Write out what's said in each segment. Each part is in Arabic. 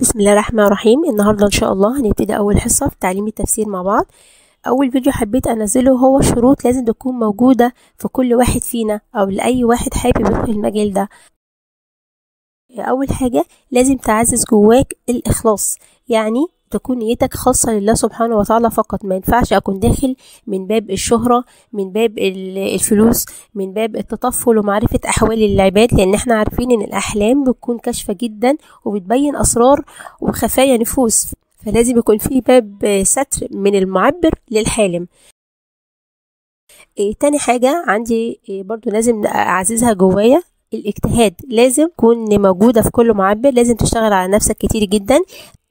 بسم الله الرحمن الرحيم النهاردة إن شاء الله هنبتدي أول حصة في تعليم التفسير مع بعض أول فيديو حبيت أنزله هو شروط لازم تكون موجودة في كل واحد فينا أو لأي واحد حابب يدخل المجال ده أول حاجة لازم تعزز جواك الإخلاص يعني تكون نيتك خاصة لله سبحانه وتعالى فقط ما ينفعش أكون داخل من باب الشهرة من باب الفلوس من باب التطفل ومعرفة أحوال العباد لأن احنا عارفين إن الأحلام بتكون كاشفة جدا وبتبين أسرار وخفايا نفوس فلازم يكون في باب آه، ستر من المعبر للحالم إيه تاني حاجة عندي إيه برضو لازم أعززها جوايا الاجتهاد لازم تكون موجودة في كل معبر لازم تشتغل على نفسك كتير جدا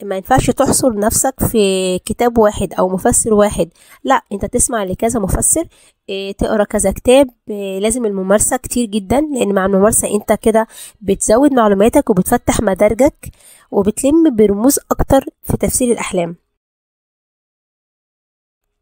ما ينفعش تحصر نفسك في كتاب واحد او مفسر واحد لا انت تسمع لكذا مفسر آه، تقرا كذا كتاب آه، لازم الممارسه كتير جدا لان مع الممارسه انت كده بتزود معلوماتك وبتفتح مدارجك وبتلم برموز اكتر في تفسير الاحلام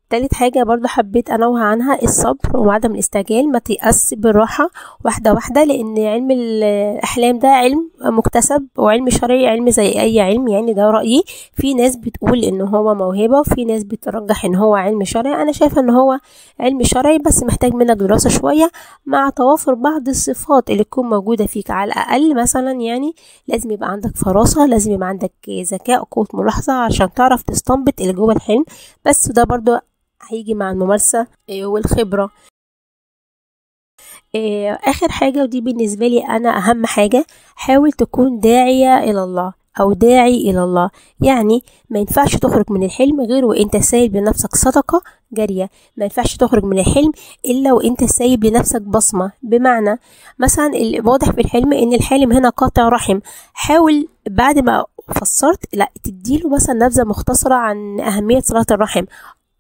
تالت حاجة برضو حبيت أنوه عنها الصبر وعدم الاستعجال ما تيأس بالراحة واحدة واحدة لأن علم الأحلام ده علم مكتسب وعلم شرعي علم زي أي علم يعني ده رأيي في ناس بتقول إن هو موهبة وفي ناس بترجح إن هو علم شرعي أنا شايفة إن هو علم شرعي بس محتاج منك دراسة شوية مع توافر بعض الصفات اللي تكون موجودة فيك على الأقل مثلا يعني لازم يبقى عندك فراسة لازم يبقى عندك ذكاء قوة ملاحظة عشان تعرف تستنبط اللي جوه الحلم بس ده برضو هيجي مع الممارسة آه، والخبرة آه، آخر حاجة ودي بالنسبة لي أنا أهم حاجة حاول تكون داعية إلى الله أو داعي إلى الله يعني ما ينفعش تخرج من الحلم غير وإنت سايب لنفسك صدقة جارية ما ينفعش تخرج من الحلم إلا وإنت سايب لنفسك بصمة بمعنى مثلا واضح في الحلم إن الحالم هنا قاطع رحم حاول بعد ما فسرت لا تديله مثلا نبذه مختصره عن اهميه صلاه الرحم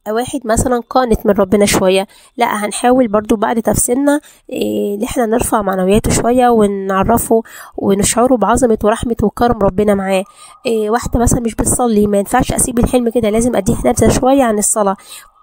واحد مثلا قانت من ربنا شوية لا هنحاول برضو بعد تفسيرنا ان إيه، احنا نرفع معنوياته شوية ونعرفه ونشعره بعظمة ورحمة وكرم ربنا معاه إيه، واحدة مثلا مش بتصلي ما ينفعش اسيب الحلم كده لازم اديه نبذة شوية عن الصلاة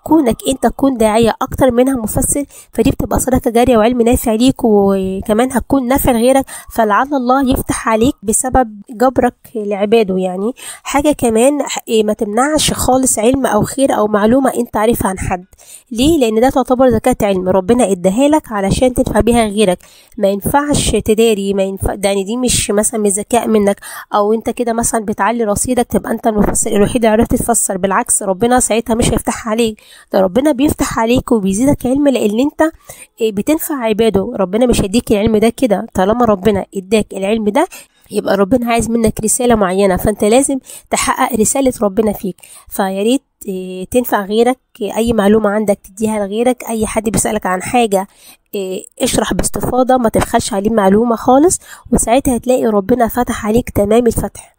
كونك انت تكون داعيه اكتر منها مفسر فدي بتبقى صدقه جاريه وعلم نافع ليك وكمان هتكون نافع لغيرك فلعل الله يفتح عليك بسبب جبرك لعباده يعني حاجه كمان إيه، ما تمنعش خالص علم او خير او معلومه انت عارفها عن حد ليه لان ده تعتبر زكاه علم ربنا اداها لك علشان تنفع بيها غيرك ما ينفعش تداري ما ينفع يعني دي مش مثلا من ذكاء منك او انت كده مثلا بتعلي رصيدك تبقى انت المفسر الوحيد اللي عرفت تفسر بالعكس ربنا ساعتها مش هيفتح عليك ده ربنا بيفتح عليك وبيزيدك علم لان انت آه، بتنفع عباده ربنا مش هيديك العلم ده كده طالما ربنا اداك العلم ده يبقى ربنا عايز منك رسالة معينة فانت لازم تحقق رسالة ربنا فيك فيا ريت آه، تنفع غيرك اي معلومة عندك تديها لغيرك اي حد بيسألك عن حاجة آه، اشرح باستفاضة ما تبخلش عليه معلومة خالص وساعتها هتلاقي ربنا فتح عليك تمام الفتح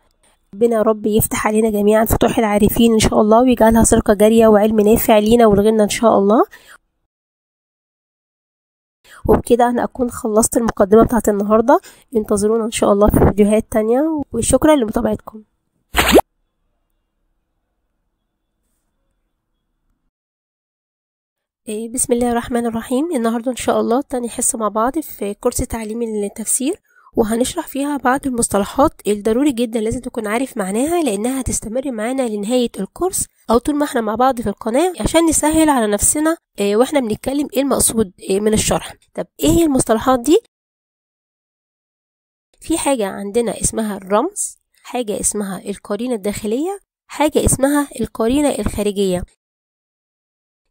ربنا يا رب يفتح علينا جميعا فتوح العارفين ان شاء الله ويجعلها سرقه جاريه وعلم نافع لينا ولغيرنا ان شاء الله وبكده انا اكون خلصت المقدمه بتاعه النهارده انتظرونا ان شاء الله في فيديوهات تانية وشكرا لمتابعتكم إيه، بسم الله الرحمن الرحيم النهارده ان شاء الله تاني حصه مع بعض في كورس تعليم التفسير وهنشرح فيها بعض المصطلحات الضروري جدا لازم تكون عارف معناها لأنها هتستمر معانا لنهاية الكورس أو طول ما احنا مع بعض في القناة عشان نسهل على نفسنا آه، واحنا بنتكلم ايه المقصود آه، من الشرح طب ايه هي المصطلحات دي في حاجة عندنا اسمها الرمز حاجة اسمها القرينة الداخلية حاجة اسمها القرينة الخارجية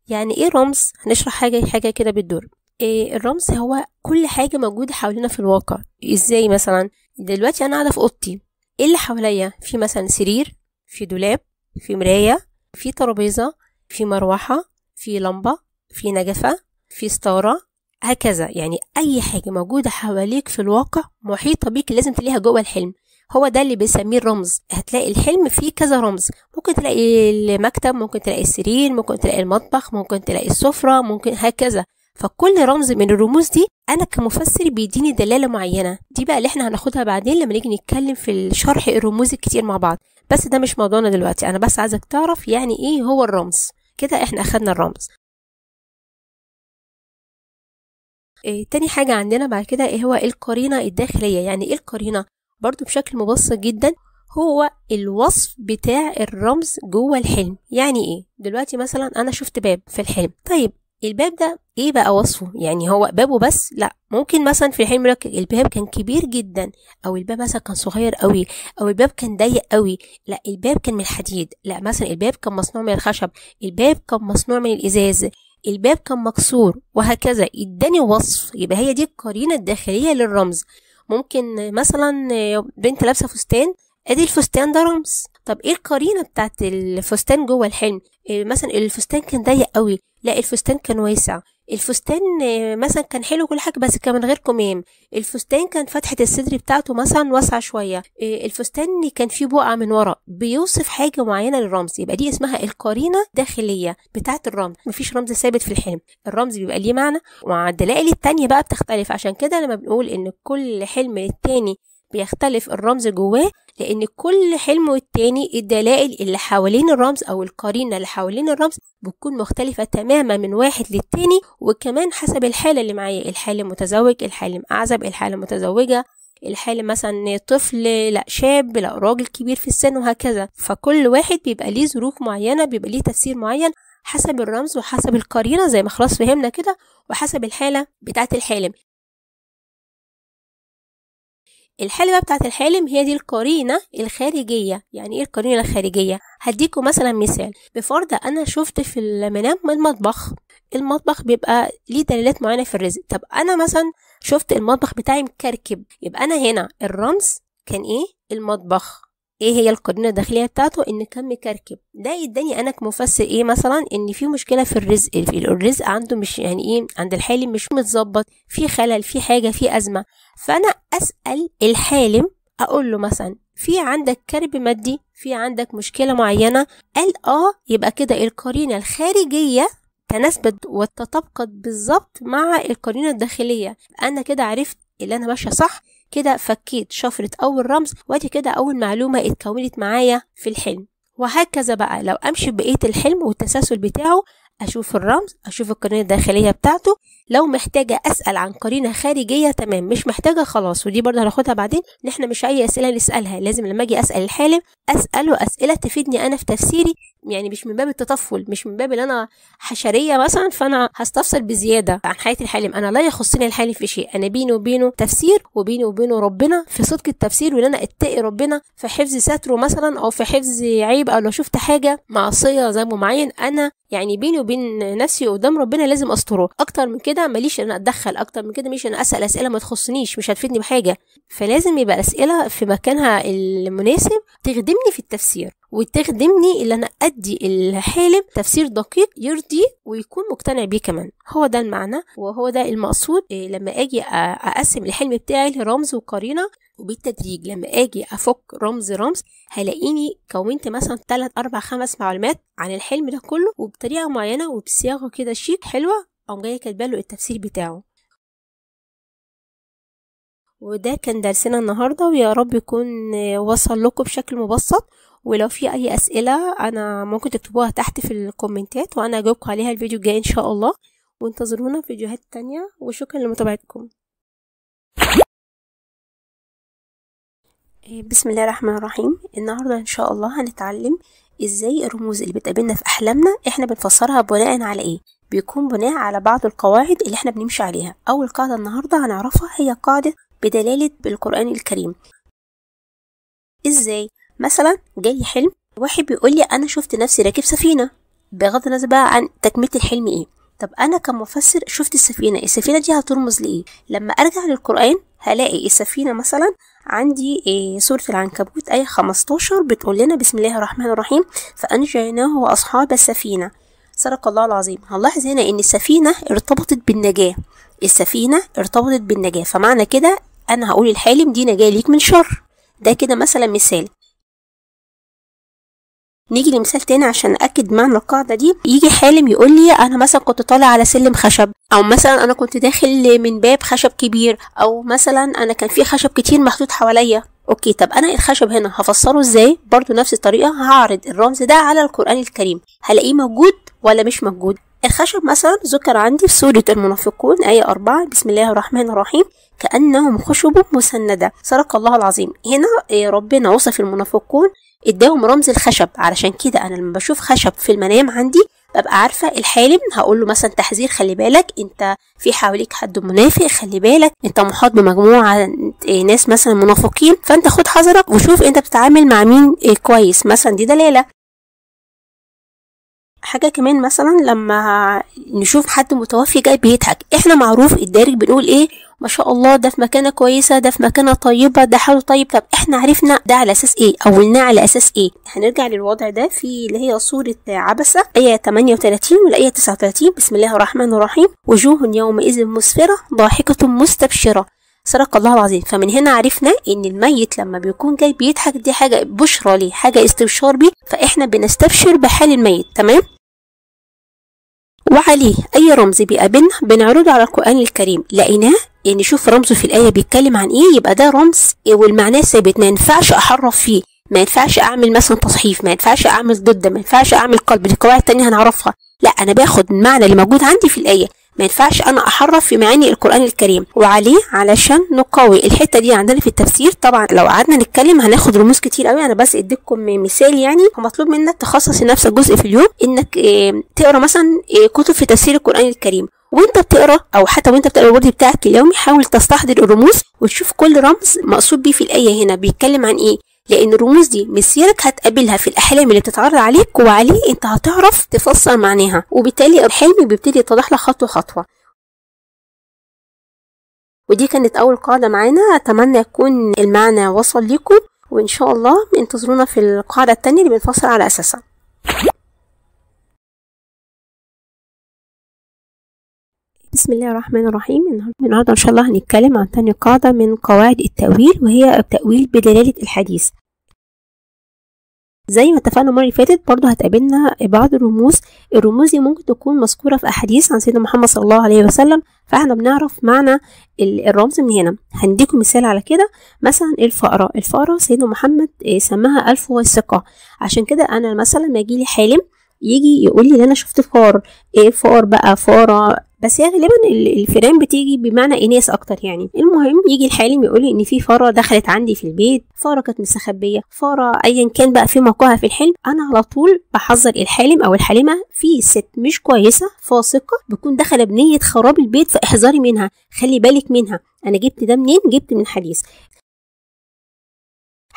يعني ايه رمز هنشرح حاجة حاجة كده بالدور إيه، الرمز هو كل حاجة موجودة حوالينا في الواقع ازاي مثلا دلوقتي انا قاعدة في اوضتي ايه اللي حواليا في مثلا سرير في دولاب في مراية في ترابيزة في مروحة في لمبة في نجفة في ستارة هكذا يعني اي حاجة موجودة حواليك في الواقع محيطة بيك لازم تلاقيها جوه الحلم هو ده اللي بيسميه الرمز هتلاقي الحلم فيه كذا رمز ممكن تلاقي المكتب ممكن تلاقي السرير ممكن تلاقي المطبخ ممكن تلاقي السفرة ممكن هكذا فكل رمز من الرموز دي انا كمفسر بيديني دلاله معينه دي بقى اللي احنا هناخدها بعدين لما نيجي نتكلم في الشرح الرموز الكتير مع بعض بس ده مش موضوعنا دلوقتي انا بس عايزك تعرف يعني ايه هو الرمز كده احنا اخدنا الرمز إيه تاني حاجة عندنا بعد كده إيه هو القرينة الداخلية يعني إيه القرينة برضو بشكل مبسط جدا هو الوصف بتاع الرمز جوه الحلم يعني ايه دلوقتي مثلا انا شفت باب في الحلم طيب الباب ده ايه بقى وصفه يعني هو بابه بس لا ممكن مثلا في حين ملك الباب كان كبير جدا او الباب مثلا كان صغير قوي او الباب كان ضيق قوي لا الباب كان من الحديد لا مثلا الباب كان مصنوع من الخشب الباب كان مصنوع من الازاز الباب كان مكسور وهكذا اداني وصف يبقى هي دي القرينه الداخليه للرمز ممكن مثلا بنت لابسه فستان ادي الفستان ده رمز طب ايه القرينه بتاعت الفستان جوه الحلم آه، مثلا الفستان كان ضيق قوي لا الفستان كان واسع الفستان آه، مثلا كان حلو كل حاجه بس كان من غير كمام الفستان كان فتحه الصدر بتاعته مثلا واسعه شويه آه، الفستان كان فيه بقعه من ورا بيوصف حاجه معينه للرمز يبقى دي اسمها القرينه الداخليه بتاعه الرمز مفيش رمز ثابت في الحلم الرمز بيبقى ليه معنى ومع الدلائل التانية بقى بتختلف عشان كده لما بنقول ان كل حلم للتاني بيختلف الرمز جواه لأن كل حلم والتاني الدلائل اللي حوالين الرمز أو القرينة اللي حوالين الرمز بتكون مختلفة تماما من واحد للتاني وكمان حسب الحالة اللي معايا الحالم متزوج الحالم أعزب الحالة متزوجة الحالم مثلا طفل لا شاب لا راجل كبير في السن وهكذا فكل واحد بيبقى ليه ظروف معينة بيبقى ليه تفسير معين حسب الرمز وحسب القرينة زي ما خلاص فهمنا كده وحسب الحالة بتاعة الحالم الحلبة بتاعت الحالم هي دي القرينة الخارجية يعني ايه القرينة الخارجية هديكم مثلا مثال بفرض انا شفت في المنام من المطبخ المطبخ بيبقى ليه دلالات معينة في الرزق طب انا مثلا شفت المطبخ بتاعي مكركب يبقى انا هنا الرمز كان ايه المطبخ ايه هي القرينه الداخليه بتاعته ان كان مكركب ده يداني انا كمفسر ايه مثلا ان في مشكله في الرزق الرزق عنده مش يعني ايه عند الحالي مش متظبط في خلل في حاجه في ازمه فأنا أسأل الحالم أقول له مثلا في عندك كرب مادي في عندك مشكلة معينة قال آه يبقى كده القرينة الخارجية تناسبت وتطابقت بالظبط مع القرينة الداخلية أنا كده عرفت اللي أنا ماشية صح كده فكيت شفرة أول رمز وادي كده أول معلومة اتكونت معايا في الحلم وهكذا بقى لو أمشي بقية الحلم والتسلسل بتاعه اشوف الرمز اشوف القرينه الداخليه بتاعته لو محتاجه اسال عن قرينه خارجيه تمام مش محتاجه خلاص ودي برضه هناخدها بعدين ان احنا مش اي اسئله نسالها لازم لما اجي اسال الحالم اساله اسئله تفيدني انا في تفسيري يعني مش من باب التطفل مش من باب ان انا حشريه مثلا فانا هستفسر بزياده عن حياه الحالم انا لا يخصني الحالم في شيء انا بيني وبينه تفسير وبيني وبينه ربنا في صدق التفسير وان انا اتقي ربنا في حفظ ستره مثلا او في حفظ عيب او لو شفت حاجه معصيه ذنب معين انا يعني بيني وبين نفسي قدام ربنا لازم استره اكتر من كده ماليش ان اتدخل اكتر من كده مش انا اسال اسئله ما تخصنيش مش هتفيدني بحاجه فلازم يبقى أسئلة في مكانها المناسب تخدمني في التفسير وتخدمني اللي أنا أدي الحالم تفسير دقيق يرضي ويكون مقتنع بيه كمان هو ده المعنى وهو ده المقصود إيه، لما أجي أقسم الحلم بتاعي لرمز وقرينة وبالتدريج لما اجي افك رمز رمز هلاقيني كونت مثلا 3 أربع خمس معلومات عن الحلم ده كله وبطريقه معينه وبصياغه كده شيك حلوه او جايه كاتبه له التفسير بتاعه وده كان درسنا النهاردة ويا رب يكون وصل لكم بشكل مبسط ولو في اي اسئلة انا ممكن تكتبوها تحت في الكومنتات وانا اجاوبكم عليها الفيديو الجاي ان شاء الله وانتظرونا في فيديوهات تانية وشكرا لمتابعتكم إيه، بسم الله الرحمن الرحيم النهاردة ان شاء الله هنتعلم ازاي الرموز اللي بتقابلنا في احلامنا احنا بنفسرها بناء على ايه بيكون بناء على بعض القواعد اللي احنا بنمشي عليها اول قاعدة النهاردة هنعرفها هي قاعدة بدلالة بالقرآن الكريم إزاي؟ مثلا جاي حلم واحد بيقول لي أنا شفت نفسي راكب سفينة بغض النظر بقى عن تكملة الحلم إيه طب أنا كمفسر شفت السفينة السفينة دي هترمز لإيه لما أرجع للقرآن هلاقي السفينة مثلا عندي إيه سورة العنكبوت آية 15 بتقول لنا بسم الله الرحمن الرحيم فأنجيناه وأصحاب السفينة صدق الله العظيم هنلاحظ هنا إن السفينة ارتبطت بالنجاة السفينة ارتبطت بالنجاة فمعنى كده أنا هقول الحالم دي نجاة ليك من شر ده كده مثلا مثال نيجي لمثال تاني عشان أكد معنى القاعدة دي يجي حالم يقول لي أنا مثلا كنت طالع على سلم خشب أو مثلا أنا كنت داخل من باب خشب كبير أو مثلا أنا كان في خشب كتير محطوط حواليا اوكي طب انا إيه الخشب هنا هفسره ازاي برضو نفس الطريقه هعرض الرمز ده على القران الكريم هلاقيه موجود ولا مش موجود الخشب مثلا ذكر عندي في سورة المنافقون آية أربعة بسم الله الرحمن الرحيم كأنهم خشب مسندة صدق الله العظيم هنا آه، ربنا وصف المنافقون اداهم رمز الخشب علشان كده أنا لما بشوف خشب في المنام عندي ببقى عارفة الحالم هقول له مثلا تحذير خلي بالك انت في حواليك حد منافق خلي بالك انت محاط بمجموعة آه، ناس مثلا منافقين فانت خد حذرك وشوف انت بتتعامل مع مين آه، كويس مثلا دي دلالة حاجة كمان مثلا لما نشوف حد متوفي جاي بيضحك احنا معروف الدارج بنقول ايه ما شاء الله ده في مكانة كويسة ده في مكانة طيبة ده حاله طيب طب احنا عرفنا ده على اساس ايه او قولناه على اساس ايه هنرجع للوضع ده في اللي هي سورة عبسة آية 38 والآية 39 بسم الله الرحمن الرحيم وجوه يومئذ مسفرة ضاحكة مستبشرة صدق الله العظيم فمن هنا عرفنا ان الميت لما بيكون جاي بيضحك دي حاجه بشرى ليه حاجه استبشار بيه فاحنا بنستبشر بحال الميت تمام وعليه أي رمز بيبقى بنعرضه على القرآن الكريم لقيناه يعني شوف رمزه في الآية بيتكلم عن إيه يبقى ده رمز والمعناه ثابت ما ينفعش أحرف فيه ما ينفعش أعمل مثلا تصحيف ما ينفعش أعمل ضد ما ينفعش أعمل قلب دي قواعد تانية هنعرفها لا أنا باخد المعنى اللي موجود عندي في الآية ما ينفعش انا احرف في معاني القران الكريم وعليه علشان نقوي الحته دي عندنا في التفسير طبعا لو قعدنا نتكلم هناخد رموز كتير قوي انا بس اديتكم مثال يعني مطلوب منك تخصص لنفسك جزء في اليوم انك إيه تقرا مثلا إيه كتب في تفسير القران الكريم وانت بتقرا او حتى وانت بتقرا الورد بتاعك اليومي حاول تستحضر الرموز وتشوف كل رمز مقصود بيه في الايه هنا بيتكلم عن ايه لأن الرموز دي مسيرك هتقابلها في الأحلام اللي بتتعرض عليك وعليه أنت هتعرف تفسر معناها وبالتالي الحلم بيبتدي يتضح لك خطوة خطوة ودي كانت أول قاعدة معانا أتمنى يكون المعنى وصل لكم وإن شاء الله انتظرونا في القاعدة التانية اللي بنفصل على أساسها بسم الله الرحمن الرحيم النهارده ان شاء الله هنتكلم عن تاني قاعده من قواعد التاويل وهي التاويل بدلاله الحديث زي ما اتفقنا المره اللي فاتت برضه هتقابلنا بعض الرموز الرموز دي ممكن تكون مذكوره في احاديث عن سيدنا محمد صلى الله عليه وسلم فاحنا بنعرف معنى الرمز من هنا هنديكم مثال على كده مثلا الفقره الفقره سيدنا محمد آه، سماها الف والثقه عشان كده انا مثلا لما يجي لي حالم يجي يقول لي ان انا شفت فار ايه فار بقى فاره بس هي غالبا الفيران بتيجي بمعنى اناث اكتر يعني المهم يجي الحالم يقول لي ان في فاره دخلت عندي في البيت فاره كانت مستخبيه فاره ايا كان بقى في موقعها في الحلم انا على طول بحذر الحالم او الحالمه في ست مش كويسه فاسقه بتكون داخله بنيه خراب البيت فاحذري منها خلي بالك منها انا جبت ده منين جبت من حديث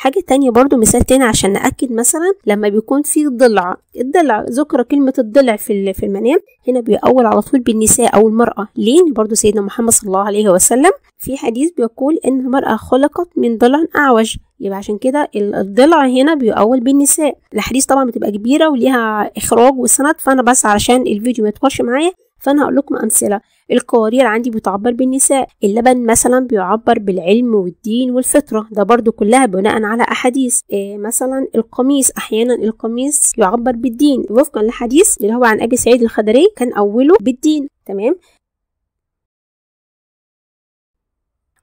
حاجة تانية برضو مثال تاني عشان نأكد مثلا لما بيكون في ضلع الضلع ذكر كلمة الضلع في في المنام هنا بيأول على طول بالنساء أو المرأة ليه برضو سيدنا محمد صلى الله عليه وسلم في حديث بيقول إن المرأة خلقت من ضلع أعوج يبقى عشان كده الضلع هنا بيؤول بالنساء الحديث طبعا بتبقى كبيرة وليها إخراج وسند فأنا بس علشان الفيديو ما يدخلش معايا فأنا هقول لكم أمثلة القوارير عندي بتعبر بالنساء اللبن مثلا بيعبر بالعلم والدين والفطرة ده برضو كلها بناء على أحاديث إيه مثلا القميص أحيانا القميص يعبر بالدين وفقا لحديث اللي هو عن أبي سعيد الخدري كان أوله بالدين تمام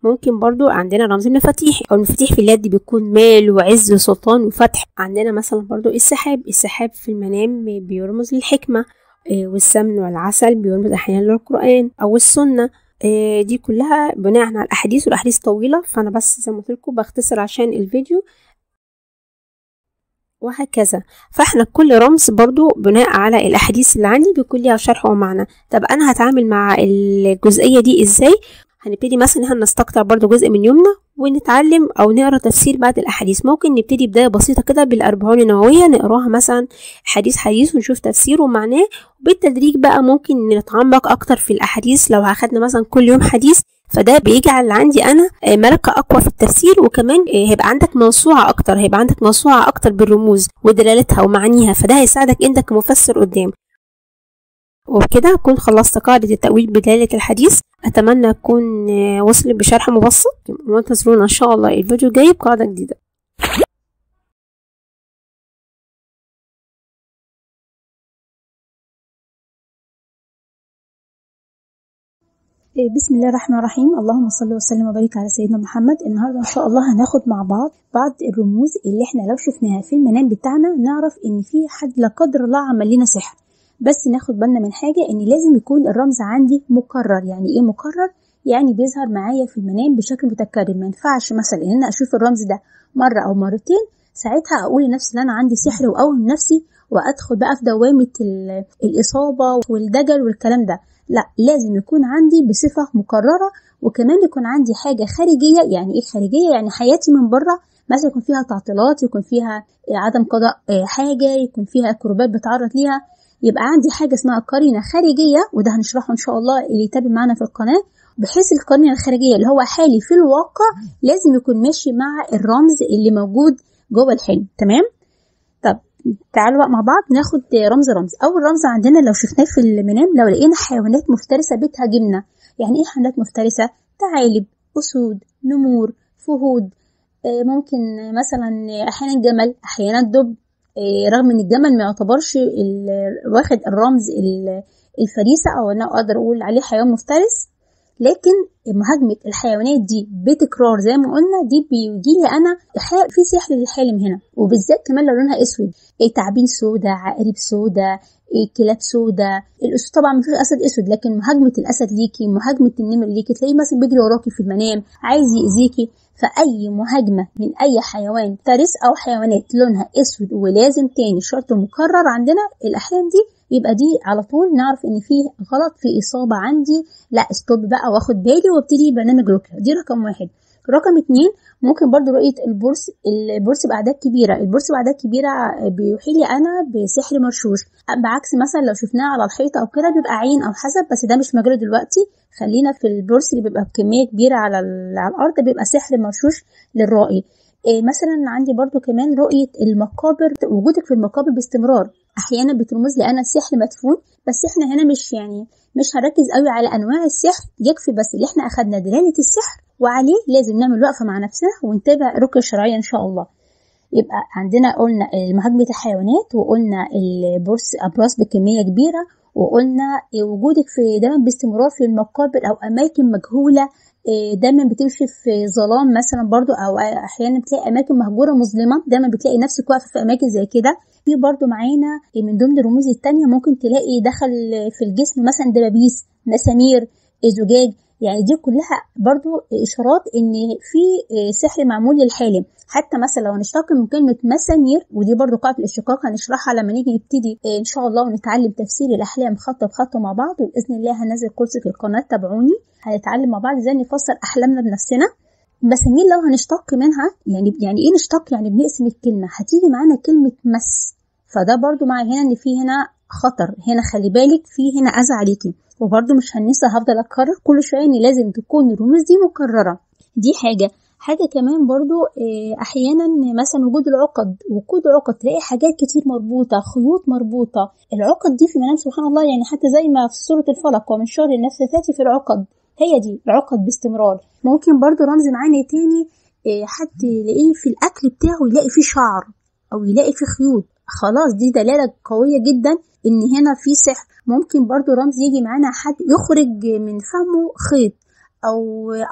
ممكن برضو عندنا رمز المفاتيح او المفاتيح في اليد بيكون مال وعز وسلطان وفتح عندنا مثلا برضو السحاب السحاب في المنام بيرمز للحكمة آه، والسمن والعسل بيرمز أحيانا للقرآن أو السنة آه، دي كلها بناء على الأحاديث والأحاديث طويلة فأنا بس زي ما قلت لكم بختصر عشان الفيديو وهكذا فاحنا كل رمز برضو بناء على الاحاديث اللي عندي بيكون ليها شرح ومعنى طب انا هتعامل مع الجزئيه دي ازاي هنبتدي مثلا احنا نستقطع برضو جزء من يومنا ونتعلم او نقرا تفسير بعض الاحاديث ممكن نبتدي بدايه بسيطه كده بالاربعون النوويه نقراها مثلا حديث حديث ونشوف تفسيره ومعناه وبالتدريج بقى ممكن نتعمق اكتر في الاحاديث لو اخدنا مثلا كل يوم حديث فده بيجعل عندي انا آه، ملكه اقوى في التفسير وكمان آه، هيبقى عندك موسوعه اكتر هيبقى عندك موسوعه اكتر بالرموز ودلالتها ومعانيها فده هيساعدك انت كمفسر قدام وبكده أكون خلصت قاعدة التأويل بدلالة الحديث أتمنى أكون آه، وصلت بشرح مبسط وانتظرونا إن شاء الله الفيديو الجاي بقاعدة جديدة إيه، بسم الله الرحمن الرحيم اللهم صل وسلم وبارك على سيدنا محمد النهارده ان شاء الله هناخد مع بعض بعض الرموز اللي احنا لو شفناها في المنام بتاعنا نعرف ان في حد لا قدر الله عمل لنا سحر بس ناخد بالنا من حاجة ان لازم يكون الرمز عندي مكرر يعني ايه مكرر يعني بيظهر معايا في المنام بشكل متكرر ما ينفعش مثلا ان انا اشوف الرمز ده مرة او مرتين ساعتها اقول لنفسي ان انا عندي سحر واوهم نفسي وادخل بقى في دوامة الاصابة والدجل والكلام ده لا لازم يكون عندي بصفة مكررة وكمان يكون عندي حاجة خارجية يعني ايه خارجية يعني حياتي من بره مثلا يكون فيها تعطيلات يكون فيها عدم قضاء آه، حاجة يكون فيها كروبات بتعرض ليها يبقى عندي حاجة اسمها قرينة خارجية وده هنشرحه إن شاء الله اللي يتابع معانا في القناة بحيث القرينة الخارجية اللي هو حالي في الواقع لازم يكون ماشي مع الرمز اللي موجود جوه الحلم تمام طب تعالوا بقى مع بعض ناخد رمز رمز اول رمز عندنا لو شفناه في المنام لو لقينا حيوانات مفترسه بتهاجمنا يعني ايه حيوانات مفترسه ثعالب اسود نمور فهود آه، ممكن مثلا احيانا جمل احيانا دب آه، رغم ان الجمل ما يعتبرش واخد الرمز الفريسه او انا اقدر اقول عليه حيوان مفترس لكن مهاجمة الحيوانات دي بتكرار زي ما قلنا دي بيجيلي أنا في سحر للحالم هنا وبالذات كمان لو لونها أسود إيه تعابين سودا عقارب سودا إيه كلاب سودا الأسود طبعا مفيش أسد أسود لكن مهاجمة الأسد ليكي مهاجمة النمر ليكي تلاقيه مثلا بيجري وراكي في المنام عايز يأذيكي فأي مهاجمة من أي حيوان فارس أو حيوانات لونها أسود ولازم تاني شرط مكرر عندنا الأحيان دي يبقى دي على طول نعرف ان فيه غلط في اصابه عندي لا استوب بقى واخد بالي وابتدي برنامج روكيا دي رقم واحد رقم اتنين ممكن برضو رؤية البورس البورس بأعداد كبيرة البورس بأعداد كبيرة بيوحي لي أنا بسحر مرشوش بعكس مثلا لو شفناه على الحيطة أو كده بيبقى عين أو حسب بس ده مش مجاله دلوقتي خلينا في البورس اللي بيبقى بكمية كبيرة على, على الأرض بيبقى سحر مرشوش للرائي إيه، مثلا عندي برضو كمان رؤية المقابر وجودك في المقابر باستمرار أحيانا بترمز لي أنا السحر مدفون بس احنا هنا مش يعني مش هركز قوي على انواع السحر يكفي بس اللي احنا اخدنا دلاله السحر وعليه لازم نعمل وقفه مع نفسنا ونتابع الركن شرعيه ان شاء الله يبقى عندنا قلنا مهاجمة الحيوانات وقلنا البورس أبراز بكمية كبيرة وقلنا وجودك في دايما باستمرار في المقابر أو أماكن مجهولة آه، دايما بتمشي في ظلام مثلا برضو او احيانا بتلاقي اماكن مهجوره مظلمه دايما بتلاقي نفسك واقفه في اماكن زي كده في برضو معانا من ضمن الرموز التانية ممكن تلاقي دخل في الجسم مثلا دبابيس مسامير زجاج يعني دي كلها برضو إشارات إن في آه، سحر معمول للحالم حتى مثلا لو هنشتق من كلمة مسامير ودي برضو قاعدة الاشتقاق هنشرحها لما نيجي نبتدي آه، إن شاء الله ونتعلم تفسير الأحلام خط بخط مع بعض وبإذن الله هنزل كورس في القناة تابعوني هنتعلم مع بعض إزاي نفسر أحلامنا بنفسنا مسامير لو هنشتق منها يعني يعني ايه نشتق يعني بنقسم الكلمه هتيجي معانا كلمه مس فده برضو معي هنا ان في هنا خطر هنا خلي بالك في هنا اذى عليكي وبرده مش هنسى هفضل اكرر كل شويه ان لازم تكون الرموز دي مكرره دي حاجه حاجه كمان برضو آه، احيانا مثلا وجود العقد وجود عقد تلاقي حاجات كتير مربوطه خيوط مربوطه العقد دي في منام سبحان الله يعني حتى زي ما في سوره الفلق ومن شر النفس ذاتي في العقد هي دي العقد باستمرار ممكن برضو رمز معانا تاني آه، حد يلاقيه في الاكل بتاعه يلاقي فيه شعر او يلاقي فيه خيوط خلاص دي دلالة قوية جدا إن هنا في سحر ممكن برضو رمز يجي معانا حد يخرج من فمه خيط أو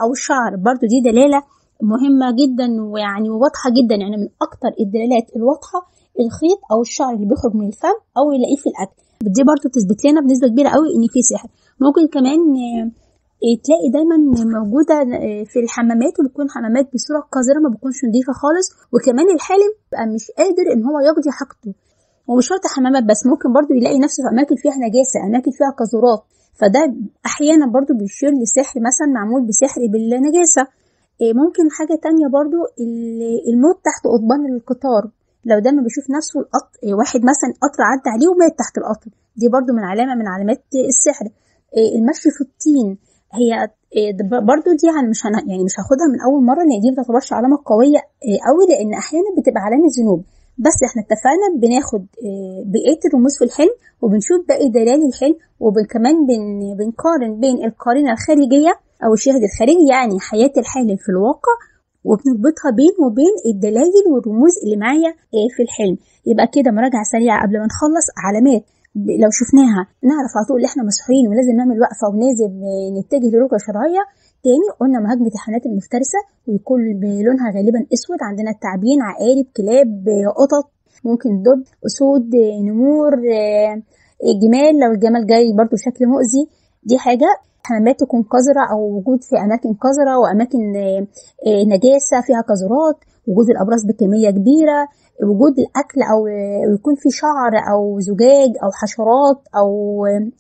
أو شعر برضو دي دلالة مهمة جدا ويعني واضحة جدا يعني من أكتر الدلالات الواضحة الخيط أو الشعر اللي بيخرج من الفم أو يلاقيه في الأكل دي برضو بتثبت لنا بنسبة كبيرة قوي إن في سحر ممكن كمان إيه، تلاقي دايما موجودة إيه، في الحمامات وبتكون حمامات بصورة قذرة ما بتكونش نظيفة خالص وكمان الحالم بقى مش قادر ان هو يقضي حاجته ومش شرط حمامات بس ممكن برضو يلاقي نفسه في اماكن فيها نجاسة اماكن فيها قذورات فده احيانا برضو بيشير لسحر مثلا معمول بسحر بالنجاسة إيه، ممكن حاجة تانية برضو الموت تحت قضبان القطار لو دايما بيشوف نفسه القط... واحد مثلا قطر عدى عليه ومات تحت القطر دي برضو من علامة من علامات السحر المشي في الطين هي آه، برضو دي يعني مش هن... يعني مش هاخدها من اول مره لان دي ما تعتبرش علامه قويه آه، قوي لان احيانا بتبقى علامه ذنوب بس احنا اتفقنا بناخد آه، بقيه الرموز في الحلم وبنشوف باقي دلال الحلم وكمان بن... بنقارن بين القارنه الخارجيه او الشاهد الخارجي يعني حياه الحالم في الواقع وبنربطها بين وبين الدلائل والرموز اللي معايا في الحلم يبقى كده مراجعة سريعة قبل ما نخلص علامات لو شفناها نعرف على طول ان احنا مسحورين ولازم نعمل وقفه ولازم نتجه لرؤيه شرعيه تاني قلنا مهاجمة الحيوانات المفترسه ويكون لونها غالبا اسود عندنا التعبين عقارب كلاب قطط ممكن دب اسود نمور جمال لو الجمال جاي برضو شكل مؤذي دي حاجه حمامات تكون قذرة أو وجود في أماكن قذرة وأماكن آه، نجاسة فيها قذرات وجود الابراص بكمية كبيرة وجود الاكل او يكون في شعر او زجاج او حشرات او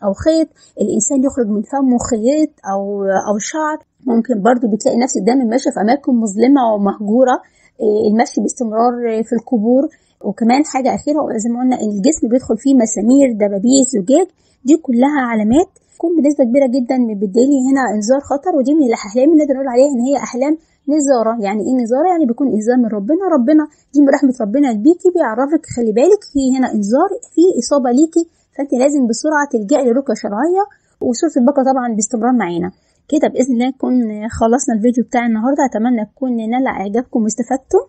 او خيط الانسان يخرج من فمه خيط او او شعر ممكن برضو بتلاقي نفسك دايما ماشيه في اماكن مظلمه ومهجوره آه، المشي باستمرار في القبور وكمان حاجه اخيره زي ما قلنا الجسم بيدخل فيه مسامير دبابيس زجاج دي كلها علامات تكون بنسبه كبيره جدا بتديلي هنا انذار خطر ودي من الاحلام اللي نقدر نقول عليها ان هي احلام نزاره يعني ايه نزاره يعني بيكون انذار من ربنا ربنا دي رحمه ربنا بيكي بيعرفك خلي بالك في هنا انذار في اصابه ليكي فانت لازم بسرعه تلجئي لرقيه شرعيه وسوره البقره طبعا باستمرار معانا كده باذن الله نكون خلصنا الفيديو بتاع النهارده اتمنى تكون نال اعجابكم واستفدتم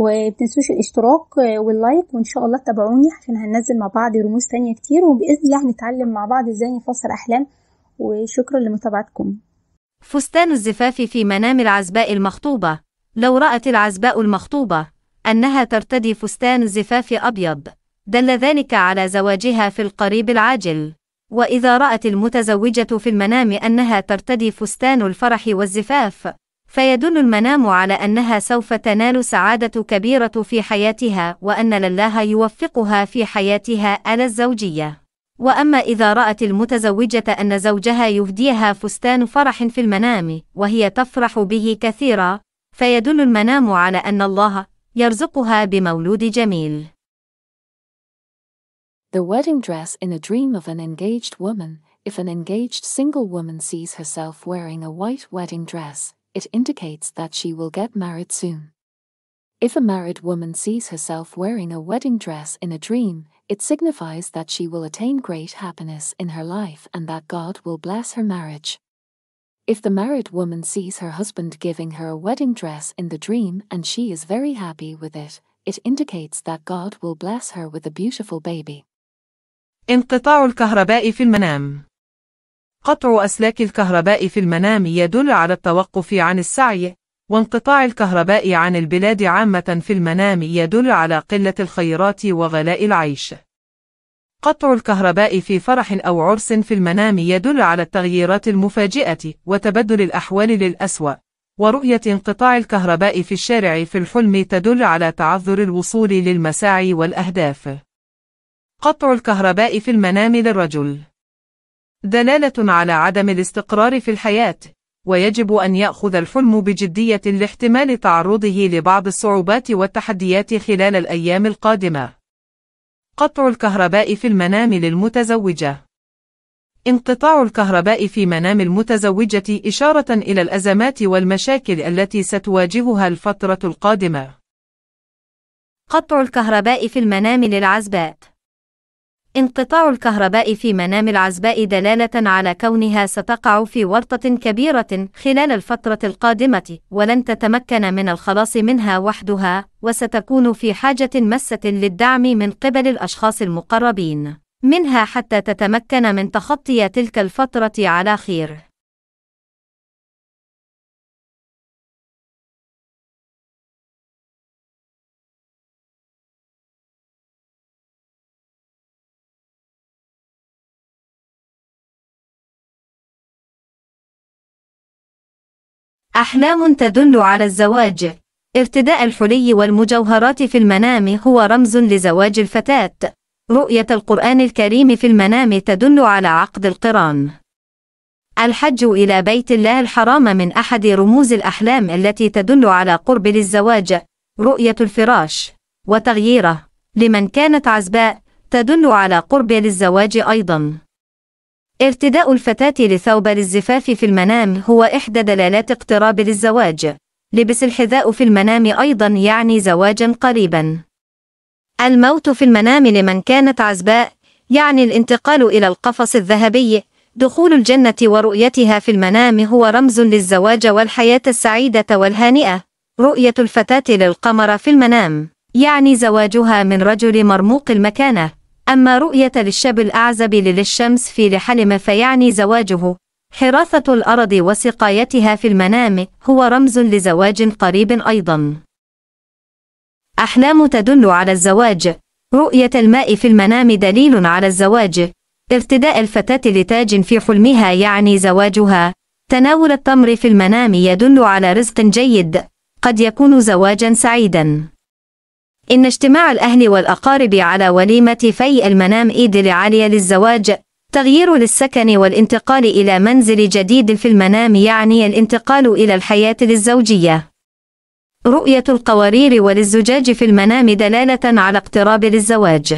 ومتنسوش الاشتراك واللايك وان شاء الله تابعوني عشان هننزل مع بعض رموز تانية كتير وباذن الله هنتعلم مع بعض ازاي نفسر احلام وشكرا لمتابعتكم فستان الزفاف في منام العزباء المخطوبة لو رأت العزباء المخطوبة أنها ترتدي فستان زفاف أبيض دل ذلك على زواجها في القريب العاجل وإذا رأت المتزوجة في المنام أنها ترتدي فستان الفرح والزفاف فيدل المنام على أنها سوف تنال سعادة كبيرة في حياتها وأن الله يوفقها في حياتها الزوجية وأما إذا رأت المتزوجة أن زوجها يفديها فستان فرح في المنام وهي تفرح به كثيرا فيدل المنام على أن الله يرزقها بمولود جميل. The wedding dress in a dream of an engaged woman If an engaged single woman sees herself wearing a white wedding dress, it indicates that she will get married soon. If a married woman sees herself wearing a wedding dress in a dream, It signifies that she will attain great happiness in her life and that God will bless her marriage. If the married woman sees her husband giving her a wedding dress in the dream and she is very happy with it, it indicates that God will bless her with a beautiful baby. انقطاع الكهرباء في المنام قطع أسلاك الكهرباء في المنام يدل على التوقف عن السعي وانقطاع الكهرباء عن البلاد عامة في المنام يدل على قلة الخيرات وغلاء العيش. قطع الكهرباء في فرح أو عرس في المنام يدل على التغييرات المفاجئة وتبدل الأحوال للأسوأ، ورؤية انقطاع الكهرباء في الشارع في الحلم تدل على تعذر الوصول للمساعي والأهداف. قطع الكهرباء في المنام للرجل دلالة على عدم الاستقرار في الحياة، ويجب أن يأخذ الحلم بجدية لاحتمال تعرضه لبعض الصعوبات والتحديات خلال الأيام القادمة. قطع الكهرباء في المنام للمتزوجة انقطاع الكهرباء في منام المتزوجة إشارة إلى الأزمات والمشاكل التي ستواجهها الفترة القادمة. قطع الكهرباء في المنام للعزبات انقطاع الكهرباء في منام العزباء دلالة على كونها ستقع في ورطة كبيرة خلال الفترة القادمة، ولن تتمكن من الخلاص منها وحدها، وستكون في حاجة مسة للدعم من قبل الأشخاص المقربين منها حتى تتمكن من تخطي تلك الفترة على خير. أحلام تدل على الزواج ارتداء الحلي والمجوهرات في المنام هو رمز لزواج الفتاة رؤية القرآن الكريم في المنام تدل على عقد القران الحج إلى بيت الله الحرام من أحد رموز الأحلام التي تدل على قرب للزواج رؤية الفراش وتغييره لمن كانت عزباء تدل على قرب للزواج أيضاً ارتداء الفتاة لثوب للزفاف في المنام هو إحدى دلالات اقتراب للزواج لبس الحذاء في المنام أيضا يعني زواجا قريبا الموت في المنام لمن كانت عزباء يعني الانتقال إلى القفص الذهبي دخول الجنة ورؤيتها في المنام هو رمز للزواج والحياة السعيدة والهانئة رؤية الفتاة للقمر في المنام يعني زواجها من رجل مرموق المكانه أما رؤية للشاب الأعزب للشمس في لحلم فيعني زواجه حراثة الأرض وسقايتها في المنام هو رمز لزواج قريب أيضا أحلام تدل على الزواج رؤية الماء في المنام دليل على الزواج ارتداء الفتاة لتاج في حلمها يعني زواجها تناول التمر في المنام يدل على رزق جيد قد يكون زواجا سعيدا إن اجتماع الأهل والأقارب على وليمة في المنام إيد العالية للزواج تغيير للسكن والانتقال إلى منزل جديد في المنام يعني الانتقال إلى الحياة للزوجية رؤية القوارير وللزجاج في المنام دلالة على اقتراب للزواج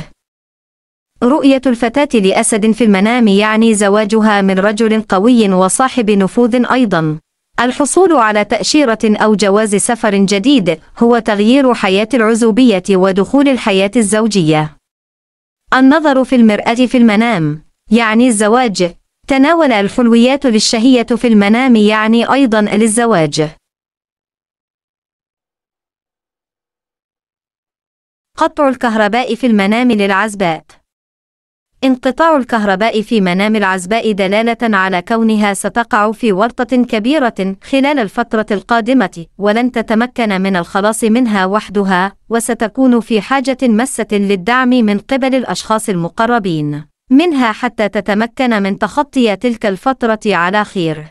رؤية الفتاة لأسد في المنام يعني زواجها من رجل قوي وصاحب نفوذ أيضاً الحصول على تأشيرة أو جواز سفر جديد هو تغيير حياة العزوبية ودخول الحياة الزوجية. النظر في المرآة في المنام يعني الزواج. تناول الحلويات للشهية في المنام يعني أيضا للزواج. قطع الكهرباء في المنام للعزبات انقطاع الكهرباء في منام العزباء دلالة على كونها ستقع في ورطة كبيرة خلال الفترة القادمة ولن تتمكن من الخلاص منها وحدها وستكون في حاجة مسة للدعم من قبل الأشخاص المقربين منها حتى تتمكن من تخطي تلك الفترة على خير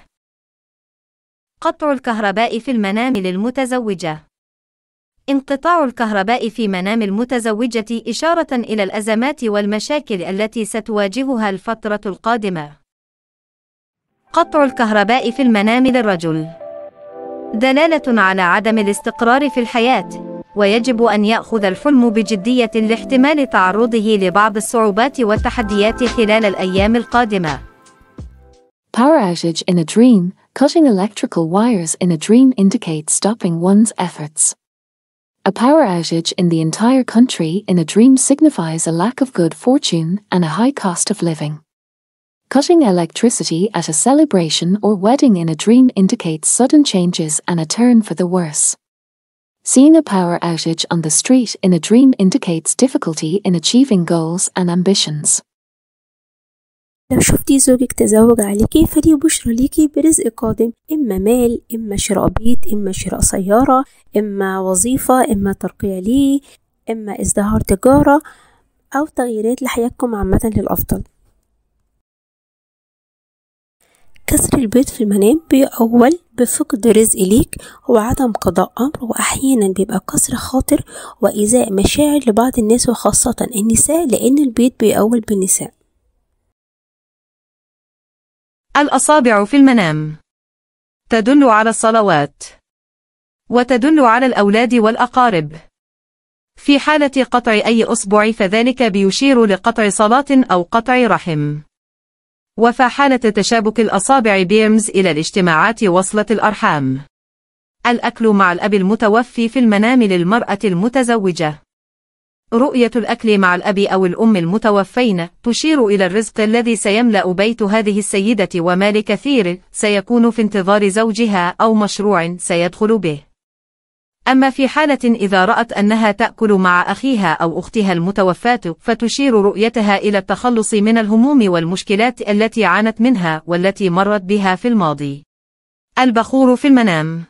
قطع الكهرباء في المنام للمتزوجة انقطاع الكهرباء في منام المتزوجة إشارة إلى الأزمات والمشاكل التي ستواجهها الفترة القادمة. قطع الكهرباء في المنام للرجل دلالة على عدم الاستقرار في الحياة، ويجب أن يأخذ الحلم بجدية لاحتمال تعرضه لبعض الصعوبات والتحديات خلال الأيام القادمة. Power outage in a dream, cutting electrical wires in a dream indicates stopping one's efforts. A power outage in the entire country in a dream signifies a lack of good fortune and a high cost of living. Cutting electricity at a celebration or wedding in a dream indicates sudden changes and a turn for the worse. Seeing a power outage on the street in a dream indicates difficulty in achieving goals and ambitions. لو شفتي زوجك تزوج عليكي فدي بشرى ليكي برزق قادم إما مال إما شراء بيت إما شراء سيارة إما وظيفة إما ترقية ليه إما ازدهار تجارة أو تغييرات لحياتكم عامة للأفضل كسر البيض في المنام بيأول بفقد رزق ليك وعدم قضاء أمر وأحيانا بيبقى كسر خاطر وإيذاء مشاعر لبعض الناس وخاصة النساء لأن البيض بيأول بالنساء الأصابع في المنام تدل على الصلوات وتدل على الأولاد والأقارب في حالة قطع أي أصبع فذلك بيشير لقطع صلاة أو قطع رحم وفي حالة تشابك الأصابع بيرمز إلى الاجتماعات وصلة الأرحام الأكل مع الأب المتوفي في المنام للمرأة المتزوجة رؤية الأكل مع الأب أو الأم المتوفين تشير إلى الرزق الذي سيملأ بيت هذه السيدة ومال كثير سيكون في انتظار زوجها أو مشروع سيدخل به أما في حالة إذا رأت أنها تأكل مع أخيها أو أختها المتوفاة فتشير رؤيتها إلى التخلص من الهموم والمشكلات التي عانت منها والتي مرت بها في الماضي البخور في المنام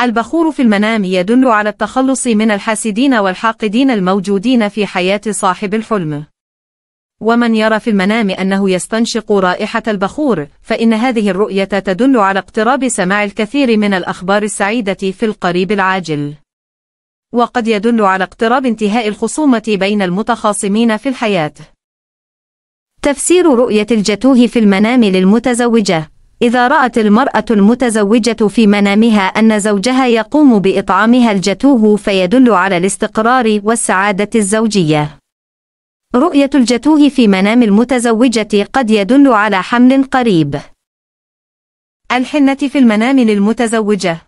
البخور في المنام يدل على التخلص من الحاسدين والحاقدين الموجودين في حياة صاحب الحلم ومن يرى في المنام أنه يستنشق رائحة البخور فإن هذه الرؤية تدل على اقتراب سماع الكثير من الأخبار السعيدة في القريب العاجل وقد يدل على اقتراب انتهاء الخصومة بين المتخاصمين في الحياة تفسير رؤية الجتوه في المنام للمتزوجة إذا رأت المرأة المتزوجة في منامها أن زوجها يقوم بإطعامها الجتوه فيدل على الاستقرار والسعادة الزوجية. رؤية الجتوه في منام المتزوجة قد يدل على حمل قريب. الحنة في المنام للمتزوجة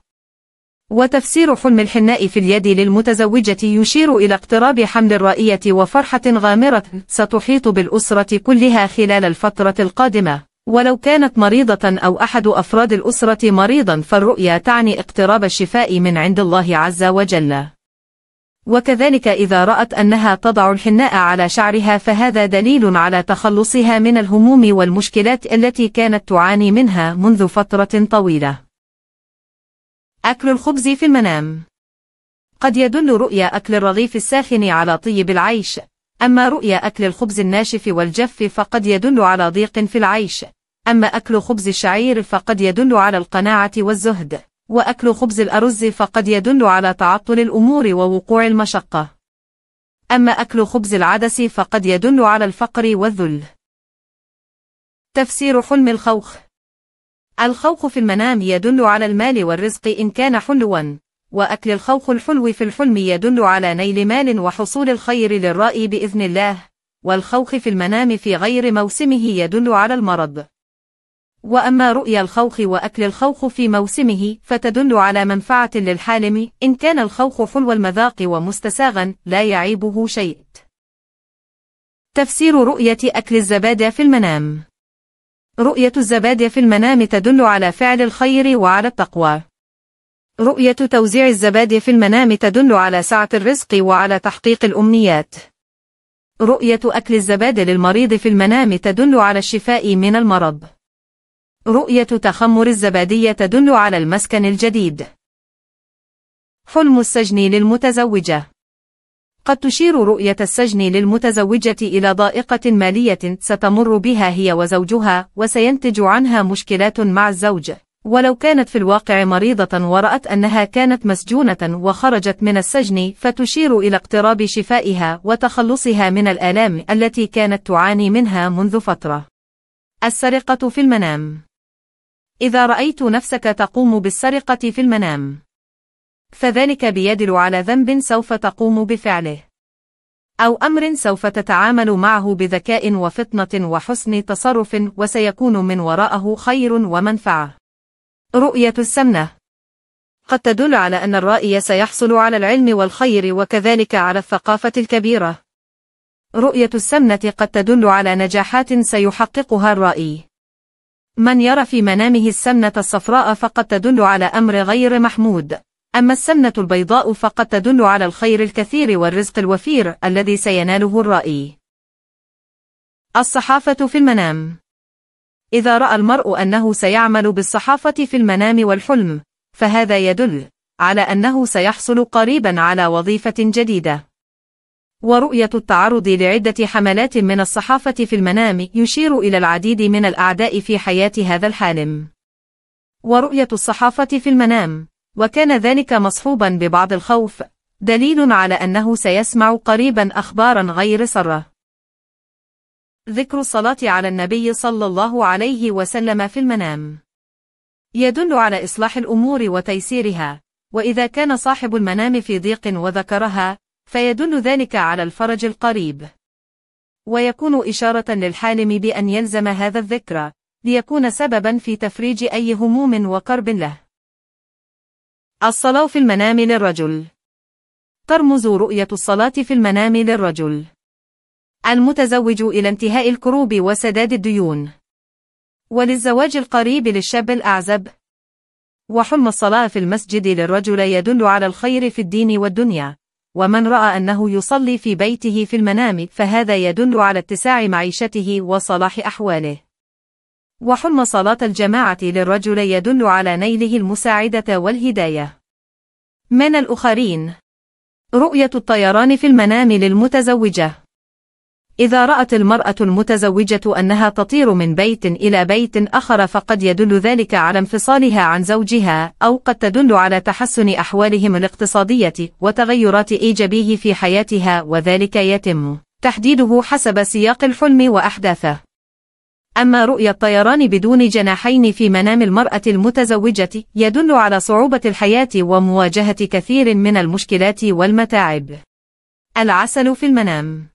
وتفسير حلم الحناء في اليد للمتزوجة يشير إلى اقتراب حمل الرائية وفرحة غامرة ستحيط بالأسرة كلها خلال الفترة القادمة. ولو كانت مريضة أو أحد أفراد الأسرة مريضا فالرؤيا تعني اقتراب الشفاء من عند الله عز وجل وكذلك إذا رأت أنها تضع الحناء على شعرها فهذا دليل على تخلصها من الهموم والمشكلات التي كانت تعاني منها منذ فترة طويلة أكل الخبز في المنام قد يدل رؤيا أكل الرغيف الساخن على طيب العيش أما رؤيا أكل الخبز الناشف والجف فقد يدل على ضيق في العيش أما أكل خبز الشعير فقد يدل على القناعة والزهد وأكل خبز الأرز فقد يدل على تعطل الأمور ووقوع المشقة أما أكل خبز العدس فقد يدل على الفقر والذل تفسير حلم الخوخ الخوخ في المنام يدل على المال والرزق إن كان حلوا وأكل الخوخ الحلو في الحلم يدل على نيل مال وحصول الخير للرائي بإذن الله والخوخ في المنام في غير موسمه يدل على المرض وأما رؤيا الخوخ وأكل الخوخ في موسمه فتدل على منفعة للحالم إن كان الخوخ حلو المذاق ومستساغا لا يعيبه شيء تفسير رؤية أكل الزبادة في المنام رؤية الزبادة في المنام تدل على فعل الخير وعلى التقوى رؤية توزيع الزبادة في المنام تدل على سعة الرزق وعلى تحقيق الأمنيات رؤية أكل الزبادة للمريض في المنام تدل على الشفاء من المرض رؤية تخمر الزبادية تدل على المسكن الجديد. حلم السجن للمتزوجة قد تشير رؤية السجن للمتزوجة إلى ضائقة مالية ستمر بها هي وزوجها وسينتج عنها مشكلات مع الزوج ولو كانت في الواقع مريضة ورأت أنها كانت مسجونة وخرجت من السجن فتشير إلى اقتراب شفائها وتخلصها من الآلام التي كانت تعاني منها منذ فترة السرقة في المنام إذا رأيت نفسك تقوم بالسرقة في المنام فذلك بيدل على ذنب سوف تقوم بفعله أو أمر سوف تتعامل معه بذكاء وفطنة وحسن تصرف وسيكون من وراءه خير ومنفعة رؤية السمنة قد تدل على أن الرائي سيحصل على العلم والخير وكذلك على الثقافة الكبيرة رؤية السمنة قد تدل على نجاحات سيحققها الرائي من يرى في منامه السمنة الصفراء فقد تدل على أمر غير محمود أما السمنة البيضاء فقد تدل على الخير الكثير والرزق الوفير الذي سيناله الرائي الصحافة في المنام إذا رأى المرء أنه سيعمل بالصحافة في المنام والحلم فهذا يدل على أنه سيحصل قريبا على وظيفة جديدة ورؤية التعرض لعدة حملات من الصحافة في المنام يشير إلى العديد من الأعداء في حياة هذا الحالم ورؤية الصحافة في المنام وكان ذلك مصحوبا ببعض الخوف دليل على أنه سيسمع قريبا أخبارا غير سرة ذكر الصلاة على النبي صلى الله عليه وسلم في المنام يدل على إصلاح الأمور وتيسيرها وإذا كان صاحب المنام في ضيق وذكرها فيدل ذلك على الفرج القريب ويكون إشارة للحالم بأن يلزم هذا الذكرى ليكون سببا في تفريج أي هموم وكرب له الصلاة في المنام للرجل ترمز رؤية الصلاة في المنام للرجل المتزوج إلى انتهاء الكروب وسداد الديون وللزواج القريب للشاب الأعزب وحلم الصلاة في المسجد للرجل يدل على الخير في الدين والدنيا ومن رأى أنه يصلي في بيته في المنام فهذا يدل على اتساع معيشته وصلاح أحواله وحلم صلاة الجماعة للرجل يدل على نيله المساعدة والهداية من الآخرين رؤية الطيران في المنام للمتزوجة إذا رأت المرأة المتزوجة أنها تطير من بيت إلى بيت آخر فقد يدل ذلك على انفصالها عن زوجها أو قد تدل على تحسن أحوالهم الاقتصادية وتغيرات إيجابيه في حياتها وذلك يتم تحديده حسب سياق الحلم وأحداثه أما رؤية الطيران بدون جناحين في منام المرأة المتزوجة يدل على صعوبة الحياة ومواجهة كثير من المشكلات والمتاعب العسل في المنام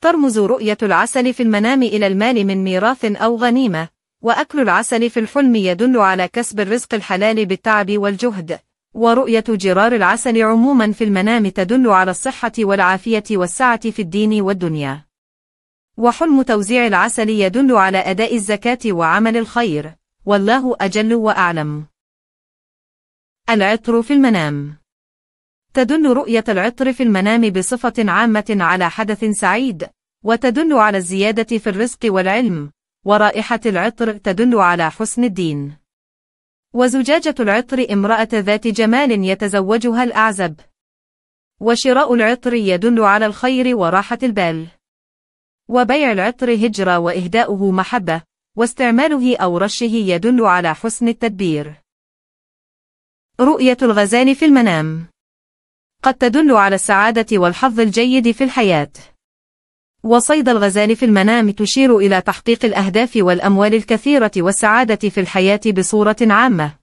ترمز رؤية العسل في المنام إلى المال من ميراث أو غنيمة وأكل العسل في الحلم يدل على كسب الرزق الحلال بالتعب والجهد ورؤية جرار العسل عموما في المنام تدل على الصحة والعافية والسعة في الدين والدنيا وحلم توزيع العسل يدل على أداء الزكاة وعمل الخير والله أجل وأعلم العطر في المنام تدل رؤية العطر في المنام بصفة عامة على حدث سعيد وتدل على الزيادة في الرزق والعلم ورائحة العطر تدل على حسن الدين وزجاجة العطر امرأة ذات جمال يتزوجها الأعزب وشراء العطر يدل على الخير وراحة البال وبيع العطر هجرة وإهداؤه محبة واستعماله أو رشه يدل على حسن التدبير رؤية الغزال في المنام قد تدل على السعادة والحظ الجيد في الحياة وصيد الغزال في المنام تشير إلى تحقيق الأهداف والأموال الكثيرة والسعادة في الحياة بصورة عامة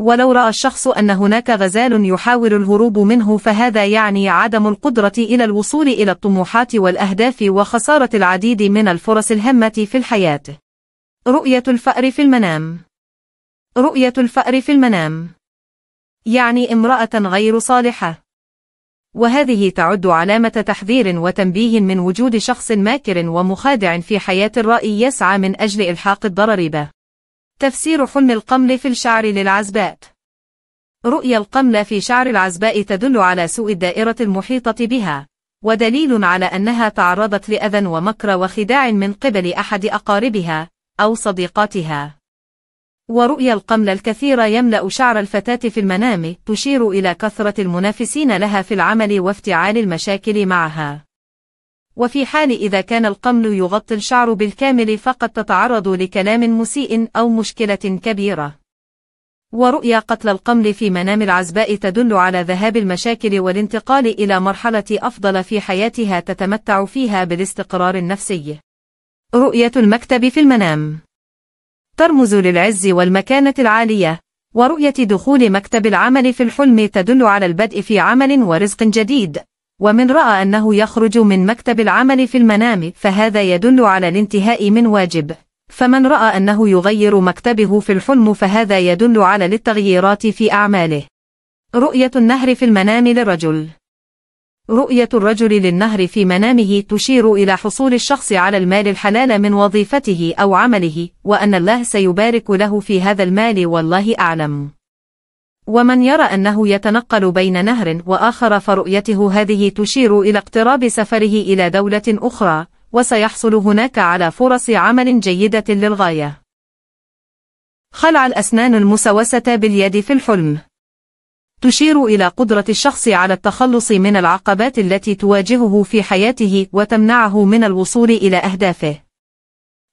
ولو رأى الشخص أن هناك غزال يحاول الهروب منه فهذا يعني عدم القدرة إلى الوصول إلى الطموحات والأهداف وخسارة العديد من الفرص الهامة في الحياة رؤية الفأر في المنام رؤية الفأر في المنام يعني امرأة غير صالحة وهذه تعد علامة تحذير وتنبيه من وجود شخص ماكر ومخادع في حياة الرأي يسعى من أجل إلحاق الضرر به. تفسير حلم القمل في الشعر للعزباء رؤيا القمل في شعر العزباء تدل على سوء الدائرة المحيطة بها، ودليل على أنها تعرضت لأذى ومكر وخداع من قبل أحد أقاربها أو صديقاتها. ورؤيا القمل الكثيرة يملأ شعر الفتاة في المنام تشير إلى كثرة المنافسين لها في العمل وافتعال المشاكل معها وفي حال إذا كان القمل يغطي الشعر بالكامل فقد تتعرض لكلام مسيء أو مشكلة كبيرة ورؤيا قتل القمل في منام العزباء تدل على ذهاب المشاكل والانتقال إلى مرحلة أفضل في حياتها تتمتع فيها بالاستقرار النفسي رؤية المكتب في المنام ترمز للعز والمكانة العالية ورؤية دخول مكتب العمل في الحلم تدل على البدء في عمل ورزق جديد ومن رأى أنه يخرج من مكتب العمل في المنام فهذا يدل على الانتهاء من واجب فمن رأى أنه يغير مكتبه في الحلم فهذا يدل على التغييرات في أعماله رؤية النهر في المنام للرجل رؤية الرجل للنهر في منامه تشير إلى حصول الشخص على المال الحلال من وظيفته أو عمله وأن الله سيبارك له في هذا المال والله أعلم ومن يرى أنه يتنقل بين نهر وآخر فرؤيته هذه تشير إلى اقتراب سفره إلى دولة أخرى وسيحصل هناك على فرص عمل جيدة للغاية خلع الأسنان المسوسة باليد في الحلم تشير إلى قدرة الشخص على التخلص من العقبات التي تواجهه في حياته وتمنعه من الوصول إلى أهدافه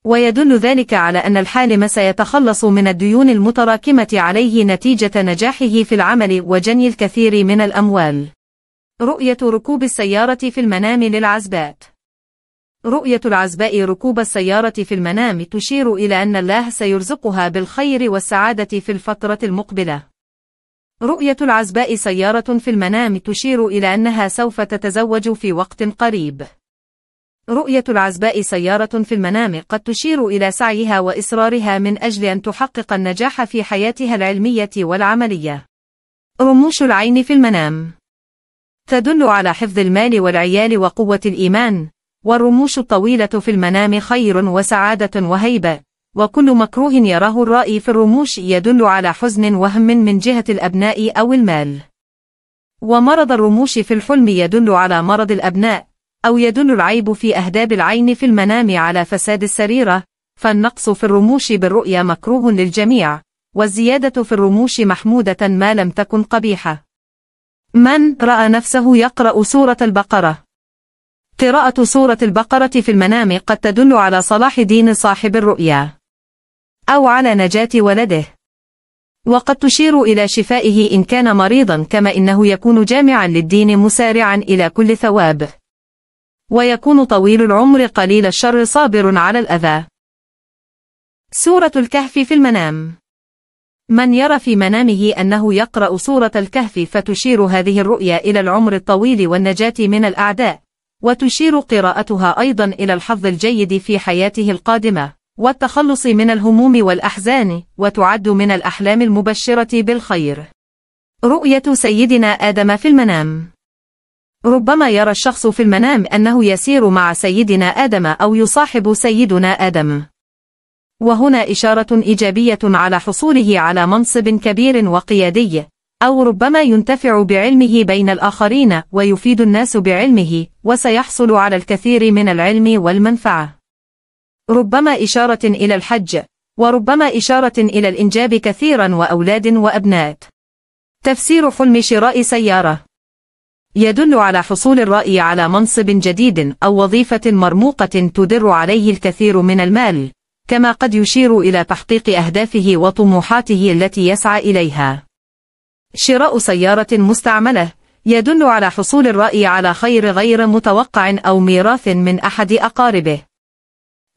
ويدل ذلك على أن الحالم سيتخلص من الديون المتراكمة عليه نتيجة نجاحه في العمل وجني الكثير من الأموال رؤية ركوب السيارة في المنام للعزبات رؤية العزباء ركوب السيارة في المنام تشير إلى أن الله سيرزقها بالخير والسعادة في الفترة المقبلة رؤية العزباء سيارة في المنام تشير إلى أنها سوف تتزوج في وقت قريب. رؤية العزباء سيارة في المنام قد تشير إلى سعيها وإصرارها من أجل أن تحقق النجاح في حياتها العلمية والعملية. رموش العين في المنام تدل على حفظ المال والعيال وقوة الإيمان، والرموش الطويلة في المنام خير وسعادة وهيبة، وكل مكروه يراه الرأي في الرموش يدل على حزن وهم من جهة الأبناء أو المال ومرض الرموش في الحلم يدل على مرض الأبناء أو يدل العيب في أهداب العين في المنام على فساد السريرة فالنقص في الرموش بالرؤيا مكروه للجميع والزيادة في الرموش محمودة ما لم تكن قبيحة من رأى نفسه يقرأ سورة البقرة قراءة سورة البقرة في المنام قد تدل على صلاح دين صاحب الرؤيا أو على نجاة ولده وقد تشير إلى شفائه إن كان مريضا كما إنه يكون جامعا للدين مسارعا إلى كل ثواب ويكون طويل العمر قليل الشر صابر على الأذى سورة الكهف في المنام من يرى في منامه أنه يقرأ سورة الكهف فتشير هذه الرؤيا إلى العمر الطويل والنجاة من الأعداء وتشير قراءتها أيضا إلى الحظ الجيد في حياته القادمة والتخلص من الهموم والأحزان وتعد من الأحلام المبشرة بالخير رؤية سيدنا آدم في المنام ربما يرى الشخص في المنام أنه يسير مع سيدنا آدم أو يصاحب سيدنا آدم وهنا إشارة إيجابية على حصوله على منصب كبير وقيادي أو ربما ينتفع بعلمه بين الآخرين ويفيد الناس بعلمه وسيحصل على الكثير من العلم والمنفعة ربما إشارة إلى الحج وربما إشارة إلى الإنجاب كثيرا وأولاد وأبناء تفسير حلم شراء سيارة يدل على حصول الرأي على منصب جديد أو وظيفة مرموقة تدر عليه الكثير من المال كما قد يشير إلى تحقيق أهدافه وطموحاته التي يسعى إليها شراء سيارة مستعملة يدل على حصول الرأي على خير غير متوقع أو ميراث من أحد أقاربه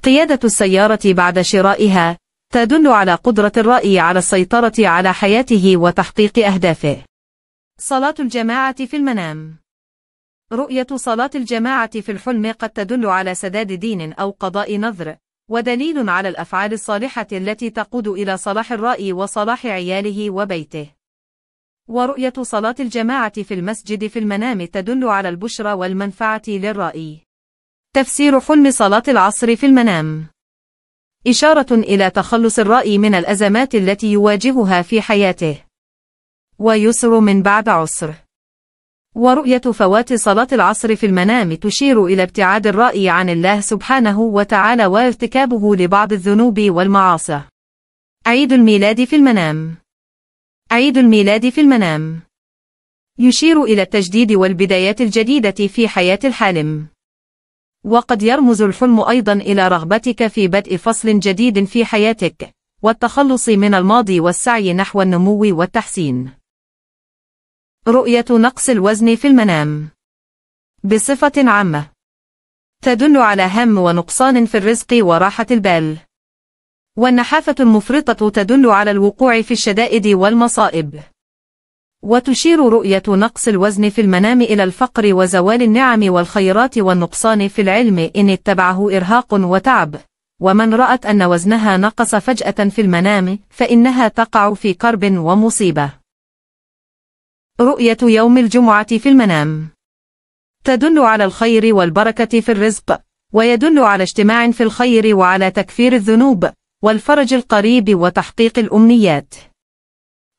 قيادة السيارة بعد شرائها تدل على قدرة الرأي على السيطرة على حياته وتحقيق أهدافه. صلاة الجماعة في المنام رؤية صلاة الجماعة في الحلم قد تدل على سداد دين أو قضاء نذر، ودليل على الأفعال الصالحة التي تقود إلى صلاح الرأي وصلاح عياله وبيته. ورؤية صلاة الجماعة في المسجد في المنام تدل على البشرى والمنفعة للرأي. تفسير حلم صلاة العصر في المنام إشارة إلى تخلص الرأي من الأزمات التي يواجهها في حياته ويسر من بعد عسر ورؤية فوات صلاة العصر في المنام تشير إلى ابتعاد الرأي عن الله سبحانه وتعالى وارتكابه لبعض الذنوب والمعاصي عيد الميلاد في المنام عيد الميلاد في المنام يشير إلى التجديد والبدايات الجديدة في حياة الحالم وقد يرمز الحلم أيضا إلى رغبتك في بدء فصل جديد في حياتك والتخلص من الماضي والسعي نحو النمو والتحسين رؤية نقص الوزن في المنام بصفة عامة تدل على هم ونقصان في الرزق وراحة البال والنحافة المفرطة تدل على الوقوع في الشدائد والمصائب وتشير رؤية نقص الوزن في المنام إلى الفقر وزوال النعم والخيرات والنقصان في العلم إن اتبعه إرهاق وتعب ومن رأت أن وزنها نقص فجأة في المنام فإنها تقع في كرب ومصيبة رؤية يوم الجمعة في المنام تدل على الخير والبركة في الرزق ويدل على اجتماع في الخير وعلى تكفير الذنوب والفرج القريب وتحقيق الأمنيات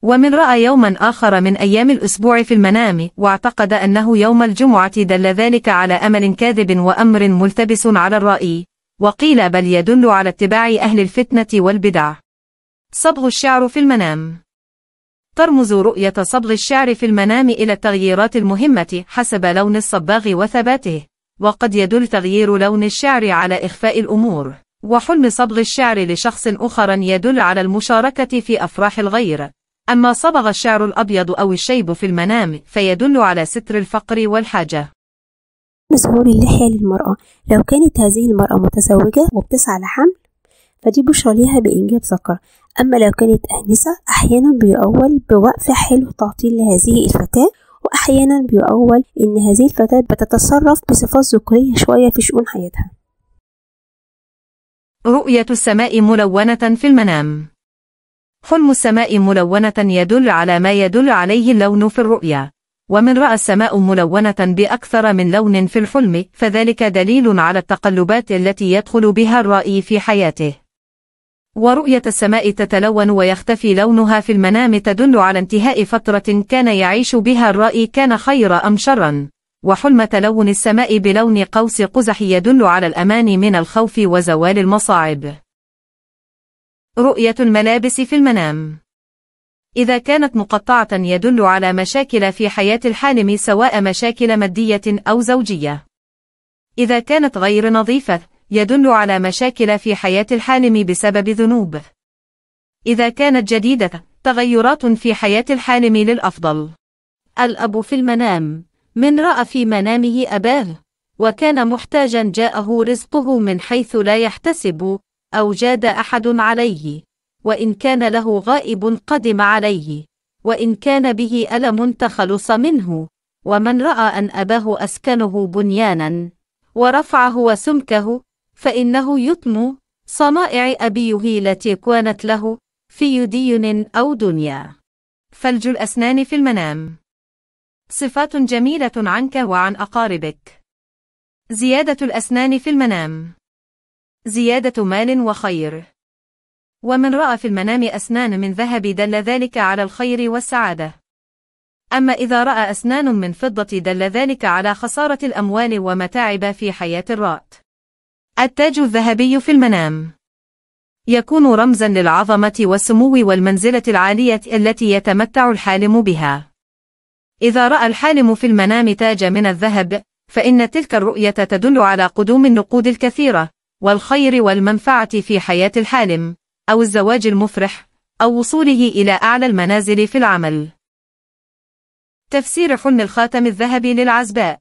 ومن رأى يوما آخر من أيام الأسبوع في المنام واعتقد أنه يوم الجمعة دل ذلك على أمل كاذب وأمر ملتبس على الرأي وقيل بل يدل على اتباع أهل الفتنة والبدع صبغ الشعر في المنام ترمز رؤية صبغ الشعر في المنام إلى التغييرات المهمة حسب لون الصباغ وثباته وقد يدل تغيير لون الشعر على إخفاء الأمور وحلم صبغ الشعر لشخص أخر يدل على المشاركة في أفراح الغير أما صبغ الشعر الأبيض أو الشيب في المنام فيدل على ستر الفقر والحاجة ظهور اللحية للمرأة لو كانت هذه المرأة متزوجة وبتسعى لحمل فدي بشرى ليها بإنجاب ذكر أما لو كانت أنسة أحيانا بيؤول بوقف حلو تعطيل لهذه الفتاة وأحيانا بيؤول إن هذه الفتاة بتتصرف بصفات ذكورية شوية في شؤون حياتها رؤية السماء ملونة في المنام حلم السماء ملونة يدل على ما يدل عليه اللون في الرؤيا ومن رأى السماء ملونة بأكثر من لون في الحلم فذلك دليل على التقلبات التي يدخل بها الرائي في حياته ورؤية السماء تتلون ويختفي لونها في المنام تدل على انتهاء فترة كان يعيش بها الرائي كان خير أم شرا وحلم تلون السماء بلون قوس قزح يدل على الأمان من الخوف وزوال المصاعب رؤية الملابس في المنام إذا كانت مقطعة يدل على مشاكل في حياة الحالم سواء مشاكل مادية أو زوجية. إذا كانت غير نظيفة، يدل على مشاكل في حياة الحالم بسبب ذنوب. إذا كانت جديدة، تغيرات في حياة الحالم للأفضل. الأب في المنام، من رأى في منامه أباه، وكان محتاجا جاءه رزقه من حيث لا يحتسب، أو جاد أحد عليه وإن كان له غائب قدم عليه وإن كان به ألم تخلص منه ومن رأى أن أباه أسكنه بنيانا ورفعه وسمكه فإنه يطم صنائع أبيه التي كانت له في دين أو دنيا فلج الأسنان في المنام صفات جميلة عنك وعن أقاربك زيادة الأسنان في المنام زيادة مال وخير ومن رأى في المنام أسنان من ذهب دل ذلك على الخير والسعادة أما إذا رأى أسنان من فضة دل ذلك على خسارة الأموال ومتاعب في حياة الرات التاج الذهبي في المنام يكون رمزا للعظمة والسمو والمنزلة العالية التي يتمتع الحالم بها إذا رأى الحالم في المنام تاج من الذهب فإن تلك الرؤية تدل على قدوم النقود الكثيرة والخير والمنفعة في حياة الحالم أو الزواج المفرح أو وصوله إلى أعلى المنازل في العمل تفسير حلم الخاتم الذهبي للعزباء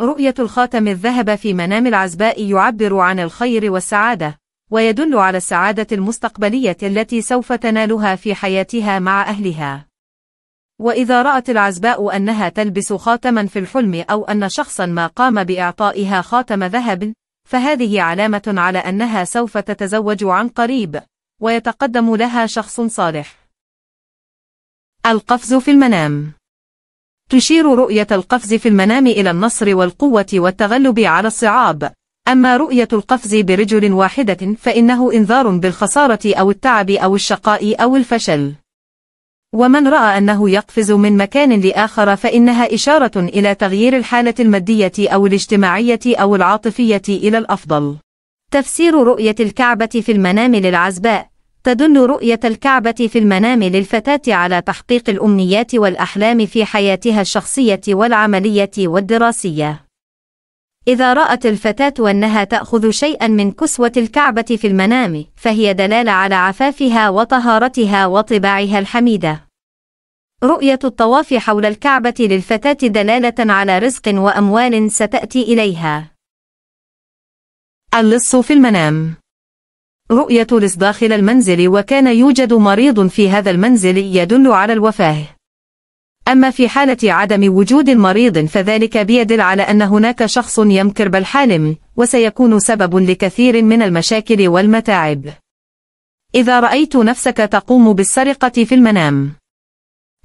رؤية الخاتم الذهب في منام العزباء يعبر عن الخير والسعادة ويدل على السعادة المستقبلية التي سوف تنالها في حياتها مع أهلها وإذا رأت العزباء أنها تلبس خاتما في الحلم أو أن شخصا ما قام بإعطائها خاتم ذهب فهذه علامة على أنها سوف تتزوج عن قريب ويتقدم لها شخص صالح القفز في المنام تشير رؤية القفز في المنام إلى النصر والقوة والتغلب على الصعاب أما رؤية القفز برجل واحدة فإنه إنذار بالخسارة أو التعب أو الشقاء أو الفشل ومن رأى أنه يقفز من مكان لآخر فإنها إشارة إلى تغيير الحالة المادية أو الاجتماعية أو العاطفية إلى الأفضل. تفسير رؤية الكعبة في المنام للعزباء تدل رؤية الكعبة في المنام للفتاة على تحقيق الأمنيات والأحلام في حياتها الشخصية والعملية والدراسية. إذا رأت الفتاة أنها تأخذ شيئًا من كسوة الكعبة في المنام، فهي دلالة على عفافها وطهارتها وطباعها الحميدة. رؤية الطواف حول الكعبة للفتاة دلالة على رزق وأموال ستأتي إليها. اللص في المنام رؤية لص داخل المنزل وكان يوجد مريض في هذا المنزل يدل على الوفاة. أما في حالة عدم وجود مريض فذلك بيدل على أن هناك شخص يمكر بالحالم وسيكون سبب لكثير من المشاكل والمتاعب. إذا رأيت نفسك تقوم بالسرقة في المنام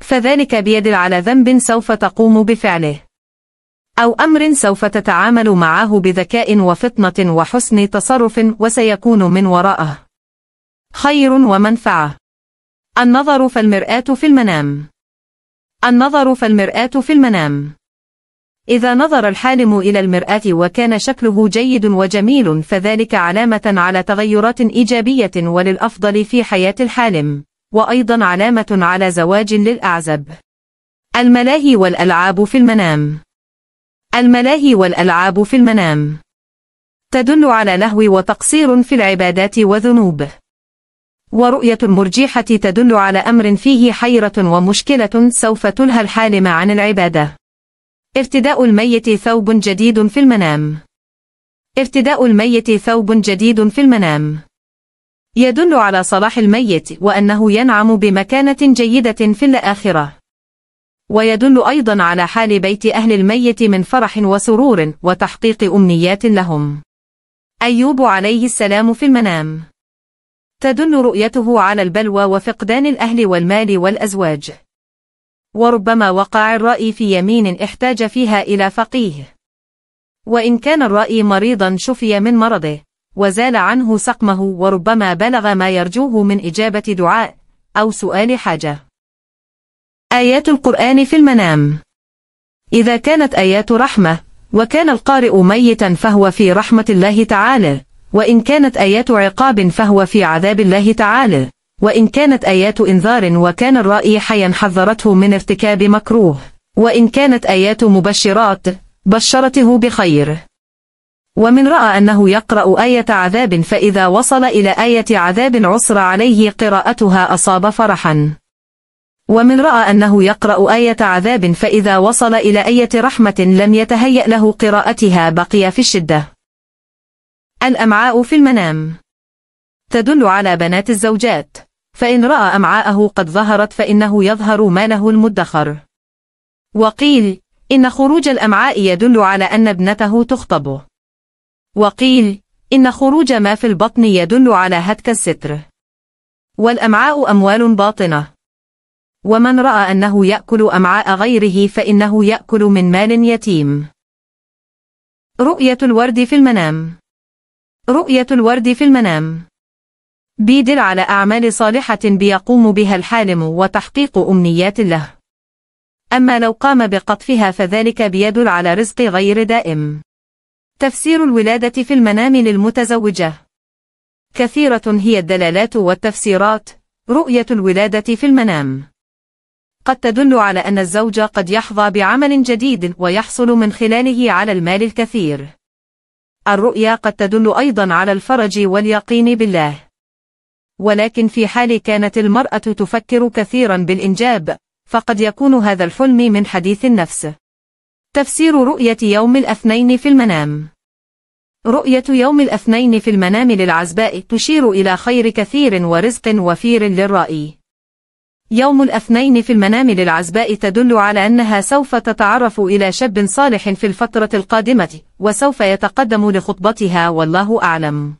فذلك بيدل على ذنب سوف تقوم بفعله أو أمر سوف تتعامل معه بذكاء وفطنة وحسن تصرف وسيكون من وراءه خير ومنفعة النظر فالمرآة في المنام النظر فالمرآة في المنام إذا نظر الحالم إلى المرآة وكان شكله جيد وجميل فذلك علامة على تغيرات إيجابية وللأفضل في حياة الحالم وأيضا علامة على زواج للأعزب الملاهي والألعاب في المنام الملاهي والألعاب في المنام تدل على لهو وتقصير في العبادات وذنوب ورؤية المرجيحة تدل على أمر فيه حيرة ومشكلة سوف تلهى الحالم عن العبادة ارتداء الميت ثوب جديد في المنام ارتداء الميت ثوب جديد في المنام يدل على صلاح الميت وأنه ينعم بمكانة جيدة في الآخرة ويدل أيضا على حال بيت أهل الميت من فرح وسرور وتحقيق أمنيات لهم أيوب عليه السلام في المنام تدل رؤيته على البلوى وفقدان الأهل والمال والأزواج وربما وقع الرأي في يمين احتاج فيها إلى فقيه وإن كان الرأي مريضا شفي من مرضه وزال عنه سقمه وربما بلغ ما يرجوه من إجابة دعاء أو سؤال حاجة آيات القرآن في المنام إذا كانت آيات رحمة وكان القارئ ميتا فهو في رحمة الله تعالى وإن كانت آيات عقاب فهو في عذاب الله تعالى وإن كانت آيات إنذار وكان الرأي حيا حذرته من ارتكاب مكروه وإن كانت آيات مبشرات بشرته بخير ومن رأى أنه يقرأ آية عذاب فإذا وصل إلى آية عذاب عسر عليه قراءتها أصاب فرحا ومن رأى أنه يقرأ آية عذاب فإذا وصل إلى آية رحمة لم يتهيأ له قراءتها بقي في الشدة الأمعاء في المنام تدل على بنات الزوجات فإن رأى أمعاءه قد ظهرت فإنه يظهر ماله المدخر وقيل إن خروج الأمعاء يدل على أن ابنته تخطبه وقيل إن خروج ما في البطن يدل على هتك الستر والأمعاء أموال باطنة ومن رأى أنه يأكل أمعاء غيره فإنه يأكل من مال يتيم رؤية الورد في المنام رؤية الورد في المنام بيدل على أعمال صالحة بيقوم بها الحالم وتحقيق أمنيات له أما لو قام بقطفها فذلك بيدل على رزق غير دائم تفسير الولادة في المنام للمتزوجة كثيرة هي الدلالات والتفسيرات رؤية الولادة في المنام قد تدل على أن الزوج قد يحظى بعمل جديد ويحصل من خلاله على المال الكثير الرؤيا قد تدل أيضا على الفرج واليقين بالله ولكن في حال كانت المرأة تفكر كثيرا بالإنجاب فقد يكون هذا الحلم من حديث النفس تفسير رؤية يوم الاثنين في المنام رؤية يوم الاثنين في المنام للعزباء تشير إلى خير كثير ورزق وفير للرائي يوم الاثنين في المنام للعزباء تدل على أنها سوف تتعرف إلى شاب صالح في الفترة القادمة وسوف يتقدم لخطبتها والله أعلم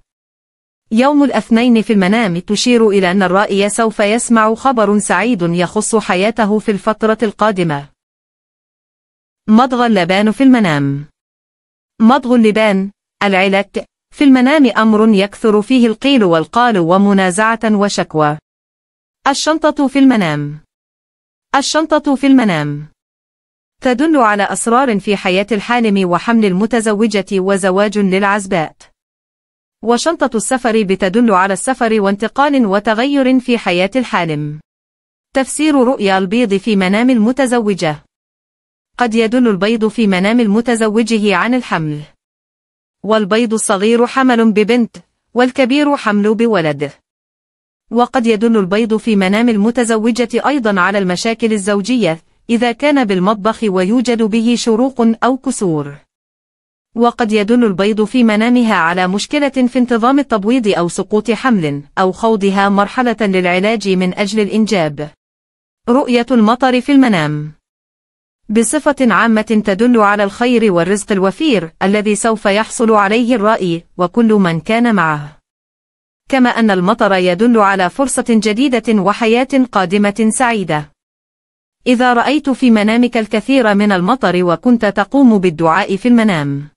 يوم الاثنين في المنام تشير إلى أن الرائي سوف يسمع خبر سعيد يخص حياته في الفترة القادمة مضغ اللبان في المنام مضغ اللبان العلك في المنام أمر يكثر فيه القيل والقال ومنازعة وشكوى الشنطة في المنام الشنطة في المنام تدل على أسرار في حياة الحالم وحمل المتزوجة وزواج للعزباء وشنطة السفر بتدل على السفر وانتقال وتغير في حياة الحالم تفسير رؤيا البيض في منام المتزوجة قد يدل البيض في منام المتزوجه عن الحمل والبيض الصغير حمل ببنت والكبير حمل بولد وقد يدل البيض في منام المتزوجة أيضا على المشاكل الزوجية إذا كان بالمطبخ ويوجد به شروق أو كسور وقد يدل البيض في منامها على مشكلة في انتظام التبويض أو سقوط حمل أو خوضها مرحلة للعلاج من أجل الإنجاب رؤية المطر في المنام بصفة عامة تدل على الخير والرزق الوفير الذي سوف يحصل عليه الرأي وكل من كان معه كما أن المطر يدل على فرصة جديدة وحياة قادمة سعيدة إذا رأيت في منامك الكثير من المطر وكنت تقوم بالدعاء في المنام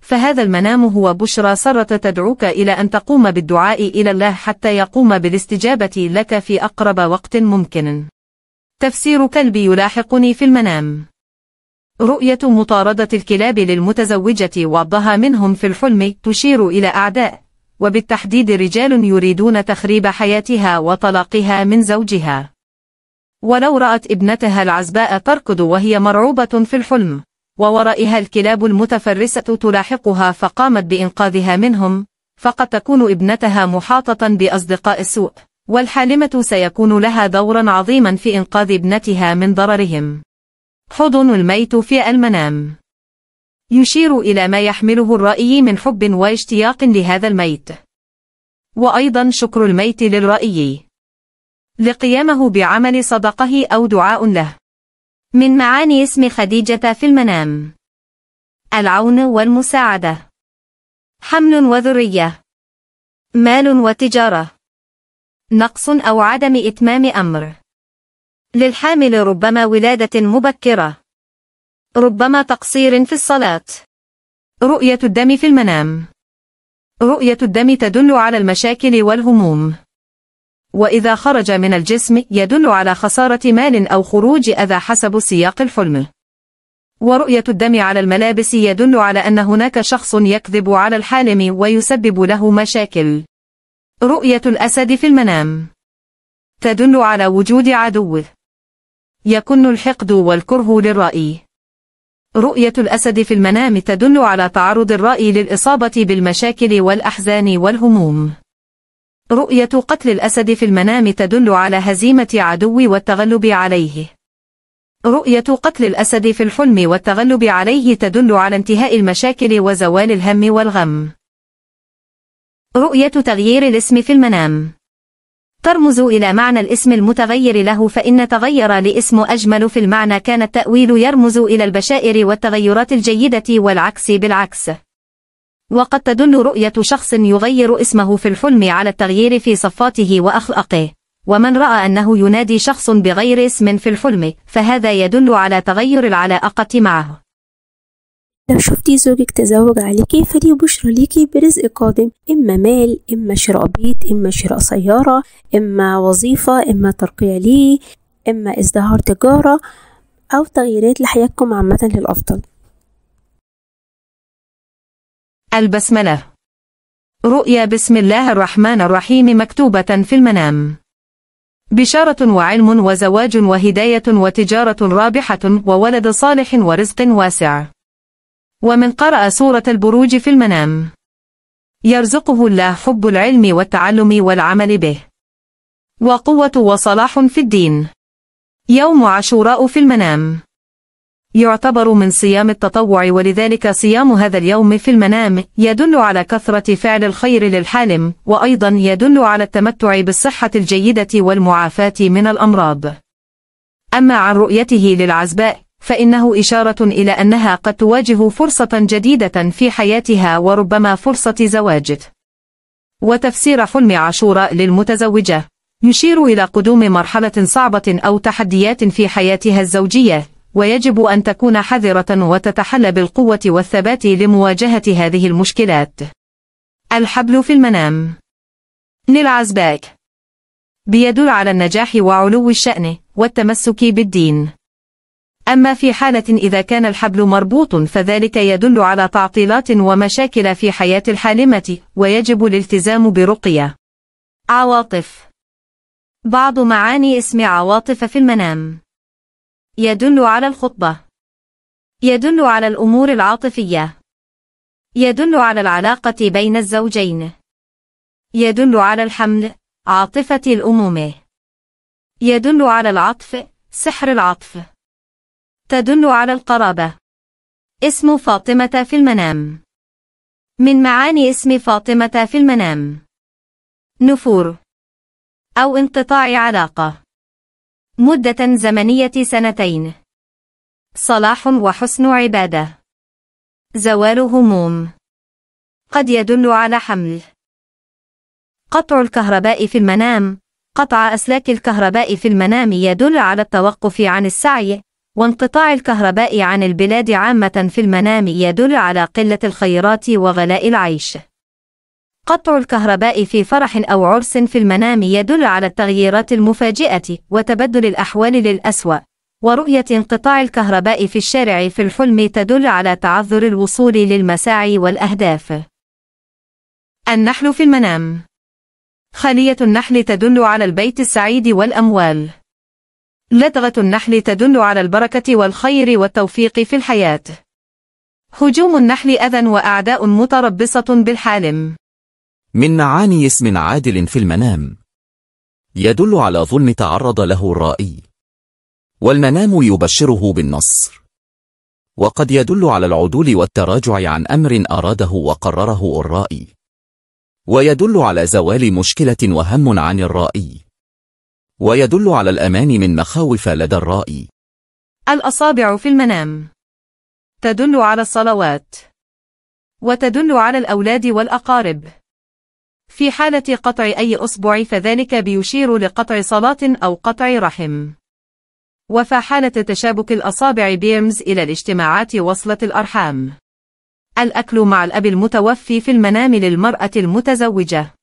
فهذا المنام هو بشرى سرة تدعوك إلى أن تقوم بالدعاء إلى الله حتى يقوم بالاستجابة لك في أقرب وقت ممكن تفسير كلبي يلاحقني في المنام رؤية مطاردة الكلاب للمتزوجة وضها منهم في الحلم تشير إلى أعداء وبالتحديد رجال يريدون تخريب حياتها وطلاقها من زوجها ولو رأت ابنتها العزباء تركض وهي مرعوبة في الحلم وورائها الكلاب المتفرسة تلاحقها فقامت بإنقاذها منهم فقد تكون ابنتها محاطة بأصدقاء السوء والحالمة سيكون لها دورا عظيما في إنقاذ ابنتها من ضررهم حضن الميت في المنام يشير إلى ما يحمله الرأي من حب واشتياق لهذا الميت وأيضا شكر الميت للرأي لقيامه بعمل صدقه أو دعاء له من معاني اسم خديجة في المنام العون والمساعدة حمل وذرية مال وتجارة نقص أو عدم إتمام أمر للحامل ربما ولادة مبكرة ربما تقصير في الصلاة رؤية الدم في المنام رؤية الدم تدل على المشاكل والهموم وإذا خرج من الجسم يدل على خسارة مال أو خروج أذى حسب سياق الحلم ورؤية الدم على الملابس يدل على أن هناك شخص يكذب على الحالم ويسبب له مشاكل رؤية الأسد في المنام تدل على وجود عدوه يكن الحقد والكره للرأي رؤية الأسد في المنام تدل على تعرض الرأي للإصابة بالمشاكل والأحزان والهموم رؤية قتل الأسد في المنام تدل على هزيمة عدو والتغلب عليه رؤية قتل الأسد في الحلم والتغلب عليه تدل على انتهاء المشاكل وزوال الهم والغم رؤية تغيير الاسم في المنام ترمز إلى معنى الاسم المتغير له فإن تغير لاسم أجمل في المعنى كان التأويل يرمز إلى البشائر والتغيرات الجيدة والعكس بالعكس وقد تدل رؤية شخص يغير اسمه في الحلم على التغيير في صفاته وأخلاقه ومن رأى أنه ينادي شخص بغير اسم في الحلم فهذا يدل على تغير العلاقة معه لو شفتي زوجك تزوج عليكي فدي بشرى ليكي برزق قادم إما مال إما شراء بيت إما شراء سيارة إما وظيفة إما ترقية ليه إما ازدهار تجارة أو تغييرات لحياتكم عامة للأفضل البسملة رؤيا بسم الله الرحمن الرحيم مكتوبة في المنام بشارة وعلم وزواج وهداية وتجارة رابحة وولد صالح ورزق واسع ومن قرأ سورة البروج في المنام يرزقه الله حب العلم والتعلم والعمل به وقوة وصلاح في الدين يوم عاشوراء في المنام يعتبر من صيام التطوع ولذلك صيام هذا اليوم في المنام يدل على كثرة فعل الخير للحالم وأيضا يدل على التمتع بالصحة الجيدة والمعافاة من الأمراض أما عن رؤيته للعزباء فإنه إشارة إلى أنها قد تواجه فرصة جديدة في حياتها وربما فرصة زواج وتفسير حلم عاشوراء للمتزوجة يشير إلى قدوم مرحلة صعبة أو تحديات في حياتها الزوجية ويجب أن تكون حذرة وتتحلى بالقوة والثبات لمواجهة هذه المشكلات الحبل في المنام للعزباك بيدل على النجاح وعلو الشأن والتمسك بالدين أما في حالة إذا كان الحبل مربوط فذلك يدل على تعطيلات ومشاكل في حياة الحالمة ويجب الالتزام برقية عواطف بعض معاني اسم عواطف في المنام يدل على الخطبة يدل على الأمور العاطفية يدل على العلاقة بين الزوجين يدل على الحمل عاطفة الأمومة يدل على العطف سحر العطف تدل على القرابة اسم فاطمة في المنام من معاني اسم فاطمة في المنام نفور أو انقطاع علاقة مدة زمنية سنتين صلاح وحسن عبادة زوال هموم قد يدل على حمل قطع الكهرباء في المنام قطع أسلاك الكهرباء في المنام يدل على التوقف عن السعي وانقطاع الكهرباء عن البلاد عامة في المنام يدل على قلة الخيرات وغلاء العيش. قطع الكهرباء في فرح أو عرس في المنام يدل على التغييرات المفاجئة وتبدل الأحوال للأسوأ. ورؤية انقطاع الكهرباء في الشارع في الحلم تدل على تعذر الوصول للمساعي والأهداف. النحل في المنام خلية النحل تدل على البيت السعيد والأموال لدغة النحل تدل على البركة والخير والتوفيق في الحياة هجوم النحل أذى وأعداء متربصة بالحالم من معاني اسم عادل في المنام يدل على ظلم تعرض له الرائي والمنام يبشره بالنصر وقد يدل على العدول والتراجع عن أمر أراده وقرره الرائي ويدل على زوال مشكلة وهم عن الرائي ويدل على الأمان من مخاوف لدى الرائي الأصابع في المنام تدل على الصلوات وتدل على الأولاد والأقارب في حالة قطع أي أصبع فذلك بيشير لقطع صلاة أو قطع رحم وفي حالة تشابك الأصابع بيرمز إلى الاجتماعات وصلة الأرحام الأكل مع الأب المتوفي في المنام للمرأة المتزوجة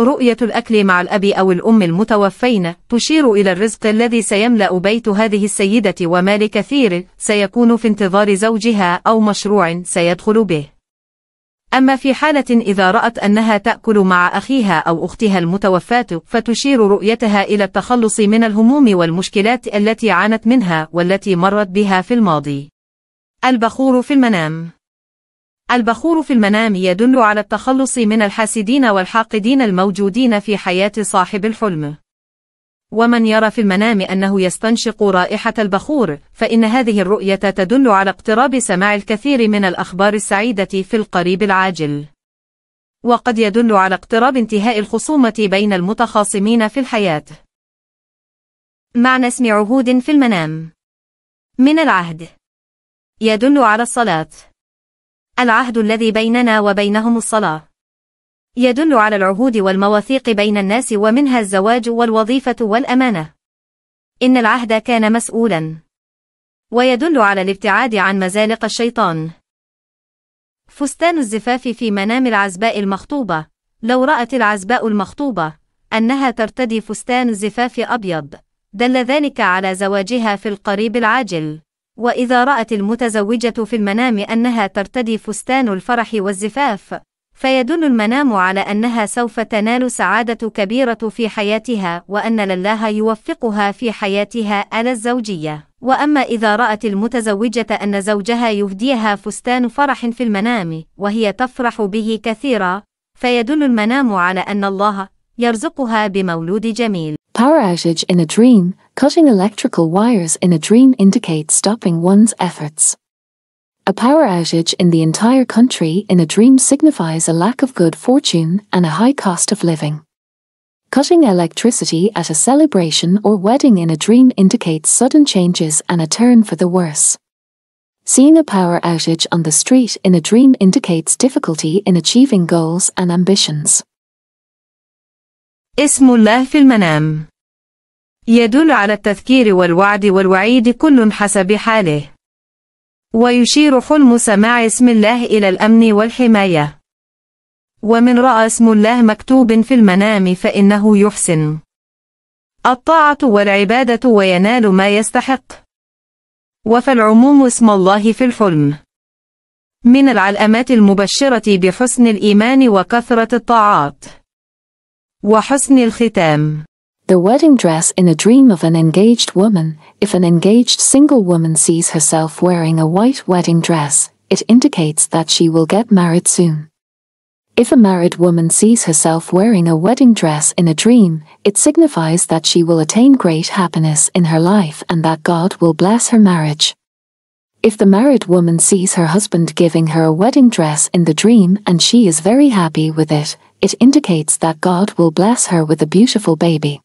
رؤية الأكل مع الأب أو الأم المتوفين تشير إلى الرزق الذي سيملأ بيت هذه السيدة ومال كثير سيكون في انتظار زوجها أو مشروع سيدخل به أما في حالة إذا رأت أنها تأكل مع أخيها أو أختها المتوفاة فتشير رؤيتها إلى التخلص من الهموم والمشكلات التي عانت منها والتي مرت بها في الماضي البخور في المنام البخور في المنام يدل على التخلص من الحاسدين والحاقدين الموجودين في حياة صاحب الحلم ومن يرى في المنام أنه يستنشق رائحة البخور فإن هذه الرؤية تدل على اقتراب سماع الكثير من الأخبار السعيدة في القريب العاجل وقد يدل على اقتراب انتهاء الخصومة بين المتخاصمين في الحياة معنى اسم عهود في المنام من العهد يدل على الصلاة العهد الذي بيننا وبينهم الصلاة يدل على العهود والمواثيق بين الناس ومنها الزواج والوظيفة والأمانة إن العهد كان مسؤولا ويدل على الابتعاد عن مزالق الشيطان فستان الزفاف في منام العزباء المخطوبة لو رأت العزباء المخطوبة أنها ترتدي فستان الزفاف أبيض دل ذلك على زواجها في القريب العاجل وإذا رأت المتزوجة في المنام أنها ترتدي فستان الفرح والزفاف، فيدل المنام على أنها سوف تنال سعادة كبيرة في حياتها وأن الله يوفقها في حياتها على الزوجية. وأما إذا رأت المتزوجة أن زوجها يهديها فستان فرح في المنام وهي تفرح به كثيرا، فيدل المنام على أن الله يرزقها بمولود جميل. Power outage in a dream Cutting electrical wires in a dream indicates stopping one's efforts. A power outage in the entire country in a dream signifies a lack of good fortune and a high cost of living. Cutting electricity at a celebration or wedding in a dream indicates sudden changes and a turn for the worse. Seeing a power outage on the street in a dream indicates difficulty in achieving goals and ambitions. اسم الله في المنام يدل على التذكير والوعد والوعيد كل حسب حاله ويشير حلم سماع اسم الله إلى الأمن والحماية ومن رأى اسم الله مكتوب في المنام فإنه يحسن الطاعة والعبادة وينال ما يستحق وفالعموم اسم الله في الحلم من العلامات المبشرة بحسن الإيمان وكثرة الطاعات وحسن الختام The wedding dress in a dream of an engaged woman, if an engaged single woman sees herself wearing a white wedding dress, it indicates that she will get married soon. If a married woman sees herself wearing a wedding dress in a dream, it signifies that she will attain great happiness in her life and that God will bless her marriage. If the married woman sees her husband giving her a wedding dress in the dream and she is very happy with it, it indicates that God will bless her with a beautiful baby.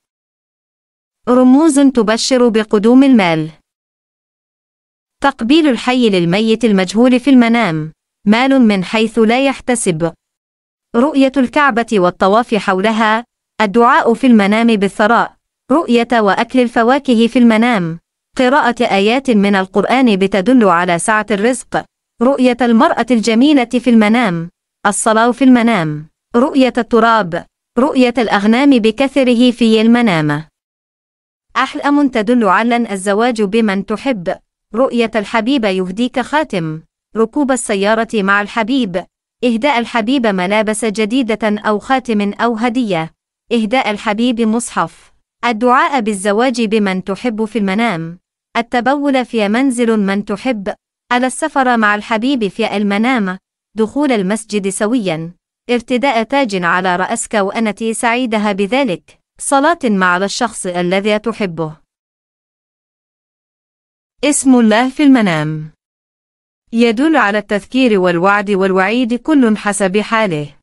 رموز تبشر بقدوم المال تقبيل الحي للميت المجهول في المنام مال من حيث لا يحتسب رؤية الكعبة والطواف حولها الدعاء في المنام بالثراء رؤية وأكل الفواكه في المنام قراءة آيات من القرآن بتدل على سعة الرزق رؤية المرأة الجميلة في المنام الصلاة في المنام رؤية التراب رؤية الأغنام بكثره في المنام أحلام تدل على الزواج بمن تحب رؤية الحبيب يهديك خاتم ركوب السيارة مع الحبيب إهداء الحبيب ملابس جديدة أو خاتم أو هدية إهداء الحبيب مصحف الدعاء بالزواج بمن تحب في المنام التبول في منزل من تحب على السفر مع الحبيب في المنام دخول المسجد سويا ارتداء تاج على رأسك وأنت سعيدها بذلك صلاة مع الشخص الذي تحبه. اسم الله في المنام يدل على التذكير والوعد والوعيد كل حسب حاله.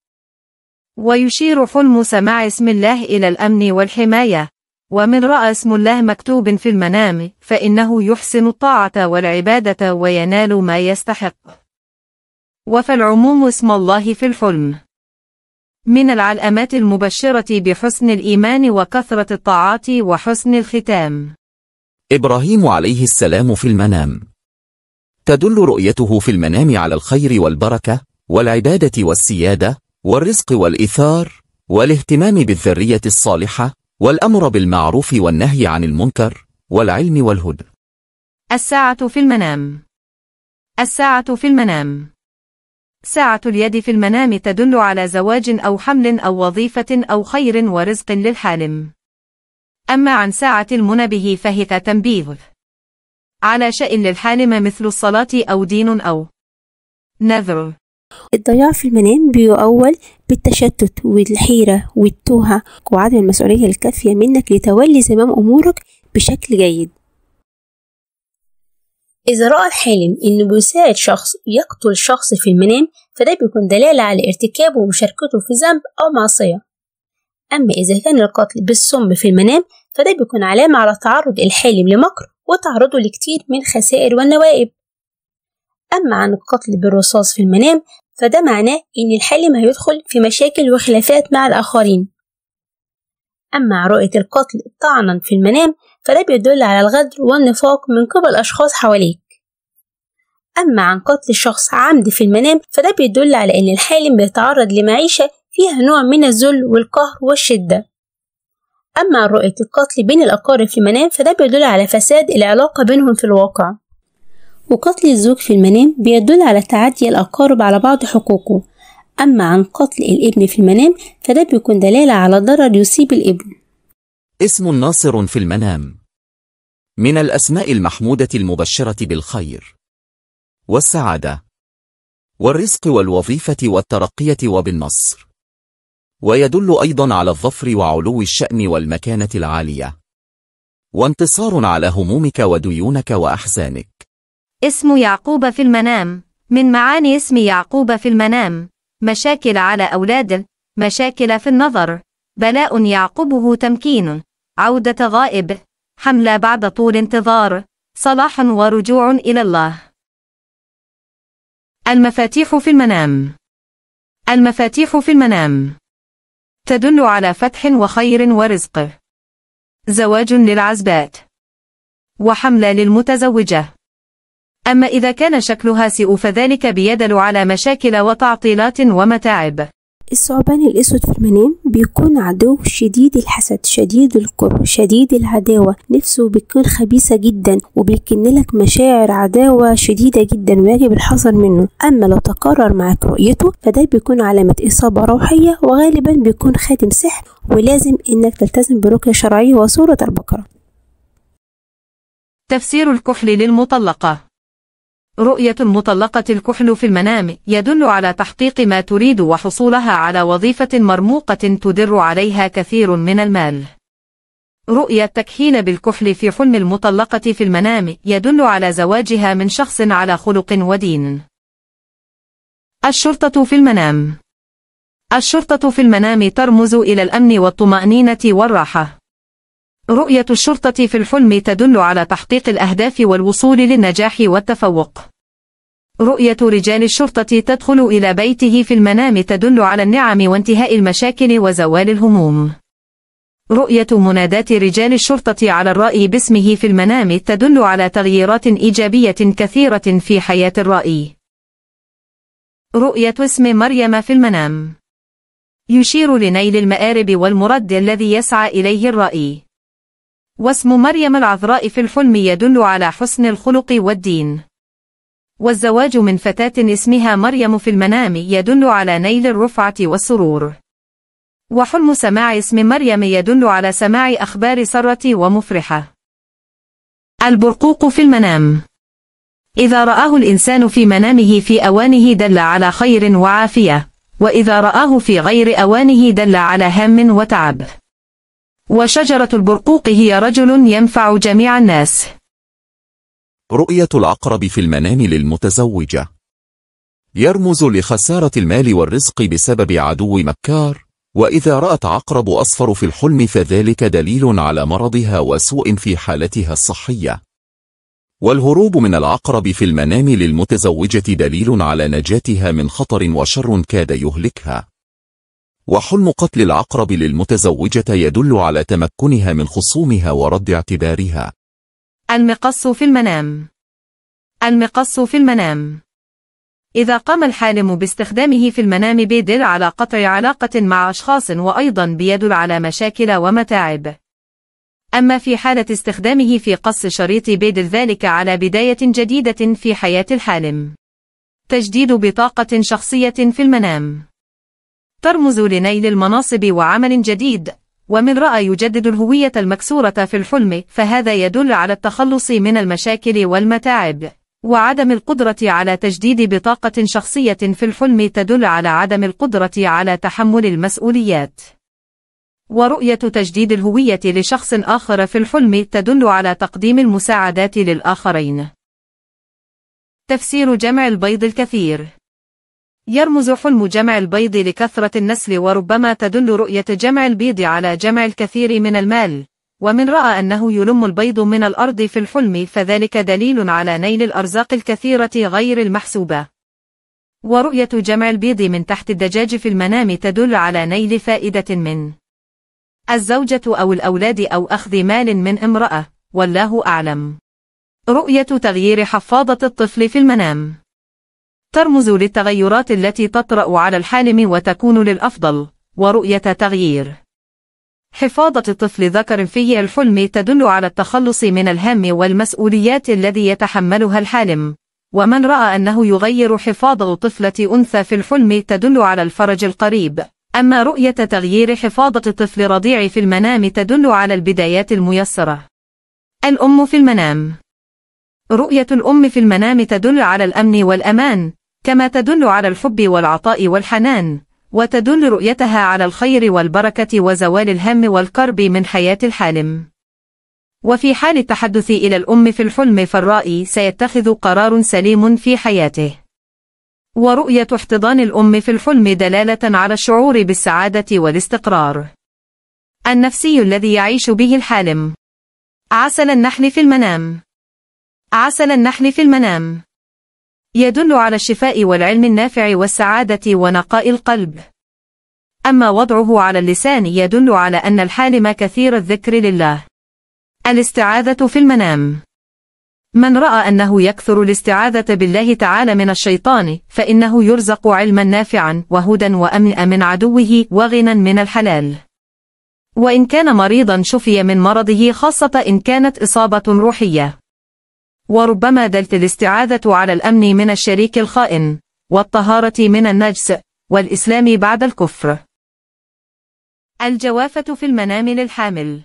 ويشير حلم سماع اسم الله إلى الأمن والحماية. ومن رأى اسم الله مكتوب في المنام فإنه يحسن الطاعة والعبادة وينال ما يستحق. وفالعموم اسم الله في الحلم من العلامات المبشرة بحسن الإيمان وكثرة الطاعات وحسن الختام إبراهيم عليه السلام في المنام تدل رؤيته في المنام على الخير والبركة والعبادة والسيادة والرزق والإثار والاهتمام بالذرية الصالحة والأمر بالمعروف والنهي عن المنكر والعلم والهدى الساعة في المنام الساعة في المنام ساعة اليد في المنام تدل على زواج أو حمل أو وظيفة أو خير ورزق للحالم أما عن ساعة المنبه فهي تنبيه على شيء للحالم مثل الصلاة أو دين أو نذر الضياع في المنام بيؤول بالتشتت والحيرة والتوهة وعدم المسؤولية الكافية منك لتولي زمام أمورك بشكل جيد إذا رأى الحالم إنه بيساعد شخص يقتل شخص في المنام فده بيكون دلالة على ارتكابه ومشاركته في ذنب أو معصية أما إذا كان القتل بالسم في المنام فده بيكون علامة على تعرض الحالم لمكر وتعرضه لكتير من خسائر والنوائب أما عن القتل بالرصاص في المنام فده معناه إن الحالم هيدخل في مشاكل وخلافات مع الآخرين أما عن رؤية القتل طعنا في المنام فده بيدل على الغدر والنفاق من قبل أشخاص حواليك أما عن قتل الشخص عمد في المنام فده بيدل على أن الحالم بيتعرض لمعيشة فيها نوع من الذل والقهر والشدة أما عن رؤية القتل بين الأقارب في المنام فده بيدل على فساد العلاقة بينهم في الواقع وقتل الزوج في المنام بيدل على تعدي الأقارب على بعض حقوقه أما عن قتل الابن في المنام فده بيكون دلالة على ضرر يصيب الابن اسم ناصر في المنام من الأسماء المحمودة المبشرة بالخير والسعادة والرزق والوظيفة والترقية وبالنصر ويدل أيضا على الظفر وعلو الشأن والمكانة العالية وانتصار على همومك وديونك وأحزانك اسم يعقوب في المنام من معاني اسم يعقوب في المنام مشاكل على أولاده مشاكل في النظر بلاء يعقبه تمكين عودة غائب حملة بعد طول انتظار صلاح ورجوع إلى الله المفاتيح في المنام المفاتيح في المنام تدل على فتح وخير ورزق زواج للعزبات وحملة للمتزوجة أما إذا كان شكلها سيء فذلك بيدل على مشاكل وتعطيلات ومتاعب الثعبان الأسود في المنام بيكون عدو شديد الحسد شديد الكره شديد العداوة نفسه بتكون خبيثة جدا وبيكن لك مشاعر عداوة شديدة جدا ويجب الحذر منه أما لو تكرر معك رؤيته فده بيكون علامة إصابة روحية وغالبا بيكون خاتم سحر ولازم إنك تلتزم برقية شرعية وصورة البقرة تفسير الكحل للمطلقة رؤية مطلقة الكحل في المنام يدل على تحقيق ما تريد وحصولها على وظيفة مرموقة تدر عليها كثير من المال رؤية تكهين بالكحل في حلم المطلقة في المنام يدل على زواجها من شخص على خلق ودين الشرطة في المنام الشرطة في المنام ترمز إلى الأمن والطمأنينة والراحة رؤية الشرطة في الحلم تدل على تحقيق الأهداف والوصول للنجاح والتفوق. رؤية رجال الشرطة تدخل إلى بيته في المنام تدل على النعم وانتهاء المشاكل وزوال الهموم. رؤية منادات رجال الشرطة على الرائي باسمه في المنام تدل على تغييرات إيجابية كثيرة في حياة الرائي. رؤية اسم مريم في المنام يشير لنيل المآرب والمرد الذي يسعى إليه الرائي. واسم مريم العذراء في الحلم يدل على حسن الخلق والدين والزواج من فتاة اسمها مريم في المنام يدل على نيل الرفعة والسرور وحلم سماع اسم مريم يدل على سماع أخبار سرة ومفرحة البرقوق في المنام إذا رآه الإنسان في منامه في أوانه دل على خير وعافية وإذا رآه في غير أوانه دل على هم وتعب وشجرة البرقوق هي رجل ينفع جميع الناس رؤية العقرب في المنام للمتزوجة يرمز لخسارة المال والرزق بسبب عدو مكار وإذا رأت عقرب أصفر في الحلم فذلك دليل على مرضها وسوء في حالتها الصحية والهروب من العقرب في المنام للمتزوجة دليل على نجاتها من خطر وشر كاد يهلكها وحلم قتل العقرب للمتزوجة يدل على تمكنها من خصومها ورد اعتبارها المقص في المنام المقص في المنام إذا قام الحالم باستخدامه في المنام بيدل على قطع علاقة مع أشخاص وأيضا بيدل على مشاكل ومتاعب أما في حالة استخدامه في قص شريط بيدل ذلك على بداية جديدة في حياة الحالم تجديد بطاقة شخصية في المنام ترمز لنيل المناصب وعمل جديد ومن رأى يجدد الهوية المكسورة في الحلم فهذا يدل على التخلص من المشاكل والمتاعب وعدم القدرة على تجديد بطاقة شخصية في الحلم تدل على عدم القدرة على تحمل المسؤوليات ورؤية تجديد الهوية لشخص آخر في الحلم تدل على تقديم المساعدات للآخرين تفسير جمع البيض الكثير يرمز حلم جمع البيض لكثرة النسل وربما تدل رؤية جمع البيض على جمع الكثير من المال ومن رأى أنه يلم البيض من الأرض في الحلم فذلك دليل على نيل الأرزاق الكثيرة غير المحسوبة ورؤية جمع البيض من تحت الدجاج في المنام تدل على نيل فائدة من الزوجة أو الأولاد أو أخذ مال من امرأة والله أعلم رؤية تغيير حفاضة الطفل في المنام ترمز للتغيرات التي تطرأ على الحالم وتكون للأفضل ورؤية تغيير حفاظة الطفل ذكر في الحلم تدل على التخلص من الهم والمسؤوليات الذي يتحملها الحالم ومن رأى أنه يغير حفاظ طفلة أنثى في الحلم تدل على الفرج القريب أما رؤية تغيير حفاظة طفل رضيع في المنام تدل على البدايات الميسرة الأم في المنام رؤية الأم في المنام تدل على الأمن والأمان كما تدل على الحب والعطاء والحنان وتدل رؤيتها على الخير والبركة وزوال الهم والكرب من حياة الحالم وفي حال التحدث إلى الأم في الحلم فالرائي سيتخذ قرار سليم في حياته ورؤية احتضان الأم في الحلم دلالة على الشعور بالسعادة والاستقرار النفسي الذي يعيش به الحالم عسل النحل في المنام عسل النحل في المنام يدل على الشفاء والعلم النافع والسعادة ونقاء القلب أما وضعه على اللسان يدل على أن الحالم كثير الذكر لله الاستعاذة في المنام من رأى أنه يكثر الاستعاذة بالله تعالى من الشيطان فإنه يرزق علما نافعا وهدى وأمن من عدوه وغنى من الحلال وإن كان مريضا شفي من مرضه خاصة إن كانت إصابة روحية وربما دلت الاستعاذة على الأمن من الشريك الخائن والطهارة من النجس والإسلام بعد الكفر الجوافة في المنام للحامل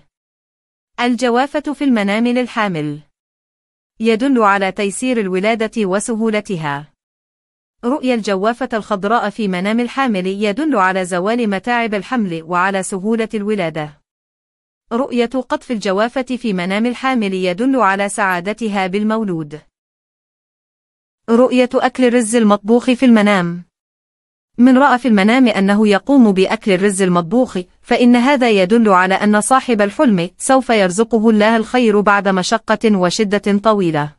الجوافة في المنام للحامل يدل على تيسير الولادة وسهولتها رؤيا الجوافة الخضراء في منام الحامل يدل على زوال متاعب الحمل وعلى سهولة الولادة رؤية قطف الجوافة في منام الحامل يدل على سعادتها بالمولود. رؤية أكل الرز المطبوخ في المنام من رأى في المنام أنه يقوم بأكل الرز المطبوخ فإن هذا يدل على أن صاحب الحلم سوف يرزقه الله الخير بعد مشقة وشدة طويلة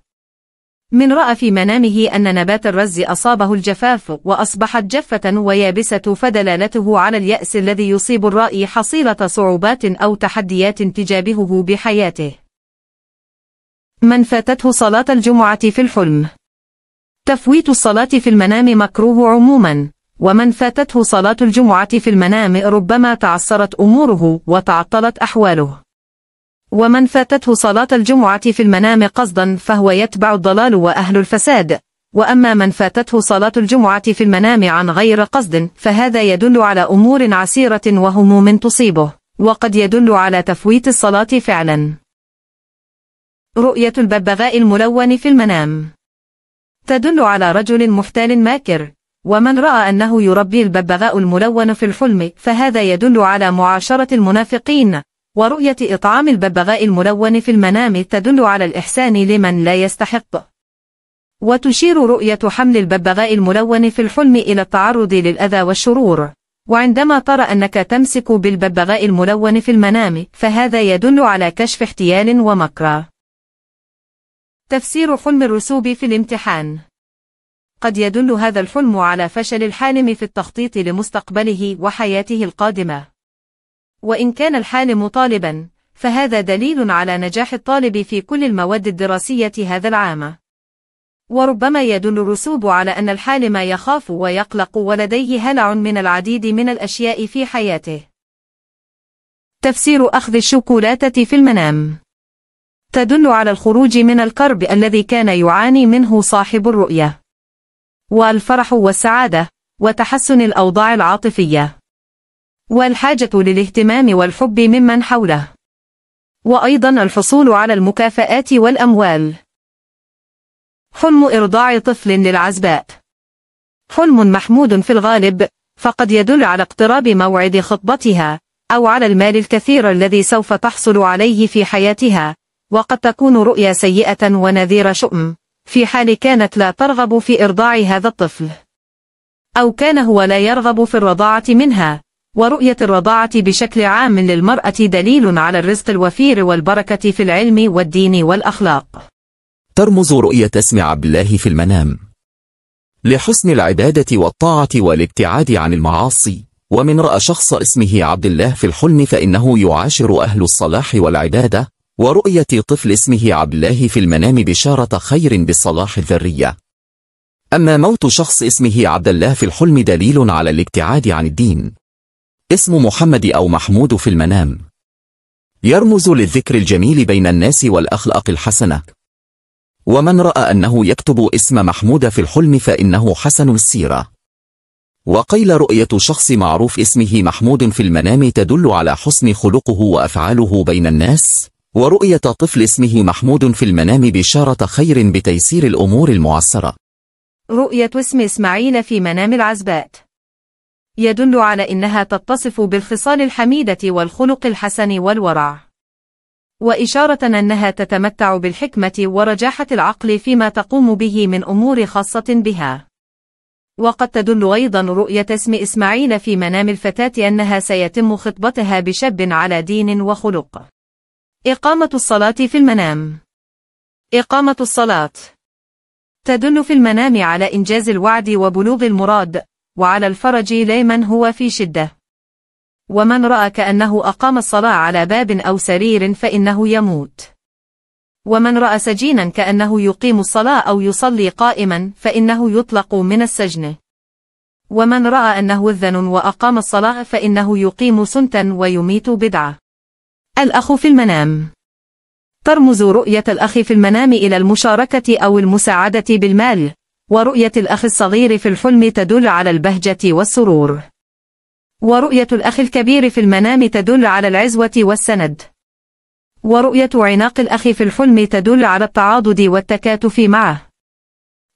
من رأى في منامه أن نبات الرز أصابه الجفاف وأصبحت جفة ويابسة فدلالته على اليأس الذي يصيب الرأي حصيلة صعوبات أو تحديات تجابهه بحياته من فاتته صلاة الجمعة في الحلم تفويت الصلاة في المنام مكروه عموما ومن فاتته صلاة الجمعة في المنام ربما تعصرت أموره وتعطلت أحواله ومن فاتته صلاة الجمعة في المنام قصدا فهو يتبع الضلال وأهل الفساد وأما من فاتته صلاة الجمعة في المنام عن غير قصد فهذا يدل على أمور عسيرة وهموم تصيبه وقد يدل على تفويت الصلاة فعلا رؤية الببغاء الملون في المنام تدل على رجل محتال ماكر ومن رأى أنه يربي الببغاء الملون في الحلم فهذا يدل على معاشرة المنافقين ورؤية إطعام الببغاء الملون في المنام تدل على الإحسان لمن لا يستحق. وتشير رؤية حمل الببغاء الملون في الحلم إلى التعرض للأذى والشرور وعندما ترى أنك تمسك بالببغاء الملون في المنام فهذا يدل على كشف احتيال ومكر. تفسير حلم الرسوب في الامتحان قد يدل هذا الحلم على فشل الحالم في التخطيط لمستقبله وحياته القادمة وإن كان الحال مطالبا فهذا دليل على نجاح الطالب في كل المواد الدراسية هذا العام وربما يدل الرسوب على أن الحالم يخاف ويقلق ولديه هلع من العديد من الأشياء في حياته تفسير أخذ الشوكولاتة في المنام تدل على الخروج من الكرب الذي كان يعاني منه صاحب الرؤية والفرح والسعادة وتحسن الأوضاع العاطفية والحاجة للاهتمام والحب ممن حوله وأيضا الحصول على المكافآت والأموال حلم إرضاع طفل للعزباء حلم محمود في الغالب فقد يدل على اقتراب موعد خطبتها أو على المال الكثير الذي سوف تحصل عليه في حياتها وقد تكون رؤيا سيئة ونذير شؤم في حال كانت لا ترغب في إرضاع هذا الطفل أو كان هو لا يرغب في الرضاعة منها ورؤية الرضاعة بشكل عام للمرأة دليل على الرزق الوفير والبركة في العلم والدين والأخلاق ترمز رؤية اسم عبد الله في المنام لحسن العبادة والطاعة والابتعاد عن المعاصي ومن رأى شخص اسمه عبد الله في الحلم فإنه يعاشر أهل الصلاح والعبادة ورؤية طفل اسمه عبد الله في المنام بشارة خير بالصلاح الذرية أما موت شخص اسمه عبد الله في الحلم دليل على الابتعاد عن الدين اسم محمد أو محمود في المنام يرمز للذكر الجميل بين الناس والأخلاق الحسنة ومن رأى أنه يكتب اسم محمود في الحلم فإنه حسن السيرة وقيل رؤية شخص معروف اسمه محمود في المنام تدل على حسن خلقه وأفعاله بين الناس ورؤية طفل اسمه محمود في المنام بشارة خير بتيسير الأمور المعسرة رؤية اسم إسماعيل في منام العزبات يدل على إنها تتصف بالخصال الحميدة والخلق الحسن والورع وإشارة أنها تتمتع بالحكمة ورجاحة العقل فيما تقوم به من أمور خاصة بها وقد تدل أيضا رؤية اسم إسماعيل في منام الفتاة أنها سيتم خطبتها بشاب على دين وخلق إقامة الصلاة في المنام إقامة الصلاة تدل في المنام على إنجاز الوعد وبلوغ المراد وعلى الفرج لمن هو في شدة ومن رأى كأنه أقام الصلاة على باب أو سرير فإنه يموت ومن رأى سجينا كأنه يقيم الصلاة أو يصلي قائما فإنه يطلق من السجن ومن رأى أنه الذن وأقام الصلاة فإنه يقيم سنتا ويميت بدعة الأخ في المنام ترمز رؤية الأخ في المنام إلى المشاركة أو المساعدة بالمال ورؤية الأخ الصغير في الحلم تدل على البهجة والسرور ورؤية الأخ الكبير في المنام تدل على العزوة والسند ورؤية عناق الأخ في الحلم تدل على التعاضد والتكاتف معه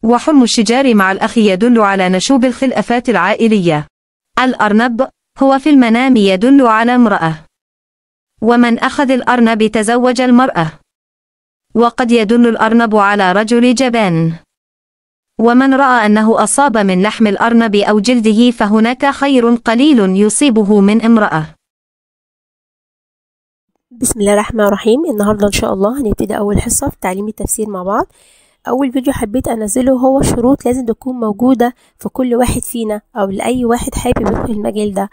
وحلم الشجار مع الأخ يدل على نشوب الخلافات العائلية الأرنب هو في المنام يدل على امرأة ومن أخذ الأرنب تزوج المرأة وقد يدل الأرنب على رجل جبان ومن رأى أنه أصاب من لحم الأرنب أو جلده فهناك خير قليل يصيبه من امرأة بسم الله الرحمن الرحيم النهاردة إن شاء الله هنبتدي أول حصة في تعليم التفسير مع بعض أول فيديو حبيت أنزله هو شروط لازم تكون موجودة في كل واحد فينا أو لأي واحد حابب يدخل المجال ده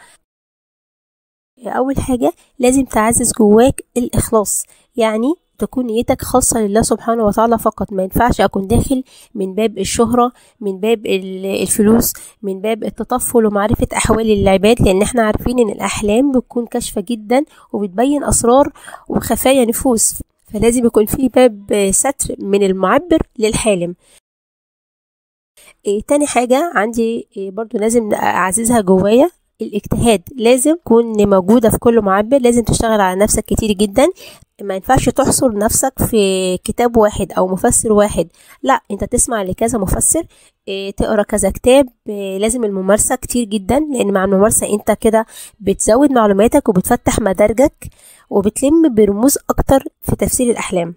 أول حاجة لازم تعزز جواك الإخلاص يعني تكون نيتك خاصة لله سبحانه وتعالى فقط ما ينفعش أكون داخل من باب الشهرة من باب الفلوس من باب التطفل ومعرفة أحوال العباد لأن احنا عارفين إن الأحلام بتكون كاشفة جدا وبتبين أسرار وخفايا نفوس فلازم يكون في باب ستر من المعبر للحالم إيه تاني حاجة عندي إيه برضو لازم أعززها جوايا الاجتهاد لازم تكون موجودة في كل معبر لازم تشتغل على نفسك كتير جدا ما ينفعش تحصر نفسك في كتاب واحد او مفسر واحد لا انت تسمع لكذا مفسر آه، تقرا كذا كتاب آه، لازم الممارسة كتير جدا لان مع الممارسة انت كده بتزود معلوماتك وبتفتح مدارجك وبتلم برموز اكتر في تفسير الاحلام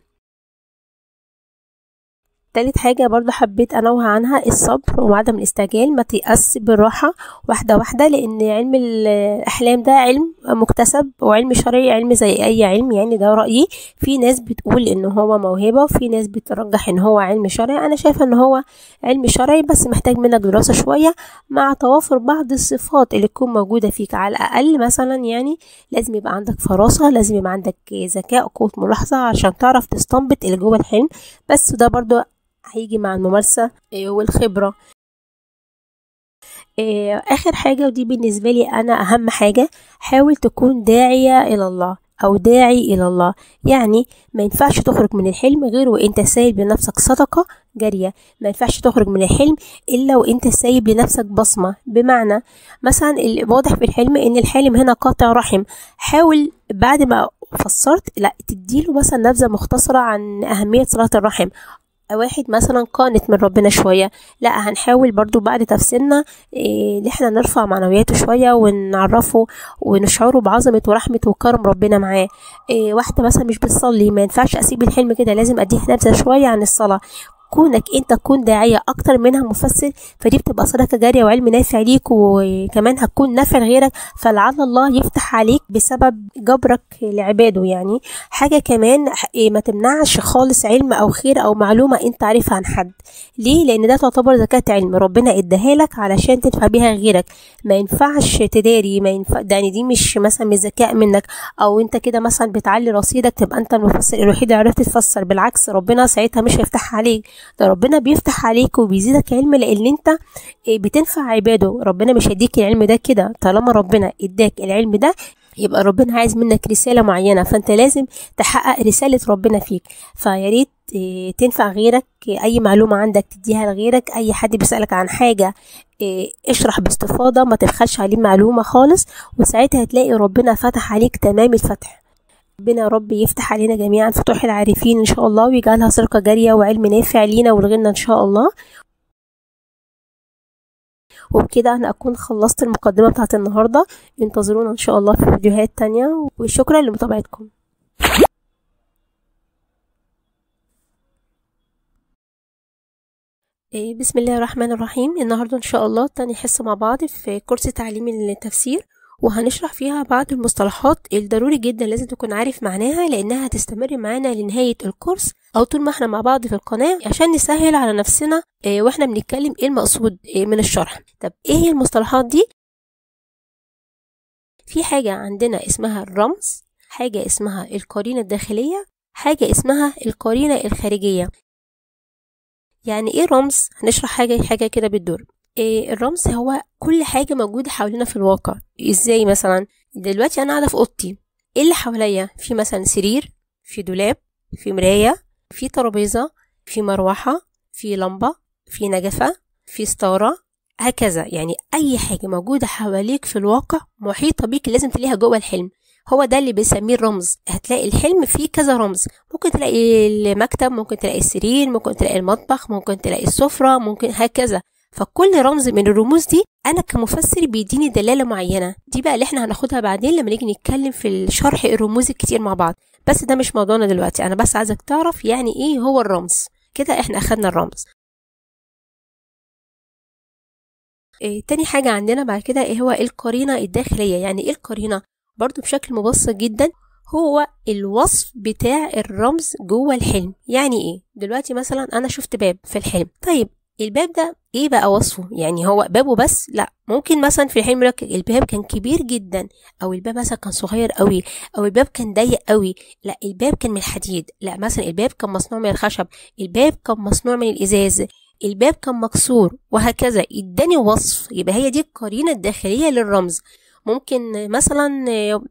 تالت حاجة برضو حبيت أنوه عنها الصبر وعدم الاستعجال ما تيأس بالراحة واحدة واحدة لأن علم الأحلام ده علم مكتسب وعلم شرعي علم زي أي علم يعني ده رأيي في ناس بتقول إن هو موهبة وفي ناس بترجح إن هو علم شرعي أنا شايفة إن هو علم شرعي بس محتاج منك دراسة شوية مع توافر بعض الصفات اللي تكون موجودة فيك على الأقل مثلا يعني لازم يبقى عندك فراسة لازم يبقى عندك ذكاء قوة ملاحظة عشان تعرف تستنبط اللي جوه الحلم بس ده برضو هيجي مع الممارسة آه، والخبرة آه، آخر حاجة ودي بالنسبة لي أنا أهم حاجة حاول تكون داعية إلى الله أو داعي إلى الله يعني ما ينفعش تخرج من الحلم غير وإنت سايب لنفسك صدقة جارية ما ينفعش تخرج من الحلم إلا وإنت سايب لنفسك بصمة بمعنى مثلا واضح في الحلم إن الحالم هنا قاطع رحم حاول بعد ما فسرت لا تديله مثلا نبذة مختصرة عن أهمية صلاة الرحم واحد مثلا قانت من ربنا شوية لا هنحاول برضو بعد تفسيرنا إيه، اللي احنا نرفع معنوياته شوية ونعرفه ونشعره بعظمة ورحمة وكرم ربنا معاه إيه، واحدة مثلا مش بتصلي ما ينفعش اسيب الحلم كده لازم اديه نبذة شوية عن الصلاة كونك انت تكون داعية اكتر منها مفسر فدي بتبقى صدقة جارية وعلم نافع ليك وكمان هتكون نافع لغيرك فلعل الله يفتح عليك بسبب جبرك لعباده يعني حاجة كمان إيه، ما تمنعش خالص علم او خير او معلومة انت عارفها عن حد ليه لان ده تعتبر زكاة علم ربنا اداها لك علشان تنفع بيها غيرك ما ينفعش تداري ما ينفع يعني دي مش مثلا من ذكاء منك او انت كده مثلا بتعلي رصيدك تبقى انت المفسر الوحيد اللي عرفت تفسر بالعكس ربنا ساعتها مش هيفتحها عليك ده ربنا بيفتح عليك وبيزيدك علم لان انت آه، بتنفع عباده ربنا مش هيديك العلم ده كده طالما ربنا اداك العلم ده يبقى ربنا عايز منك رسالة معينة فأنت لازم تحقق رسالة ربنا فيك فيا ريت آه، تنفع غيرك أي معلومة عندك تديها لغيرك أي حد بيسألك عن حاجة آه، اشرح باستفاضة ما تبخلش عليه معلومة خالص وساعتها هتلاقي ربنا فتح عليك تمام الفتح ربنا يا رب يفتح علينا جميعا فتوح العارفين ان شاء الله ويجعلها سرقة جارية وعلم نافع لينا ولغيرنا ان شاء الله وبكده انا اكون خلصت المقدمة بتاعت النهاردة انتظرونا ان شاء الله في فيديوهات تانية وشكرا لمتابعتكم إيه، بسم الله الرحمن الرحيم النهاردة ان شاء الله تاني حصة مع بعض في كورس تعليم التفسير وهنشرح فيها بعض المصطلحات الضروري جدا لازم تكون عارف معناها لأنها هتستمر معانا لنهاية الكورس أو طول ما احنا مع بعض في القناة عشان نسهل على نفسنا آه، واحنا بنتكلم ايه المقصود آه، من الشرح طب ايه هي المصطلحات دي في حاجة عندنا اسمها الرمز حاجة اسمها القرينة الداخلية حاجة اسمها القرينة الخارجية يعني ايه رمز هنشرح حاجة حاجة كده بالدور إيه، الرمز هو كل حاجة موجودة حوالينا في الواقع ازاي مثلا دلوقتي انا قاعدة في اوضتي ايه اللي حواليا في مثلا سرير في دولاب في مراية في ترابيزة في مروحة في لمبة في نجفة في ستارة هكذا يعني اي حاجة موجودة حواليك في الواقع محيطة بيك لازم تلاقيها جوه الحلم هو ده اللي بنسميه الرمز هتلاقي الحلم فيه كذا رمز ممكن تلاقي المكتب ممكن تلاقي السرير ممكن تلاقي المطبخ ممكن تلاقي السفرة ممكن هكذا فكل رمز من الرموز دي انا كمفسر بيديني دلاله معينه دي بقى اللي احنا هناخدها بعدين لما نيجي نتكلم في شرح الرموز الكتير مع بعض بس ده مش موضوعنا دلوقتي انا بس عايزك تعرف يعني ايه هو الرمز كده احنا اخدنا الرمز إيه تاني حاجة عندنا بعد كده إيه هو القرينة الداخلية يعني إيه القرينة برضو بشكل مبسط جدا هو الوصف بتاع الرمز جوه الحلم يعني ايه دلوقتي مثلا انا شفت باب في الحلم طيب الباب ده ايه بقى وصفه يعني هو بابه بس لا ممكن مثلا في حين ملك الباب كان كبير جدا او الباب مثلا كان صغير قوي او الباب كان ضيق قوي لا الباب كان من الحديد لا مثلا الباب كان مصنوع من الخشب الباب كان مصنوع من الازاز الباب كان مكسور وهكذا اداني وصف يبقى هي دي القرينه الداخليه للرمز ممكن مثلا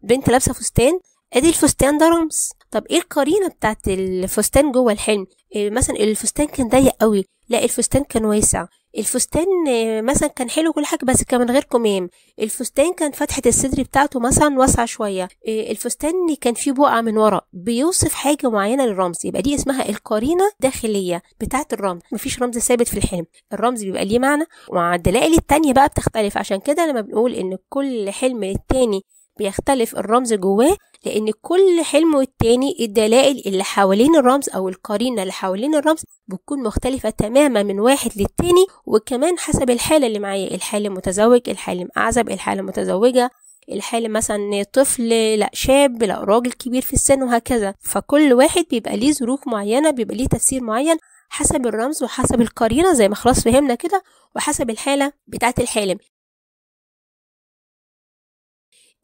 بنت لابسه فستان ادي الفستان ده رمز طب ايه القرينه بتاعت الفستان جوه الحلم إيه، مثلا الفستان كان ضيق قوي لا الفستان كان واسع الفستان آه، مثلا كان حلو كل حاجه بس كان من غير كمام الفستان كان فتحه الصدر بتاعته مثلا واسعه شويه آه، الفستان كان فيه بقعه من ورا بيوصف حاجه معينه للرمز يبقى دي اسمها القرينه الداخليه بتاعه الرمز مفيش رمز ثابت في الحلم الرمز بيبقى ليه معنى والدلائل الدلائل التانية بقى بتختلف عشان كده لما بنقول ان كل حلم التاني بيختلف الرمز جواه لأن كل حلم والتاني الدلائل اللي حوالين الرمز أو القرينة اللي حوالين الرمز بتكون مختلفة تماما من واحد للتاني وكمان حسب الحالة اللي معايا الحالة متزوج الحالة أعزب الحالة متزوجة الحالة مثلا طفل لا شاب لا راجل كبير في السن وهكذا فكل واحد بيبقى ليه ظروف معينة بيبقى ليه تفسير معين حسب الرمز وحسب القرينة زي ما خلاص فهمنا كده وحسب الحالة بتاعة الحالم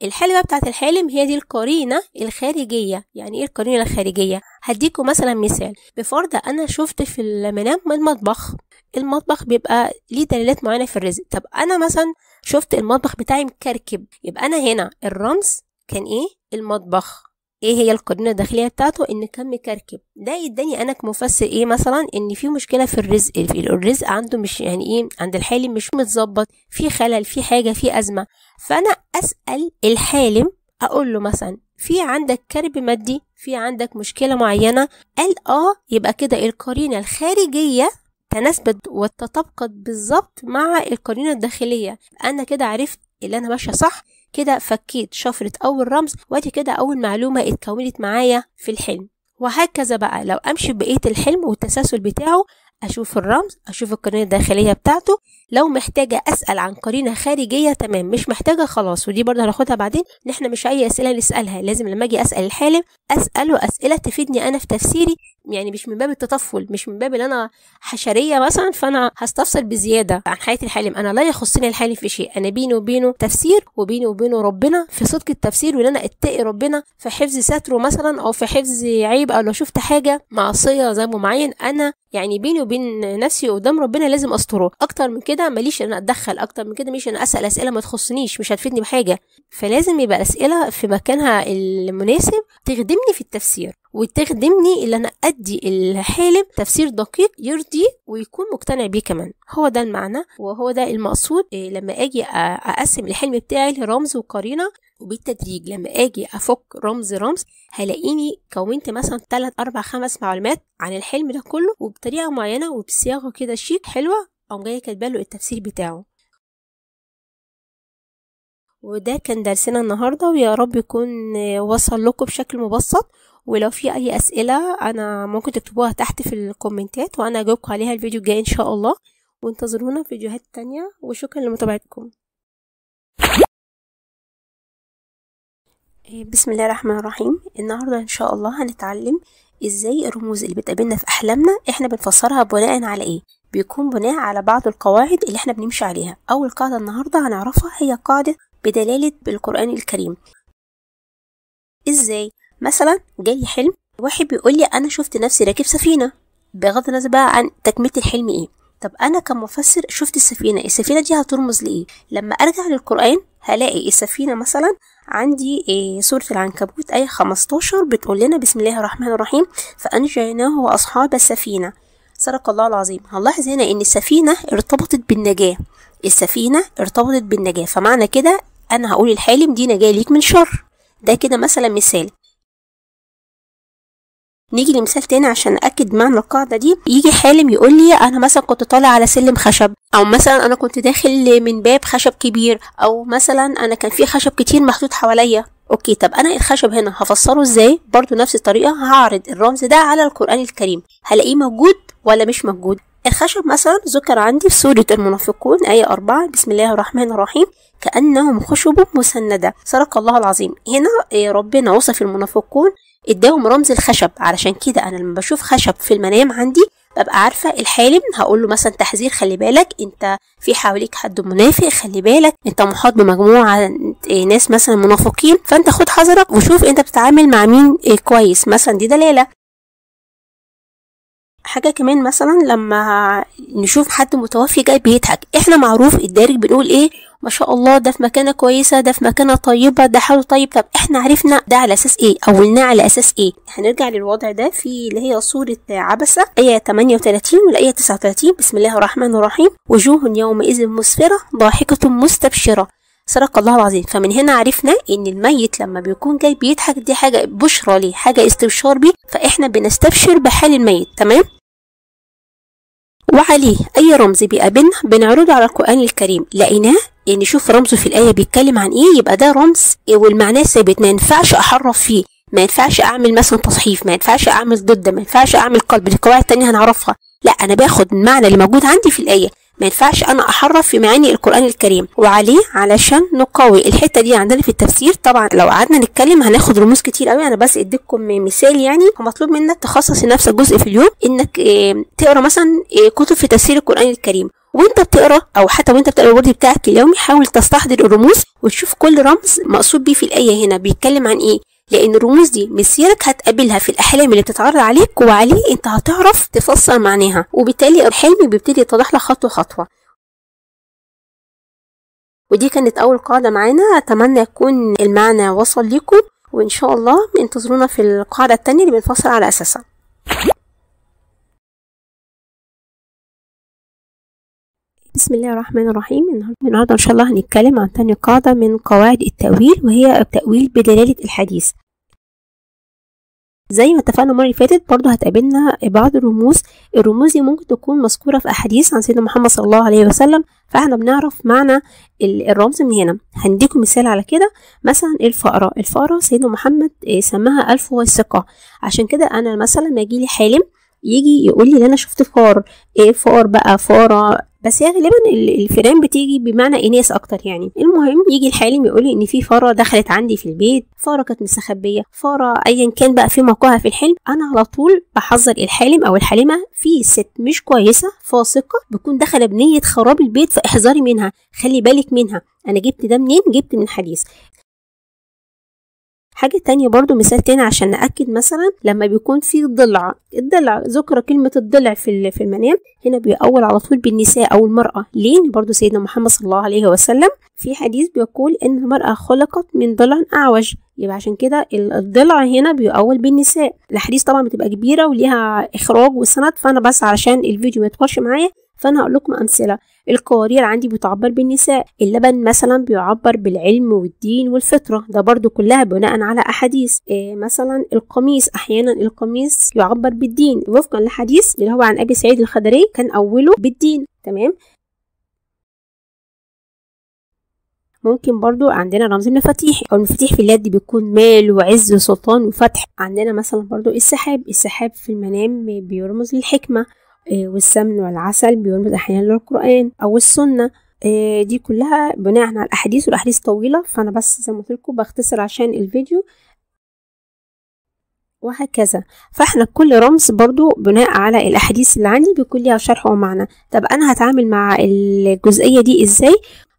الحلبة بتاعت الحالم هي دي القرينة الخارجية يعني ايه القرينة الخارجية هديكم مثلا مثال بفرض انا شفت في المنام من المطبخ المطبخ بيبقى ليه دلالات معينة في الرزق طب انا مثلا شفت المطبخ بتاعي مكركب يبقى انا هنا الرمز كان ايه المطبخ ايه هي القرينه الداخليه بتاعته ان كان مكركب ده يداني انا كمفسر ايه مثلا ان في مشكله في الرزق في الرزق عنده مش يعني ايه عند الحالم مش متظبط في خلل في حاجه في ازمه فانا اسال الحالم اقول له مثلا في عندك كرب مادي في عندك مشكله معينه قال اه يبقى كده القرينه الخارجيه تناسبت وتطابقت بالظبط مع القرينه الداخليه انا كده عرفت اللي انا ماشيه صح كده فكيت شفرة أول رمز وأدي كده أول معلومة اتكونت معايا في الحلم وهكذا بقى لو أمشي بقية الحلم والتسلسل بتاعه أشوف الرمز أشوف القرينة الداخلية بتاعته لو محتاجة أسأل عن قرينة خارجية تمام مش محتاجة خلاص ودي برضه هناخدها بعدين إن إحنا مش أي أسئلة نسألها لازم لما أجي أسأل الحالم أسأله أسئلة تفيدني أنا في تفسيري يعني مش من باب التطفل مش من باب ان انا حشريه مثلا فانا هستفسر بزياده عن حياه الحالم انا لا يخصني الحالم في شيء انا بيني وبينه تفسير وبيني وبينه ربنا في صدق التفسير وان انا اتقي ربنا في حفظ ستره مثلا او في حفظ عيب او لو شفت حاجه معصيه ذنب معين انا يعني بيني وبين نفسي قدام ربنا لازم استره اكتر من كده ماليش ان اتدخل اكتر من كده ماليش ان اسال اسئله ما تخصنيش مش هتفيدني بحاجه فلازم يبقى الاسئله في مكانها المناسب تخدمني في التفسير وتخدمني اللي انا ادي الحالم تفسير دقيق يرضي ويكون مقتنع بيه كمان هو ده المعنى وهو ده المقصود إيه، لما اجي اقسم الحلم بتاعي لرمز وقرينه وبالتدريج لما اجي افك رمز رمز هلاقيني كونت مثلا 3 4 5 معلومات عن الحلم ده كله وبطريقه معينه وبصياغه كده شيك حلوه او جاي كاتبه التفسير بتاعه وده كان درسنا النهارده ويا رب يكون آه، وصل لكم بشكل مبسط ولو في اي اسئله انا ممكن تكتبوها تحت في الكومنتات وانا اجاوبكم عليها الفيديو الجاي ان شاء الله وانتظرونا في فيديوهات تانية وشكرا لمتابعتكم إيه، بسم الله الرحمن الرحيم النهاردة ان شاء الله هنتعلم ازاي الرموز اللي بتقابلنا في احلامنا احنا بنفسرها بناء على ايه بيكون بناء على بعض القواعد اللي احنا بنمشي عليها اول قاعدة النهاردة هنعرفها هي قاعدة بدلالة بالقرآن الكريم ازاي مثلا جاي حلم واحد بيقول لي انا شفت نفسي راكب سفينه بغض النظر بقى عن تكمله الحلم ايه طب انا كمفسر شفت السفينه السفينه دي هترمز لايه لما ارجع للقران هلاقي السفينه مثلا عندي إيه سورة العنكبوت آية 15 بتقول لنا بسم الله الرحمن الرحيم فأنجيناه وأصحاب السفينة صدق الله العظيم هنلاحظ هنا إن السفينة ارتبطت بالنجاة السفينة ارتبطت بالنجاة فمعنى كده أنا هقول الحالم دي نجاة ليك من شر ده كده مثلا مثال نيجي لمثال تاني عشان ناكد معنى القاعده دي يجي حالم يقول لي انا مثلا كنت طالع على سلم خشب او مثلا انا كنت داخل من باب خشب كبير او مثلا انا كان في خشب كتير محطوط حواليا اوكي طب انا الخشب هنا هفسره ازاي برضو نفس الطريقه هعرض الرمز ده على القران الكريم هلاقيه موجود ولا مش موجود الخشب مثلا ذكر عندي في سورة المنافقون آية أربعة بسم الله الرحمن الرحيم كأنهم خشب مسندة صدق الله العظيم هنا آه، ربنا وصف المنافقون اداهم رمز الخشب علشان كده انا لما بشوف خشب في المنام عندي ببقى عارفه الحالم هقول له مثلا تحذير خلي بالك انت في حواليك حد منافق خلي بالك انت محاط بمجموعه آه، ناس مثلا منافقين فانت خد حذرك وشوف انت بتتعامل مع مين آه، كويس مثلا دي دلاله حاجة كمان مثلا لما نشوف حد متوفي جاي بيضحك احنا معروف الدارج بنقول ايه ما شاء الله ده في مكانة كويسة ده في مكانة طيبة ده حاله طيب طب احنا عرفنا ده على اساس ايه اولناه على اساس ايه هنرجع للوضع ده في اللي هي سورة عبسة اية 38 والاية 39 بسم الله الرحمن الرحيم وجوه يومئذ مسفرة ضاحكة مستبشرة صدق الله العظيم فمن هنا عرفنا ان الميت لما بيكون جاي بيضحك دي حاجه بشرى ليه حاجه استبشار بيه فاحنا بنستبشر بحال الميت تمام وعليه اي رمز بيقابلنا بنعرضه على القران الكريم لقيناه يعني شوف رمزه في الايه بيتكلم عن ايه يبقى ده رمز والمعنى ثابت ما ينفعش احرف فيه ما ينفعش اعمل مثلا تصحيف ما ينفعش اعمل ضد ما ينفعش اعمل قلب القواعد التانية هنعرفها لا انا باخد المعنى اللي موجود عندي في الايه ما ينفعش انا احرف في معاني القران الكريم وعليه علشان نقوي الحته دي عندنا في التفسير طبعا لو قعدنا نتكلم هناخد رموز كتير قوي انا بس اديتكم مثال يعني ومطلوب منك تخصص لنفسك جزء في اليوم انك آه، تقرا مثلا آه، كتب في تفسير القران الكريم وانت بتقرا او حتى وانت بتقرا الورد بتاعك اليومي حاول تستحضر الرموز وتشوف كل رمز مقصود بيه في الايه هنا بيتكلم عن ايه لأن الرموز دي مسيرك هتقابلها في الأحلام اللي بتتعرض عليك وعليه أنت هتعرف تفسر معناها وبالتالي الحلم بيبتدي يتضح لك خطوة خطوة ودي كانت أول قاعدة معانا أتمنى يكون المعنى وصل لكم وإن شاء الله انتظرونا في القاعدة التانية اللي بنفصل على أساسها بسم الله الرحمن الرحيم النهارده ان شاء الله هنتكلم عن تاني قاعده من قواعد التأويل وهي التأويل بدلالة الحديث زي ما اتفقنا المره اللي فاتت برضو هتقابلنا بعض الرموز الرموز دي ممكن تكون مذكوره في احاديث عن سيدنا محمد صلى الله عليه وسلم فاحنا بنعرف معنى الرمز من هنا هنديكم مثال على كده مثلا الفقره الفقره سيدنا محمد آه، سماها الف والثقه عشان كده انا مثلا ما يجي لي حالم يجي يقول لي ان انا شفت فار ايه فار بقى فاره بس هي يعني غالبا الفيران بتيجي بمعنى اناث اكتر يعني المهم يجي الحالم يقول ان في فاره دخلت عندي في البيت فاره كانت مستخبيه فاره ايا كان بقى في موقعها في الحلم انا على طول بحذر الحالم او الحالمه في ست مش كويسه فاسقه بتكون داخله بنيه خراب البيت فاحذري منها خلي بالك منها انا جبت ده منين جبت من حديث حاجة تانية برضو مثال تاني عشان نأكد مثلا لما بيكون في ضلع الضلع ذكر كلمة الضلع في في المنام هنا بيأول على طول بالنساء أو المرأة ليه برضو سيدنا محمد صلى الله عليه وسلم في حديث بيقول إن المرأة خلقت من ضلع أعوج يبقى عشان كده الضلع هنا بيؤول بالنساء الحديث طبعا بتبقى كبيرة وليها إخراج وسند فأنا بس علشان الفيديو ما يطولش معايا فانا هقول لكم امثله القوارير عندي بتعبر بالنساء اللبن مثلا بيعبر بالعلم والدين والفطره ده برضو كلها بناء على احاديث إيه مثلا القميص احيانا القميص يعبر بالدين وفقا لحديث اللي هو عن ابي سعيد الخدري كان اوله بالدين تمام ممكن برضو عندنا رمز المفاتيح او المفاتيح في اليد بيكون مال وعز وسلطان وفتح عندنا مثلا برضو السحاب السحاب في المنام بيرمز للحكمه إيه، والسمن والعسل بيرمز أحيانا للقرآن أو السنة إيه، دي كلها بناء على الأحاديث والأحاديث طويلة فأنا بس زي ما قلت لكم بختصر عشان الفيديو وهكذا فاحنا كل رمز برضو بناء على الاحاديث اللي عندي بيكون ليها شرح ومعنى طب انا هتعامل مع الجزئيه دي ازاي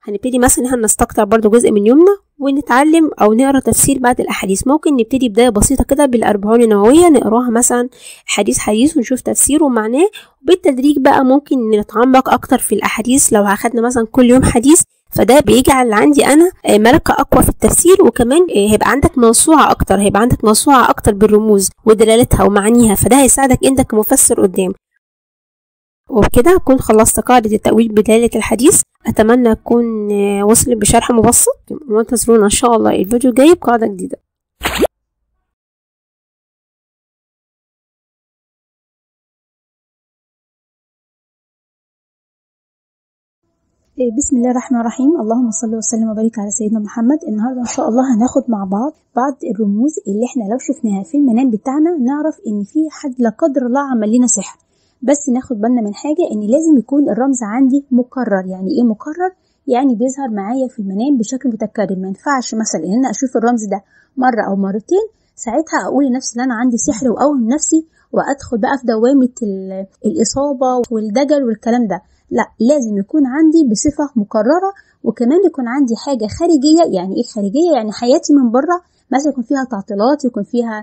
هنبتدي مثلا احنا نستقطع برضو جزء من يومنا ونتعلم او نقرا تفسير بعد الاحاديث ممكن نبتدي بدايه بسيطه كده بالاربعون النوويه نقراها مثلا حديث حديث ونشوف تفسيره ومعناه وبالتدريج بقى ممكن نتعمق اكتر في الاحاديث لو اخدنا مثلا كل يوم حديث فده بيجعل عندي انا ملكه آه، اقوى في التفسير وكمان آه، هيبقى عندك موسوعه اكتر هيبقى عندك موسوعه اكتر بالرموز ودلالتها ومعانيها فده هيساعدك انت كمفسر قدام وبكده أكون خلصت قاعدة التأويل بداية الحديث أتمنى أكون آه، وصلت بشرح مبسط وانتظرونا إن شاء الله الفيديو الجاي بقاعدة جديدة إيه، بسم الله الرحمن الرحيم اللهم صل وسلم وبارك على سيدنا محمد النهارده ان شاء الله هناخد مع بعض بعض الرموز اللي احنا لو شفناها في المنام بتاعنا نعرف ان في حد لا قدر الله عمل لنا سحر بس ناخد بالنا من حاجة ان لازم يكون الرمز عندي مكرر يعني ايه مكرر يعني بيظهر معايا في المنام بشكل متكرر ما ينفعش مثلا ان انا اشوف الرمز ده مرة او مرتين ساعتها اقول لنفسي ان انا عندي سحر واوهم نفسي وادخل بقى في دوامة الاصابة والدجل والكلام ده لا لازم يكون عندي بصفة مكررة وكمان يكون عندي حاجة خارجية يعني ايه خارجية يعني حياتي من بره مثلا يكون فيها تعطيلات يكون فيها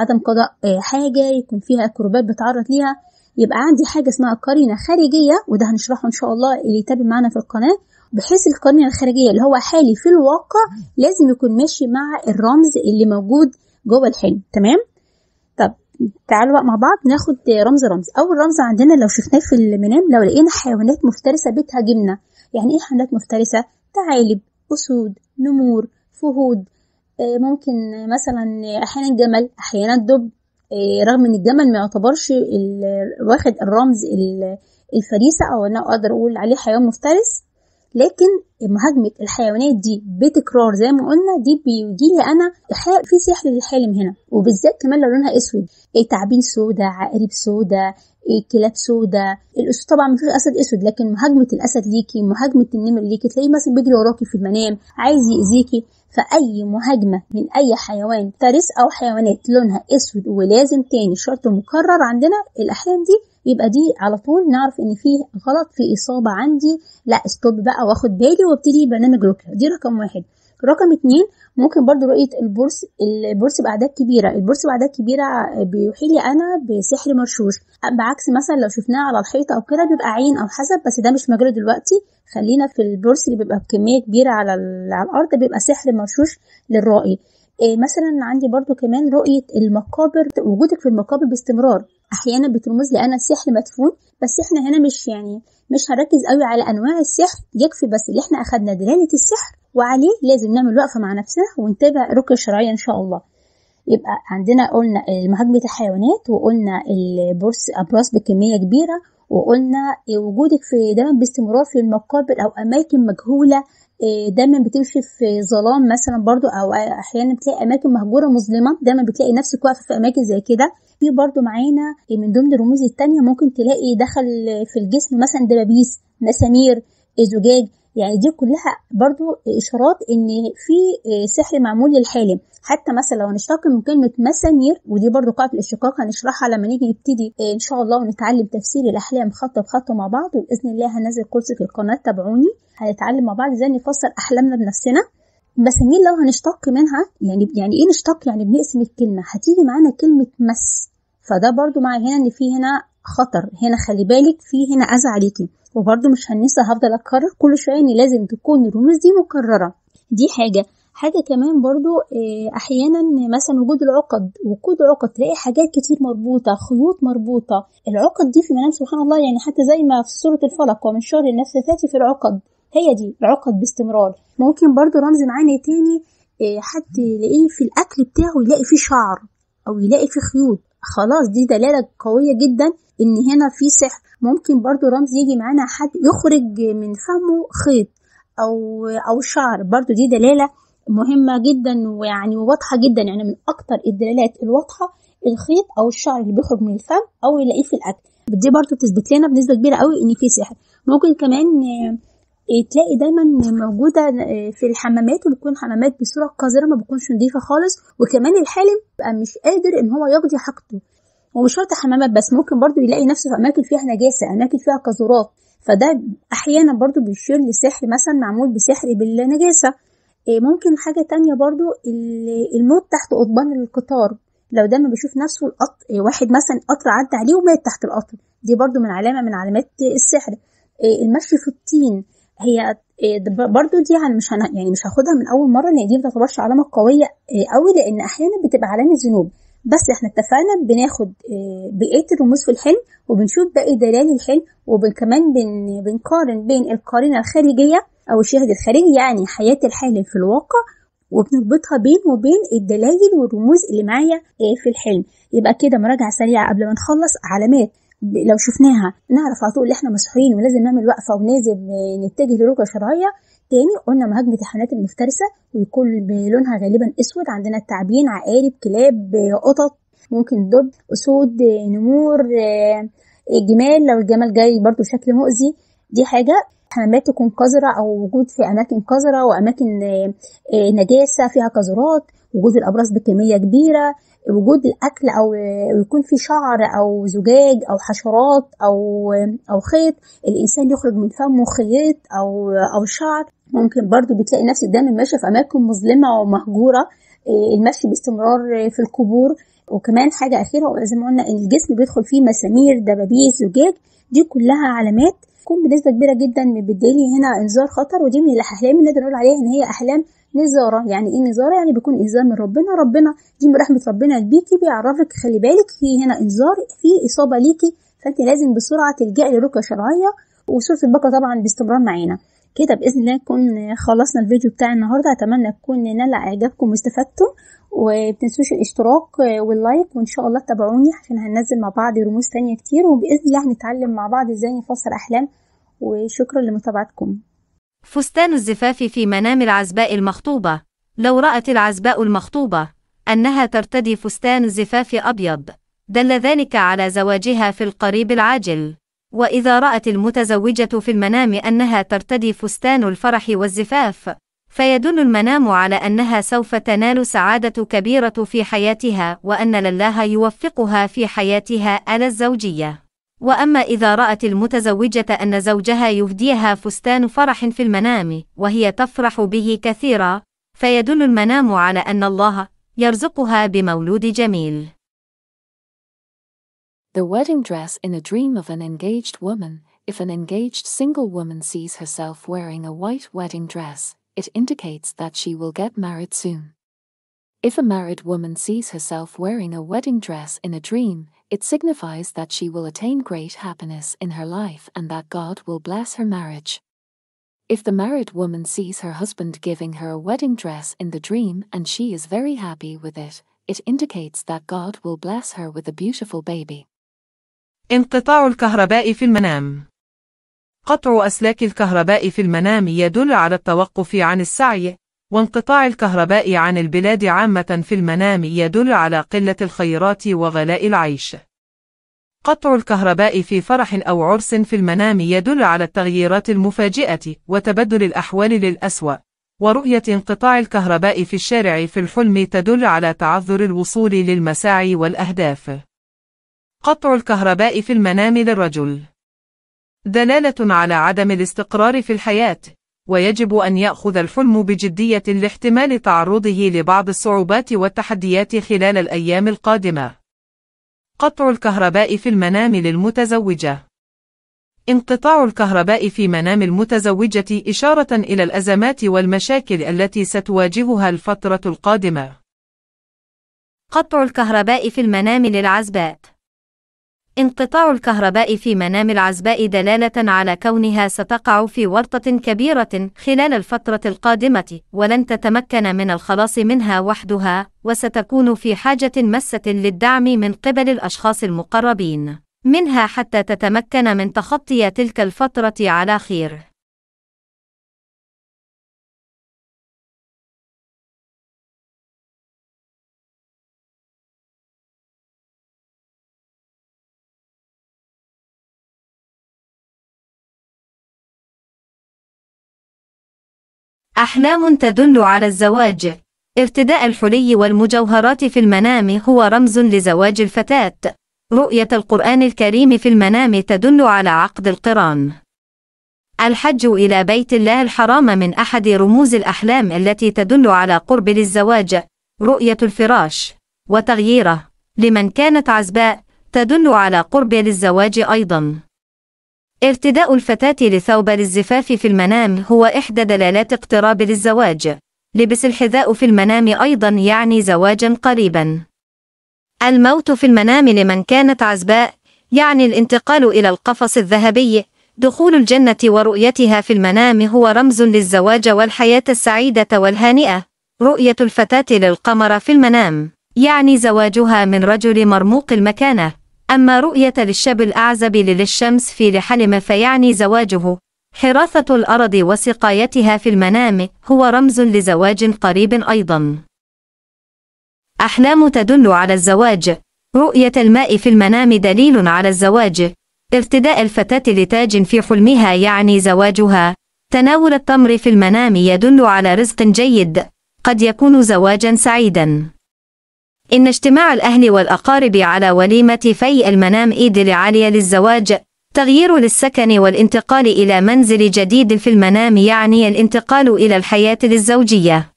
عدم قضاء آه، حاجة يكون فيها كروبات بتعرض ليها يبقى عندي حاجة اسمها قرينة خارجية وده هنشرحه إن شاء الله اللي يتابع معانا في القناة بحيث القرينة الخارجية اللي هو حالي في الواقع لازم يكون ماشي مع الرمز اللي موجود جوه الحلم تمام طب تعالوا بقى مع بعض ناخد رمز رمز اول رمز عندنا لو شفناه في المنام لو لقينا حيوانات مفترسه بتهاجمنا يعني ايه حيوانات مفترسه ثعالب اسود نمور فهود آه، ممكن مثلا احيانا جمل احيانا دب آه، رغم ان الجمل ما يعتبرش واخد الرمز الفريسه او انا اقدر اقول عليه حيوان مفترس لكن مهاجمه الحيوانات دي بتكرار زي ما قلنا دي بيجي لي انا في سحر للحالم هنا وبالذات كمان لو لونها اسود إيه تعابين سودا عقارب سودا إيه كلاب سودا الاسود طبعا مفيش اسد اسود لكن مهاجمه الاسد ليكي مهاجمه النمر ليكي تلاقيه مثلا بيجري وراكي في المنام عايز يأذيكي فأي مهاجمة من أي حيوان فارس أو حيوانات لونها أسود ولازم تاني شرط مكرر عندنا الأحلام دي يبقى دي على طول نعرف إن فيه غلط في إصابة عندي لا ستوب بقى واخد بالي وابتدي برنامج رقية دي رقم واحد رقم اتنين ممكن برضو رؤية البورس البورس بأعداد كبيرة البورس بأعداد كبيرة بيوحي لي أنا بسحر مرشوش بعكس مثلا لو شفناه على الحيطة أو كده بيبقى عين أو حسب بس ده مش مجاله دلوقتي خلينا في البورس اللي بيبقى بكمية كبيرة على, على الأرض بيبقى سحر مرشوش للرائي إيه مثلا عندي برضو كمان رؤية المقابر وجودك في المقابر باستمرار احيانا بترمز لي انا السحر مدفون بس احنا هنا مش يعني مش هركز قوي على انواع السحر يكفي بس اللي احنا اخدنا دلاله السحر وعليه لازم نعمل وقفة مع نفسنا ونتابع الركن الشرعية إن شاء الله يبقى عندنا قلنا مهاجمة الحيوانات وقلنا البورس أبراس بكمية كبيرة وقلنا وجودك في دم باستمرار في المقابر أو أماكن مجهولة آه، دايما بتمشي في ظلام مثلا برضو او احيانا بتلاقي اماكن مهجوره مظلمه دايما بتلاقي نفسك واقفه في اماكن زي كده في برضو معانا من ضمن الرموز التانية ممكن تلاقي دخل في الجسم مثلا دبابيس مسامير زجاج يعني دي كلها برضو إشارات إن في آه، سحر معمول للحالم حتى مثلا لو هنشتق من كلمة مسامير ودي برضو قاعدة الاشتقاق هنشرحها لما نيجي نبتدي آه، إن شاء الله ونتعلم تفسير الأحلام خط بخط مع بعض وبإذن الله هنزل كورس في القناة تابعوني هنتعلم مع بعض إزاي نفسر أحلامنا بنفسنا مسامير لو هنشتق منها يعني يعني ايه نشتق يعني بنقسم الكلمه هتيجي معانا كلمه مس فده برضو مع هنا ان في هنا خطر هنا خلي بالك في هنا اذى عليكي وبرده مش هنسى هفضل اكرر كل شويه ان لازم تكون الرموز دي مكرره دي حاجه حاجه كمان برضو آه، احيانا مثلا وجود العقد وجود عقد تلاقي حاجات كتير مربوطه خيوط مربوطه العقد دي في منام سبحان الله يعني حتى زي ما في سوره الفلق ومن شر النفاثات في العقد هي دي العقد باستمرار ممكن برضو رمز معانا إيه تاني آه، حد يلاقيه في الاكل بتاعه يلاقي فيه شعر او يلاقي فيه خيوط خلاص دي دلاله قويه جدا ان هنا في سحر ممكن برضو رمز يجي معانا حد يخرج من فمه خيط او او شعر برضو دي دلاله مهمه جدا ويعني واضحه جدا يعني من اكتر الدلالات الواضحه الخيط او الشعر اللي بيخرج من الفم او يلاقيه في الاكل دي برضو بتثبت لنا بنسبه كبيره قوي ان في سحر ممكن كمان آه، تلاقي دايما موجوده آه، في الحمامات وبتكون حمامات بصوره قذره ما بتكونش نظيفه خالص وكمان الحالم بقى مش قادر ان هو يقضي حاجته ومش شرط حمامات بس ممكن برضو يلاقي نفسه في أماكن فيها نجاسة أماكن فيها قذورات فده أحيانا برضو بيشير لسحر مثلا معمول بسحر بالنجاسة إيه، ممكن حاجة تانية برضو الموت تحت قضبان القطار لو دايما بيشوف نفسه القط إيه، واحد مثلا قطر عدى عليه ومات تحت القطر دي برضو من علامة من علامات السحر إيه، المشي في الطين هي برضو دي يعني مش يعني مش هاخدها من اول مره لان دي ما تعتبرش علامه قويه قوي لان احيانا بتبقى علامه ذنوب بس احنا اتفقنا بناخد بقية آه، الرموز في الحلم وبنشوف باقي دلال الحلم وكمان بن بنقارن بين القارنة الخارجية أو الشاهد الخارجي يعني حياة الحالم في الواقع وبنربطها بين وبين الدلائل والرموز اللي معايا آه، في الحلم يبقى كده مراجعة سريعة قبل ما نخلص علامات لو شفناها نعرف على طول احنا مسحورين ولازم نعمل وقفه ولازم آه، نتجه لرؤيه شرعيه تاني قلنا مهاجمة الحيوانات المفترسة ويكون لونها غالبا أسود عندنا التعبين عقارب كلاب آه، قطط ممكن دب أسود آه، نمور جمال لو الجمال جاي برضو شكل مؤذي دي حاجة حمامات تكون قذرة أو وجود في أماكن قذرة وأماكن نجاسة فيها قذرات وجود الأبراز بكمية كبيرة وجود الاكل او يكون في شعر او زجاج او حشرات او او خيط الانسان يخرج من فمه خيط او او شعر ممكن برضو بتلاقي نفسك دايما ماشيه في اماكن مظلمه ومهجوره آه، المشي باستمرار في القبور وكمان حاجه اخيره زي ما قلنا الجسم بيدخل فيه مسامير دبابيس زجاج دي كلها علامات تكون بنسبه كبيره جدا بتدلي هنا انذار خطر ودي من الاحلام اللي نقدر نقول عليها ان هي احلام نزاره يعني ايه نزاره يعني بيكون انذار من ربنا ربنا دي رحمه ربنا بيكي بيعرفك خلي بالك في هنا انذار في اصابه ليكي فانت لازم بسرعه تلجئي لرقيه شرعيه وسوره البقره طبعا باستمرار معانا كده باذن الله نكون خلصنا الفيديو بتاع النهارده اتمنى تكون نال اعجابكم واستفدتم ومتنسوش الاشتراك واللايك وان شاء الله تتابعوني عشان هننزل مع بعض رموز تانية كتير وباذن الله هنتعلم يعني مع بعض ازاي نفسر احلام وشكرا لمتابعتكم فستان الزفاف في منام العزباء المخطوبة لو رأت العزباء المخطوبة أنها ترتدي فستان الزفاف أبيض دل ذلك على زواجها في القريب العاجل وإذا رأت المتزوجة في المنام أنها ترتدي فستان الفرح والزفاف فيدل المنام على أنها سوف تنال سعادة كبيرة في حياتها وأن الله يوفقها في حياتها على الزوجية وأما إذا رأت المتزوجة أن زوجها يهديها فستان فرح في المنام وهي تفرح به كثيرا فيدل المنام على أن الله يرزقها بمولود جميل The wedding dress in a dream of an engaged woman If an engaged single woman sees herself wearing a white wedding dress, it indicates that she will get married soon. If a married woman sees herself wearing a wedding dress in a dream, it signifies that she will attain great happiness in her life and that God will bless her marriage. If the married woman sees her husband giving her a wedding dress in the dream and she is very happy with it, it indicates that God will bless her with a beautiful baby. انقطاع الكهرباء في المنام قطع أسلاك الكهرباء في المنام يدل على التوقف عن السعي وانقطاع الكهرباء عن البلاد عامة في المنام يدل على قلة الخيرات وغلاء العيش. قطع الكهرباء في فرح أو عرس في المنام يدل على التغييرات المفاجئة وتبدل الأحوال للأسوأ، ورؤية انقطاع الكهرباء في الشارع في الحلم تدل على تعذر الوصول للمساعي والأهداف. قطع الكهرباء في المنام للرجل دلالة على عدم الاستقرار في الحياة ويجب أن يأخذ الحلم بجدية لاحتمال تعرضه لبعض الصعوبات والتحديات خلال الأيام القادمة. قطع الكهرباء في المنام للمتزوجة انقطاع الكهرباء في منام المتزوجة إشارة إلى الأزمات والمشاكل التي ستواجهها الفترة القادمة. قطع الكهرباء في المنام للعزبات انقطاع الكهرباء في منام العزباء دلالة على كونها ستقع في ورطة كبيرة خلال الفترة القادمة، ولن تتمكن من الخلاص منها وحدها، وستكون في حاجة مسة للدعم من قبل الأشخاص المقربين منها حتى تتمكن من تخطي تلك الفترة على خير. أحلام تدل على الزواج ارتداء الحلي والمجوهرات في المنام هو رمز لزواج الفتاة رؤية القرآن الكريم في المنام تدل على عقد القران الحج إلى بيت الله الحرام من أحد رموز الأحلام التي تدل على قرب للزواج رؤية الفراش وتغييره لمن كانت عزباء تدل على قرب للزواج أيضاً ارتداء الفتاة لثوب للزفاف في المنام هو إحدى دلالات اقتراب للزواج لبس الحذاء في المنام أيضا يعني زواجا قريبا الموت في المنام لمن كانت عزباء يعني الانتقال إلى القفص الذهبي دخول الجنة ورؤيتها في المنام هو رمز للزواج والحياة السعيدة والهانئة رؤية الفتاة للقمر في المنام يعني زواجها من رجل مرموق المكانه أما رؤية للشاب الأعزب للشمس في لحلم فيعني زواجه حراثة الأرض وسقايتها في المنام هو رمز لزواج قريب أيضا أحلام تدل على الزواج رؤية الماء في المنام دليل على الزواج ارتداء الفتاة لتاج في حلمها يعني زواجها تناول التمر في المنام يدل على رزق جيد قد يكون زواجا سعيدا إن اجتماع الأهل والأقارب على وليمة في المنام إيد العالية للزواج تغيير للسكن والانتقال إلى منزل جديد في المنام يعني الانتقال إلى الحياة للزوجية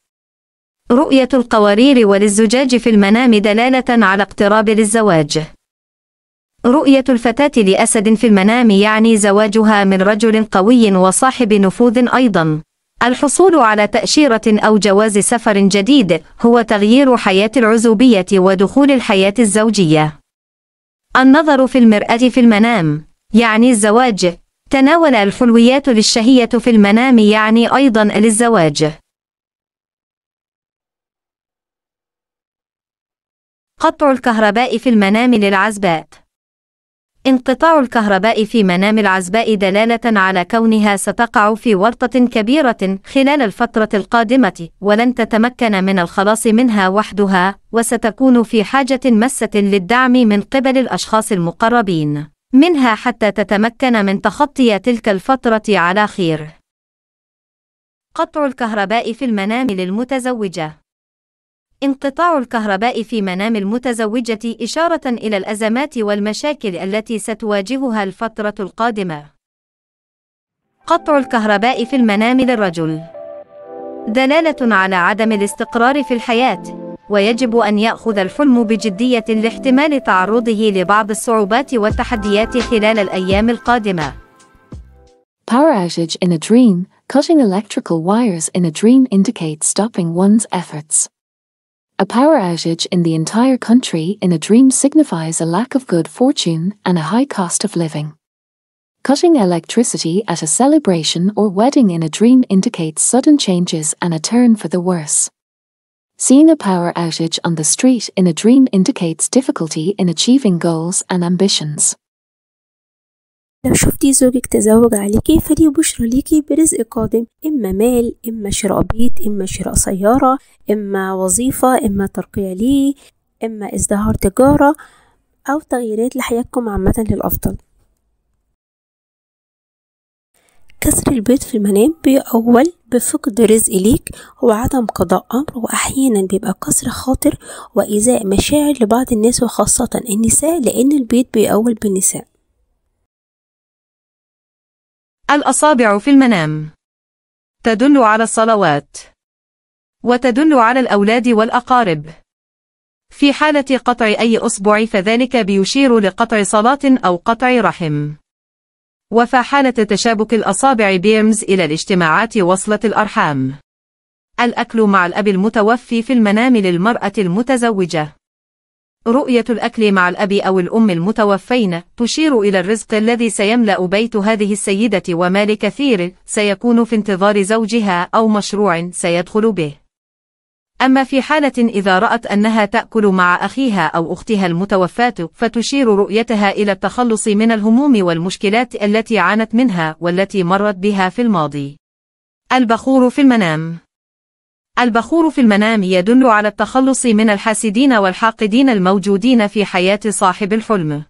رؤية القوارير وللزجاج في المنام دلالة على اقتراب للزواج رؤية الفتاة لأسد في المنام يعني زواجها من رجل قوي وصاحب نفوذ أيضاً الحصول على تأشيرة أو جواز سفر جديد هو تغيير حياة العزوبية ودخول الحياة الزوجية. النظر في المرآة في المنام يعني الزواج. تناول الحلويات للشهية في المنام يعني أيضا للزواج. قطع الكهرباء في المنام للعزبات انقطاع الكهرباء في منام العزباء دلالة على كونها ستقع في ورطة كبيرة خلال الفترة القادمة ولن تتمكن من الخلاص منها وحدها وستكون في حاجة مسة للدعم من قبل الأشخاص المقربين منها حتى تتمكن من تخطي تلك الفترة على خير قطع الكهرباء في المنام للمتزوجة انقطاع الكهرباء في منام المتزوجة إشارة إلى الأزمات والمشاكل التي ستواجهها الفترة القادمة. قطع الكهرباء في المنام للرجل دلالة على عدم الاستقرار في الحياة، ويجب أن يأخذ الحلم بجدية لاحتمال تعرضه لبعض الصعوبات والتحديات خلال الأيام القادمة. Power outage in a dream, cutting electrical wires in a dream indicates stopping one's efforts. A power outage in the entire country in a dream signifies a lack of good fortune and a high cost of living. Cutting electricity at a celebration or wedding in a dream indicates sudden changes and a turn for the worse. Seeing a power outage on the street in a dream indicates difficulty in achieving goals and ambitions. لو شفتي زوجك تزوج عليكي فدي بشرى ليكي برزق قادم إما مال إما شراء بيت إما شراء سيارة إما وظيفة إما ترقية ليه إما ازدهار تجارة أو تغييرات لحياتكم عامة للأفضل كسر البيض في المنام بيأول بفقد رزق ليك وعدم قضاء أمر وأحيانا بيبقى كسر خاطر وإزاء مشاعر لبعض الناس وخاصة النساء لأن البيض بيأول بالنساء الأصابع في المنام تدل على الصلوات وتدل على الأولاد والأقارب في حالة قطع أي أصبع فذلك بيشير لقطع صلاة أو قطع رحم وفي حالة تشابك الأصابع بيرمز إلى الاجتماعات وصلة الأرحام الأكل مع الأب المتوفي في المنام للمرأة المتزوجة رؤية الأكل مع الأب أو الأم المتوفين تشير إلى الرزق الذي سيملأ بيت هذه السيدة ومال كثير سيكون في انتظار زوجها أو مشروع سيدخل به أما في حالة إذا رأت أنها تأكل مع أخيها أو أختها المتوفاة فتشير رؤيتها إلى التخلص من الهموم والمشكلات التي عانت منها والتي مرت بها في الماضي البخور في المنام البخور في المنام يدل على التخلص من الحاسدين والحاقدين الموجودين في حياة صاحب الحلم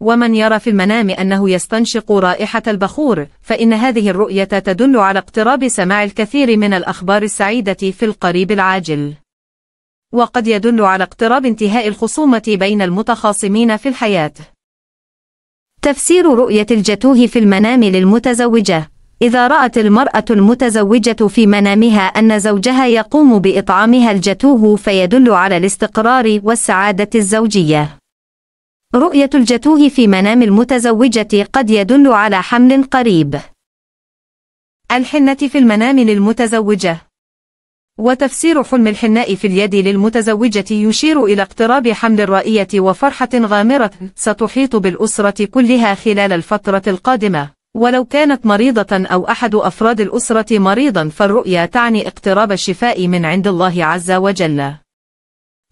ومن يرى في المنام أنه يستنشق رائحة البخور فإن هذه الرؤية تدل على اقتراب سماع الكثير من الأخبار السعيدة في القريب العاجل وقد يدل على اقتراب انتهاء الخصومة بين المتخاصمين في الحياة تفسير رؤية الجتوه في المنام للمتزوجة إذا رأت المرأة المتزوجة في منامها أن زوجها يقوم بإطعامها الجتوه فيدل على الاستقرار والسعادة الزوجية. رؤية الجتوه في منام المتزوجة قد يدل على حمل قريب. الحنة في المنام للمتزوجة وتفسير حلم الحناء في اليد للمتزوجة يشير إلى اقتراب حمل الرائية وفرحة غامرة ستحيط بالأسرة كلها خلال الفترة القادمة. ولو كانت مريضة أو أحد أفراد الأسرة مريضا فالرؤيا تعني اقتراب الشفاء من عند الله عز وجل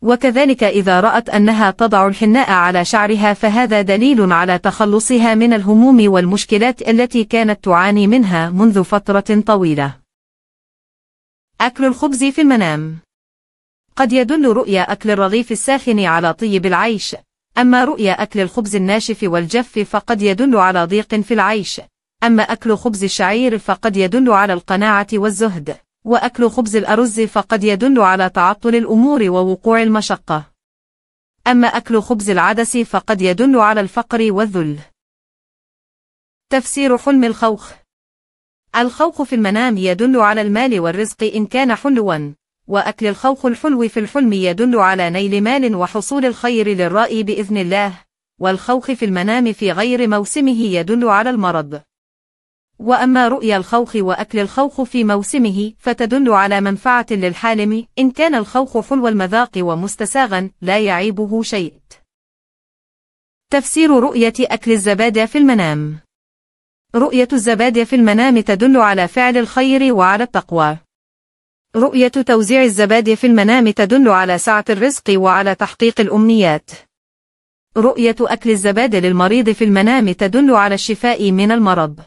وكذلك إذا رأت أنها تضع الحناء على شعرها فهذا دليل على تخلصها من الهموم والمشكلات التي كانت تعاني منها منذ فترة طويلة أكل الخبز في المنام قد يدل رؤيا أكل الرغيف الساخن على طيب العيش أما رؤيا أكل الخبز الناشف والجف فقد يدل على ضيق في العيش أما أكل خبز الشعير فقد يدل على القناعة والزهد وأكل خبز الأرز فقد يدل على تعطل الأمور ووقوع المشقة أما أكل خبز العدس فقد يدل على الفقر والذل تفسير حلم الخوخ الخوخ في المنام يدل على المال والرزق إن كان حلوا وأكل الخوخ الحلو في الحلم يدل على نيل مال وحصول الخير للرأي بإذن الله والخوخ في المنام في غير موسمه يدل على المرض وأما رؤيا الخوخ وأكل الخوخ في موسمه فتدل على منفعة للحالم إن كان الخوخ حلو المذاق ومستساغا لا يعيبه شيء تفسير رؤية أكل الزبادة في المنام رؤية الزبادة في المنام تدل على فعل الخير وعلى التقوى رؤية توزيع الزبادي في المنام تدل على سعة الرزق وعلى تحقيق الأمنيات. رؤية أكل الزبادي للمريض في المنام تدل على الشفاء من المرض.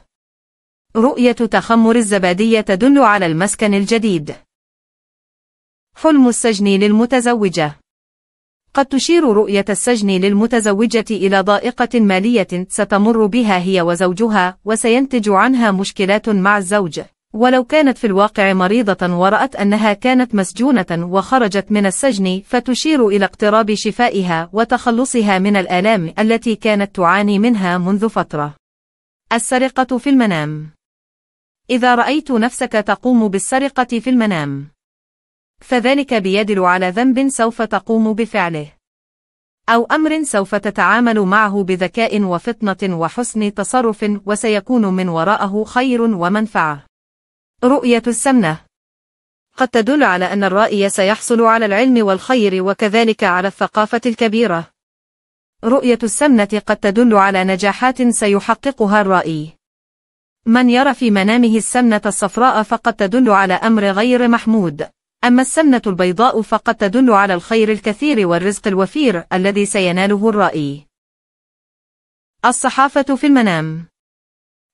رؤية تخمر الزبادية تدل على المسكن الجديد. حلم السجن للمتزوجة قد تشير رؤية السجن للمتزوجة إلى ضائقة مالية ستمر بها هي وزوجها وسينتج عنها مشكلات مع الزوج. ولو كانت في الواقع مريضة ورأت أنها كانت مسجونة وخرجت من السجن فتشير إلى اقتراب شفائها وتخلصها من الآلام التي كانت تعاني منها منذ فترة. السرقة في المنام إذا رأيت نفسك تقوم بالسرقة في المنام فذلك بيدل على ذنب سوف تقوم بفعله أو أمر سوف تتعامل معه بذكاء وفطنة وحسن تصرف وسيكون من وراءه خير ومنفعة رؤية السمنة قد تدل على أن الرائي سيحصل على العلم والخير وكذلك على الثقافة الكبيرة رؤية السمنة قد تدل على نجاحات سيحققها الرائي من يرى في منامه السمنة الصفراء فقد تدل على أمر غير محمود أما السمنة البيضاء فقد تدل على الخير الكثير والرزق الوفير الذي سيناله الرائي الصحافة في المنام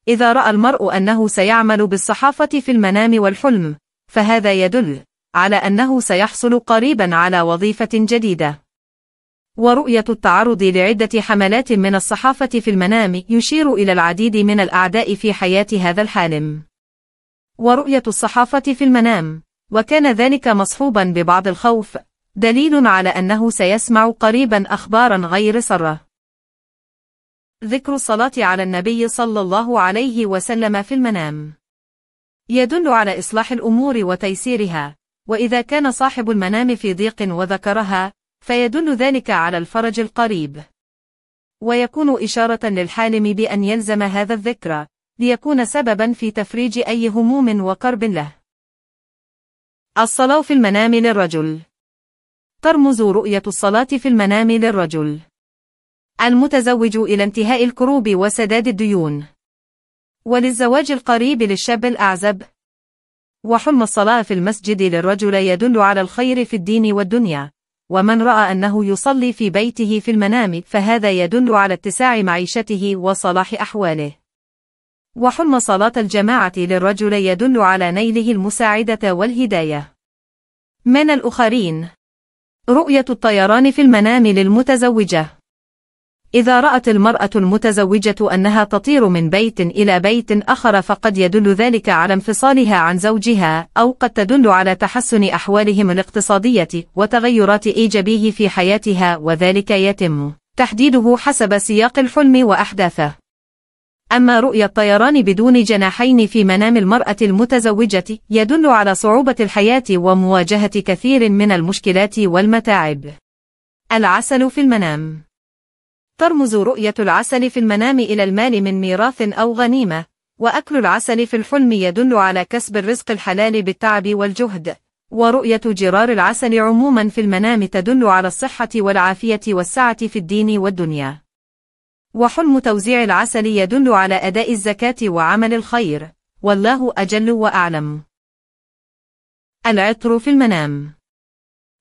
إذا رأى المرء أنه سيعمل بالصحافة في المنام والحلم فهذا يدل على أنه سيحصل قريبا على وظيفة جديدة ورؤية التعرض لعدة حملات من الصحافة في المنام يشير إلى العديد من الأعداء في حياة هذا الحالم ورؤية الصحافة في المنام وكان ذلك مصحوبا ببعض الخوف دليل على أنه سيسمع قريبا أخبارا غير سره ذكر الصلاة على النبي صلى الله عليه وسلم في المنام يدل على إصلاح الأمور وتيسيرها وإذا كان صاحب المنام في ضيق وذكرها فيدل ذلك على الفرج القريب ويكون إشارة للحالم بأن يلزم هذا الذكر ليكون سببا في تفريج أي هموم وقرب له الصلاة في المنام للرجل ترمز رؤية الصلاة في المنام للرجل المتزوج إلى انتهاء الكروب وسداد الديون وللزواج القريب للشاب الأعزب وحم الصلاة في المسجد للرجل يدل على الخير في الدين والدنيا ومن رأى أنه يصلي في بيته في المنام فهذا يدل على اتساع معيشته وصلاح أحواله وحلم صلاة الجماعة للرجل يدل على نيله المساعدة والهداية من الآخرين رؤية الطيران في المنام للمتزوجة إذا رأت المرأة المتزوجة أنها تطير من بيت إلى بيت آخر فقد يدل ذلك على انفصالها عن زوجها أو قد تدل على تحسن أحوالهم الاقتصادية وتغيرات إيجابيه في حياتها وذلك يتم تحديده حسب سياق الحلم وأحداثه أما رؤية الطيران بدون جناحين في منام المرأة المتزوجة يدل على صعوبة الحياة ومواجهة كثير من المشكلات والمتاعب العسل في المنام ترمز رؤية العسل في المنام إلى المال من ميراث أو غنيمة وأكل العسل في الحلم يدل على كسب الرزق الحلال بالتعب والجهد ورؤية جرار العسل عموما في المنام تدل على الصحة والعافية والسعة في الدين والدنيا وحلم توزيع العسل يدل على أداء الزكاة وعمل الخير والله أجل وأعلم العطر في المنام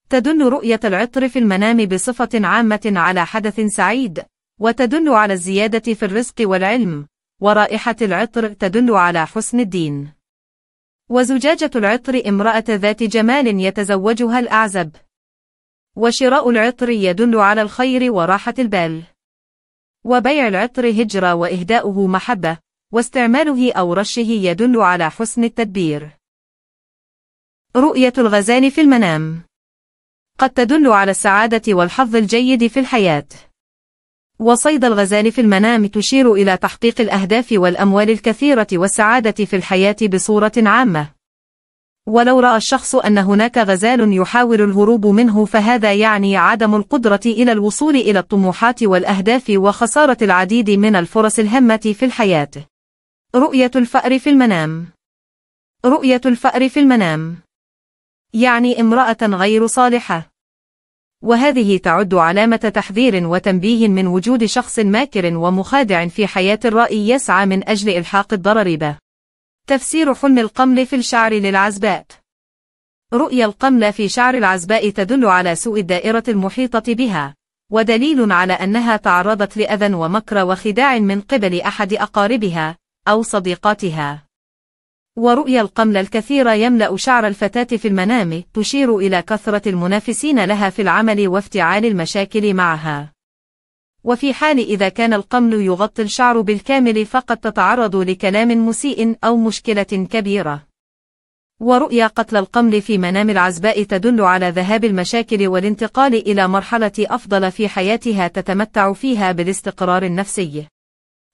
تدل رؤية العطر في المنام بصفة عامة على حدث سعيد وتدل على الزيادة في الرزق والعلم ورائحة العطر تدل على حسن الدين وزجاجة العطر امرأة ذات جمال يتزوجها الأعزب وشراء العطر يدل على الخير وراحة البال وبيع العطر هجرة وإهداؤه محبة واستعماله أو رشه يدل على حسن التدبير رؤية الغزال في المنام قد تدل على السعادة والحظ الجيد في الحياة وصيد الغزال في المنام تشير إلى تحقيق الأهداف والأموال الكثيرة والسعادة في الحياة بصورة عامة ولو رأى الشخص أن هناك غزال يحاول الهروب منه فهذا يعني عدم القدرة إلى الوصول إلى الطموحات والأهداف وخسارة العديد من الفرص الهامة في الحياة رؤية الفأر في المنام رؤية الفأر في المنام يعني امرأة غير صالحة وهذه تعد علامة تحذير وتنبيه من وجود شخص ماكر ومخادع في حياة الرأي يسعى من أجل إلحاق الضرر به تفسير حلم القمل في الشعر للعزباء رؤيا القمل في شعر العزباء تدل على سوء الدائرة المحيطة بها ودليل على أنها تعرضت لأذى ومكر وخداع من قبل أحد أقاربها أو صديقاتها ورؤيا القمل الكثيرة يملأ شعر الفتاة في المنام تشير إلى كثرة المنافسين لها في العمل وافتعال المشاكل معها وفي حال إذا كان القمل يغطي الشعر بالكامل فقد تتعرض لكلام مسيء أو مشكلة كبيرة ورؤيا قتل القمل في منام العزباء تدل على ذهاب المشاكل والانتقال إلى مرحلة أفضل في حياتها تتمتع فيها بالاستقرار النفسي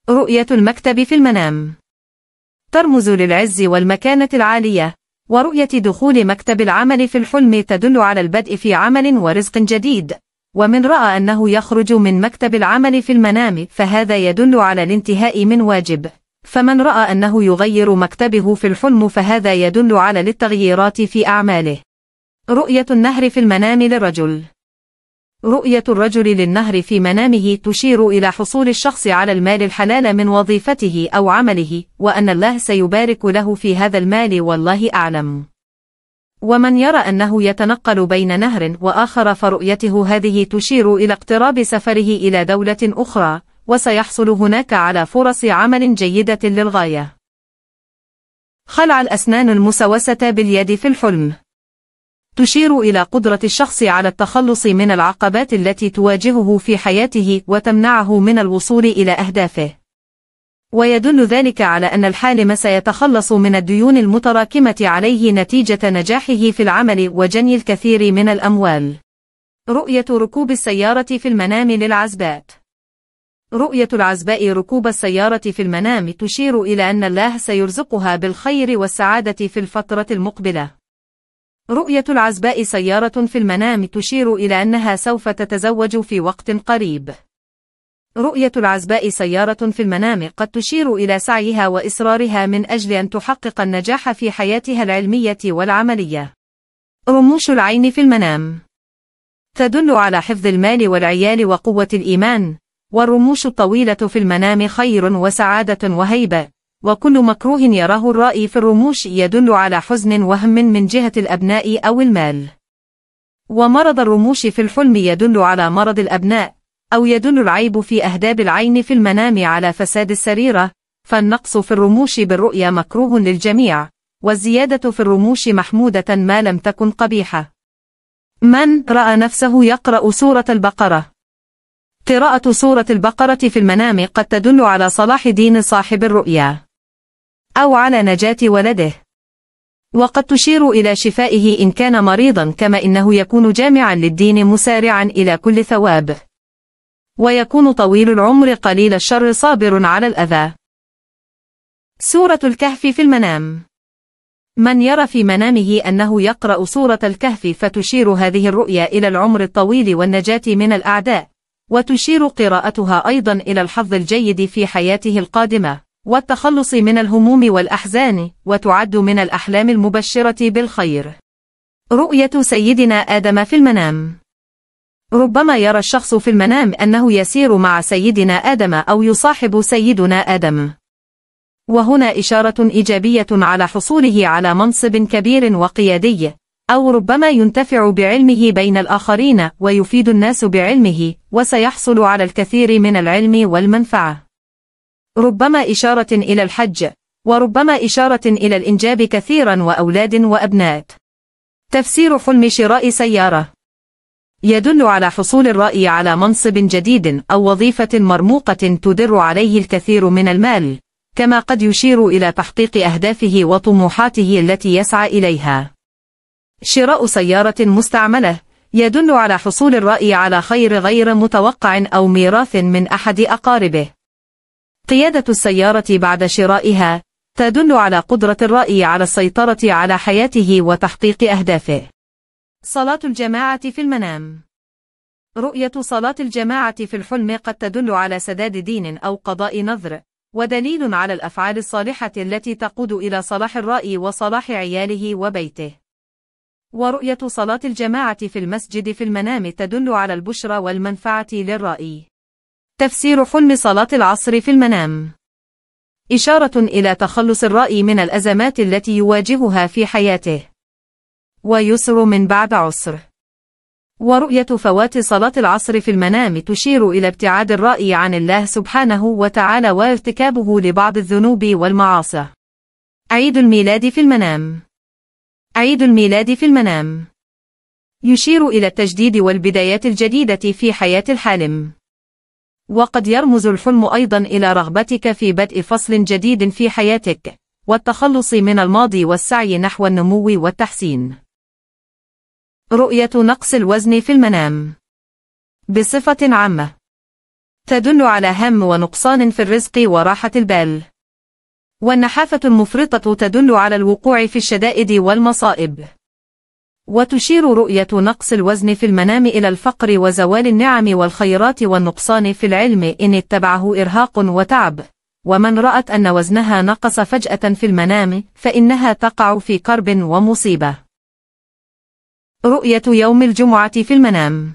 رؤية المكتب في المنام ترمز للعز والمكانة العالية ورؤية دخول مكتب العمل في الحلم تدل على البدء في عمل ورزق جديد ومن رأى أنه يخرج من مكتب العمل في المنام فهذا يدل على الانتهاء من واجب فمن رأى أنه يغير مكتبه في الحلم فهذا يدل على التغييرات في أعماله رؤية النهر في المنام للرجل رؤية الرجل للنهر في منامه تشير إلى حصول الشخص على المال الحلال من وظيفته أو عمله وأن الله سيبارك له في هذا المال والله أعلم ومن يرى أنه يتنقل بين نهر وآخر فرؤيته هذه تشير إلى اقتراب سفره إلى دولة أخرى وسيحصل هناك على فرص عمل جيدة للغاية خلع الأسنان المسوسة باليد في الحلم تشير إلى قدرة الشخص على التخلص من العقبات التي تواجهه في حياته وتمنعه من الوصول إلى أهدافه ويدل ذلك على أن الحالم سيتخلص من الديون المتراكمة عليه نتيجة نجاحه في العمل وجني الكثير من الأموال رؤية ركوب السيارة في المنام للعزبات رؤية العزباء ركوب السيارة في المنام تشير إلى أن الله سيرزقها بالخير والسعادة في الفترة المقبلة رؤية العزباء سيارة في المنام تشير إلى أنها سوف تتزوج في وقت قريب. رؤية العزباء سيارة في المنام قد تشير إلى سعيها وإصرارها من أجل أن تحقق النجاح في حياتها العلمية والعملية. رموش العين في المنام تدل على حفظ المال والعيال وقوة الإيمان، والرموش الطويلة في المنام خير وسعادة وهيبة، وكل مكروه يراه الرأي في الرموش يدل على حزن وهم من جهة الأبناء أو المال ومرض الرموش في الحلم يدل على مرض الأبناء أو يدل العيب في أهداب العين في المنام على فساد السريرة فالنقص في الرموش بالرؤيا مكروه للجميع والزيادة في الرموش محمودة ما لم تكن قبيحة من رأى نفسه يقرأ سورة البقرة قراءة سورة البقرة في المنام قد تدل على صلاح دين صاحب الرؤيا أو على نجاة ولده وقد تشير إلى شفائه إن كان مريضا كما إنه يكون جامعا للدين مسارعا إلى كل ثواب ويكون طويل العمر قليل الشر صابر على الأذى سورة الكهف في المنام من يرى في منامه أنه يقرأ سورة الكهف فتشير هذه الرؤيا إلى العمر الطويل والنجاة من الأعداء وتشير قراءتها أيضا إلى الحظ الجيد في حياته القادمة والتخلص من الهموم والأحزان وتعد من الأحلام المبشرة بالخير رؤية سيدنا آدم في المنام ربما يرى الشخص في المنام أنه يسير مع سيدنا آدم أو يصاحب سيدنا آدم وهنا إشارة إيجابية على حصوله على منصب كبير وقيادي أو ربما ينتفع بعلمه بين الآخرين ويفيد الناس بعلمه وسيحصل على الكثير من العلم والمنفعة ربما إشارة إلى الحج وربما إشارة إلى الإنجاب كثيرا وأولاد وأبناء تفسير حلم شراء سيارة يدل على حصول الرأي على منصب جديد أو وظيفة مرموقة تدر عليه الكثير من المال كما قد يشير إلى تحقيق أهدافه وطموحاته التي يسعى إليها شراء سيارة مستعملة يدل على حصول الرأي على خير غير متوقع أو ميراث من أحد أقاربه قيادة السيارة بعد شرائها تدل على قدرة الرأي على السيطرة على حياته وتحقيق أهدافه صلاة الجماعة في المنام رؤية صلاة الجماعة في الحلم قد تدل على سداد دين أو قضاء نظر ودليل على الأفعال الصالحة التي تقود إلى صلاح الرأي وصلاح عياله وبيته ورؤية صلاة الجماعة في المسجد في المنام تدل على البشرى والمنفعة للرأي تفسير حلم صلاة العصر في المنام إشارة إلى تخلص الرأي من الأزمات التي يواجهها في حياته ويسر من بعد عسر ورؤية فوات صلاة العصر في المنام تشير إلى ابتعاد الرأي عن الله سبحانه وتعالى وارتكابه لبعض الذنوب والمعاصي عيد الميلاد في المنام عيد الميلاد في المنام يشير إلى التجديد والبدايات الجديدة في حياة الحالم وقد يرمز الحلم أيضا إلى رغبتك في بدء فصل جديد في حياتك والتخلص من الماضي والسعي نحو النمو والتحسين رؤية نقص الوزن في المنام بصفة عامة تدل على هم ونقصان في الرزق وراحة البال والنحافة المفرطة تدل على الوقوع في الشدائد والمصائب وتشير رؤية نقص الوزن في المنام إلى الفقر وزوال النعم والخيرات والنقصان في العلم إن اتبعه إرهاق وتعب ومن رأت أن وزنها نقص فجأة في المنام فإنها تقع في كرب ومصيبة رؤية يوم الجمعة في المنام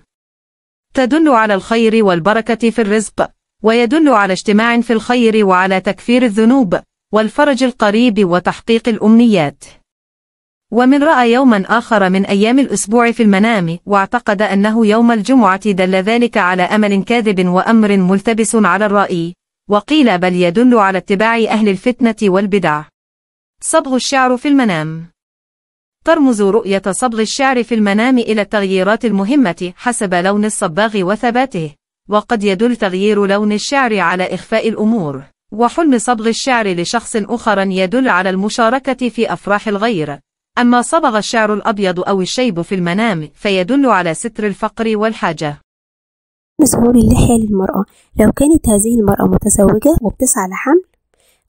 تدل على الخير والبركة في الرزق ويدل على اجتماع في الخير وعلى تكفير الذنوب والفرج القريب وتحقيق الأمنيات ومن رأى يوما آخر من أيام الأسبوع في المنام واعتقد أنه يوم الجمعة دل ذلك على أمل كاذب وأمر ملتبس على الرأي وقيل بل يدل على اتباع أهل الفتنة والبدع صبغ الشعر في المنام ترمز رؤية صبغ الشعر في المنام إلى التغييرات المهمة حسب لون الصباغ وثباته وقد يدل تغيير لون الشعر على إخفاء الأمور وحلم صبغ الشعر لشخص أخر يدل على المشاركة في أفراح الغير أما صبغ الشعر الأبيض أو الشيب في المنام فيدل على ستر الفقر والحاجة ظهور اللحية للمرأة لو كانت هذه المرأة متزوجة وبتسعى لحمل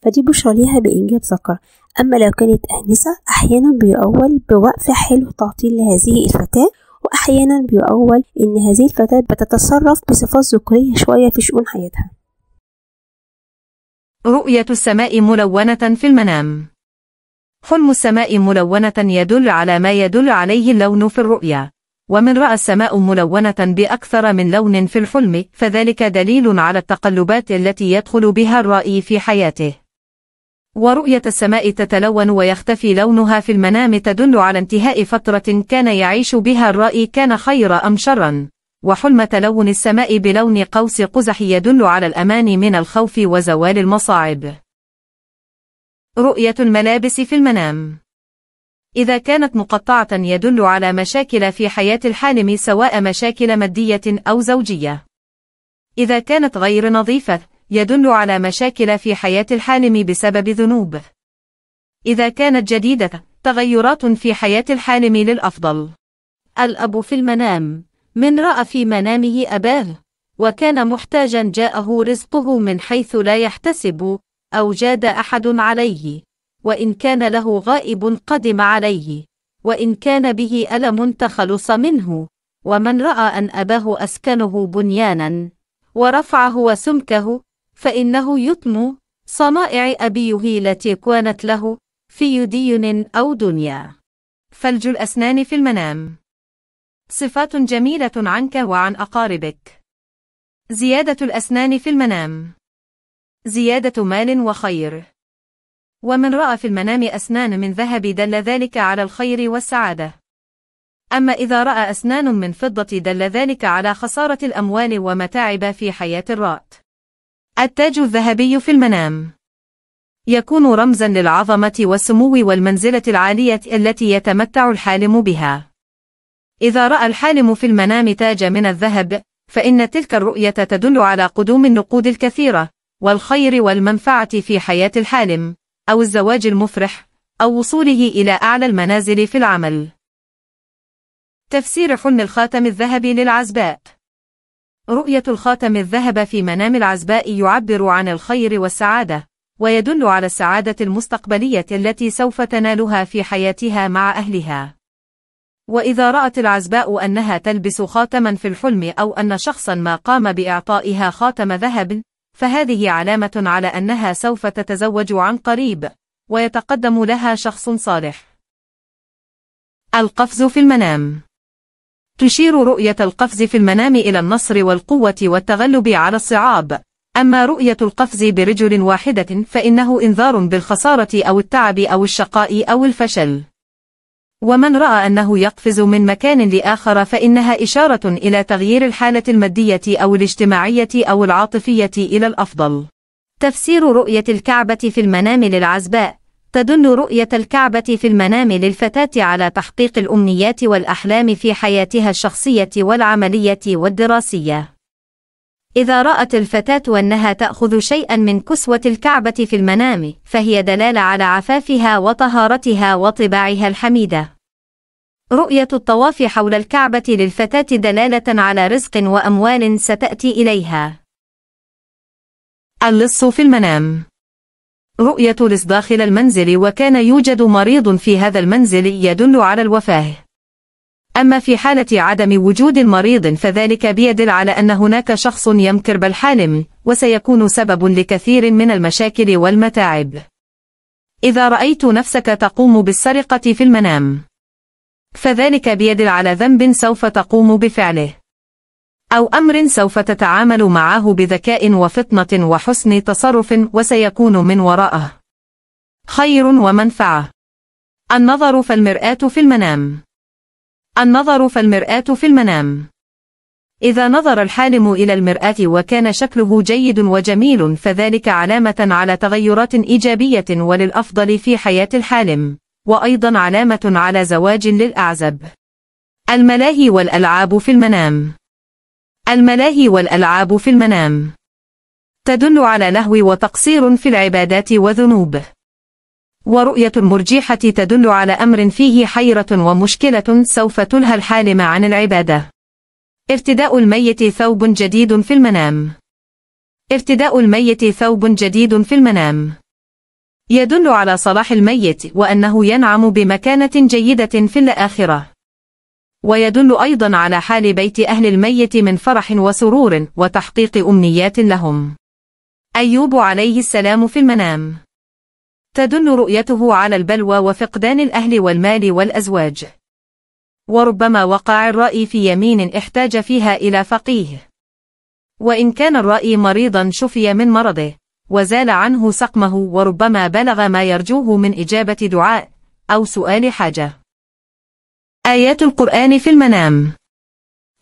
فدي بشرى ليها بإنجاب ذكر أما لو كانت أنسة أحيانا بيؤول بوقف حلو تعطيل لهذه الفتاة وأحيانا بيؤول إن هذه الفتاة بتتصرف بصفات ذكورية شوية في شؤون حياتها رؤية السماء ملونة في المنام حلم السماء ملونة يدل على ما يدل عليه اللون في الرؤيا ومن رأى السماء ملونة بأكثر من لون في الحلم فذلك دليل على التقلبات التي يدخل بها الرائي في حياته ورؤية السماء تتلون ويختفي لونها في المنام تدل على انتهاء فترة كان يعيش بها الرائي كان خير أم شرا وحلم تلون السماء بلون قوس قزح يدل على الأمان من الخوف وزوال المصاعب رؤية الملابس في المنام إذا كانت مقطعة يدل على مشاكل في حياة الحالم سواء مشاكل مادية أو زوجية إذا كانت غير نظيفة يدل على مشاكل في حياة الحالم بسبب ذنوب إذا كانت جديدة تغيرات في حياة الحالم للأفضل الأب في المنام من رأى في منامه أباه وكان محتاجا جاءه رزقه من حيث لا يحتسب أو جاد أحد عليه وإن كان له غائب قدم عليه وإن كان به ألم تخلص منه ومن رأى أن أباه أسكنه بنيانا ورفعه وسمكه فإنه يطم صنائع أبيه التي كانت له في دين أو دنيا فلج الأسنان في المنام صفات جميلة عنك وعن أقاربك زيادة الأسنان في المنام زيادة مال وخير ومن رأى في المنام أسنان من ذهب دل ذلك على الخير والسعادة أما إذا رأى أسنان من فضة دل ذلك على خسارة الأموال ومتاعب في حياة الرات التاج الذهبي في المنام يكون رمزا للعظمة والسمو والمنزلة العالية التي يتمتع الحالم بها إذا رأى الحالم في المنام تاج من الذهب فإن تلك الرؤية تدل على قدوم النقود الكثيرة والخير والمنفعة في حياة الحالم أو الزواج المفرح أو وصوله إلى أعلى المنازل في العمل تفسير حلم الخاتم الذهبي للعزباء رؤية الخاتم الذهب في منام العزباء يعبر عن الخير والسعادة ويدل على السعادة المستقبلية التي سوف تنالها في حياتها مع أهلها وإذا رأت العزباء أنها تلبس خاتما في الحلم أو أن شخصا ما قام بإعطائها خاتم ذهب فهذه علامة على أنها سوف تتزوج عن قريب ويتقدم لها شخص صالح القفز في المنام تشير رؤية القفز في المنام إلى النصر والقوة والتغلب على الصعاب أما رؤية القفز برجل واحدة فإنه إنذار بالخسارة أو التعب أو الشقاء أو الفشل ومن رأى أنه يقفز من مكان لآخر فإنها إشارة إلى تغيير الحالة المادية أو الاجتماعية أو العاطفية إلى الأفضل. تفسير رؤية الكعبة في المنام للعزباء تدل رؤية الكعبة في المنام للفتاة على تحقيق الأمنيات والأحلام في حياتها الشخصية والعملية والدراسية. إذا رأت الفتاة أنها تأخذ شيئا من كسوة الكعبة في المنام فهي دلالة على عفافها وطهارتها وطباعها الحميدة رؤية الطواف حول الكعبة للفتاة دلالة على رزق وأموال ستأتي إليها اللص في المنام رؤية لص داخل المنزل وكان يوجد مريض في هذا المنزل يدل على الوفاه أما في حالة عدم وجود مريض فذلك بيدل على أن هناك شخص يمكر بالحالم وسيكون سبب لكثير من المشاكل والمتاعب إذا رأيت نفسك تقوم بالسرقة في المنام فذلك بيدل على ذنب سوف تقوم بفعله أو أمر سوف تتعامل معه بذكاء وفطنة وحسن تصرف وسيكون من وراءه خير ومنفعة النظر فالمرآة في المنام النظر فالمرآة في المنام إذا نظر الحالم إلى المرآة وكان شكله جيد وجميل فذلك علامة على تغيرات إيجابية وللأفضل في حياة الحالم وأيضا علامة على زواج للأعزب الملاهي والألعاب في المنام الملاهي والألعاب في المنام تدل على لهو وتقصير في العبادات وذنوب ورؤية مرجحة تدل على أمر فيه حيرة ومشكلة سوف تلهى الحالم عن العبادة ارتداء الميت ثوب جديد في المنام ارتداء الميت ثوب جديد في المنام يدل على صلاح الميت وأنه ينعم بمكانة جيدة في الآخرة ويدل أيضا على حال بيت أهل الميت من فرح وسرور وتحقيق أمنيات لهم أيوب عليه السلام في المنام تدل رؤيته على البلوى وفقدان الأهل والمال والأزواج وربما وقع الرأي في يمين احتاج فيها إلى فقيه وإن كان الرأي مريضا شفي من مرضه وزال عنه سقمه وربما بلغ ما يرجوه من إجابة دعاء أو سؤال حاجة آيات القرآن في المنام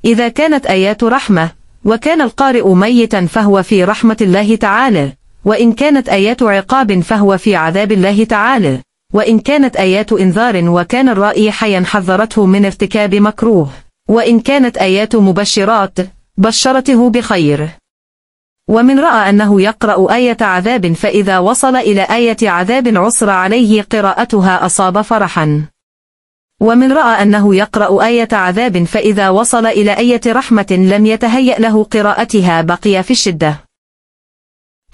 إذا كانت آيات رحمة وكان القارئ ميتا فهو في رحمة الله تعالى وإن كانت آيات عقاب فهو في عذاب الله تعالى وإن كانت آيات إنذار وكان الرأي حيا حذرته من ارتكاب مكروه وإن كانت آيات مبشرات بشرته بخير ومن رأى أنه يقرأ آية عذاب فإذا وصل إلى آية عذاب عسر عليه قراءتها أصاب فرحا ومن رأى أنه يقرأ آية عذاب فإذا وصل إلى آية رحمة لم يتهيأ له قراءتها بقي في الشدة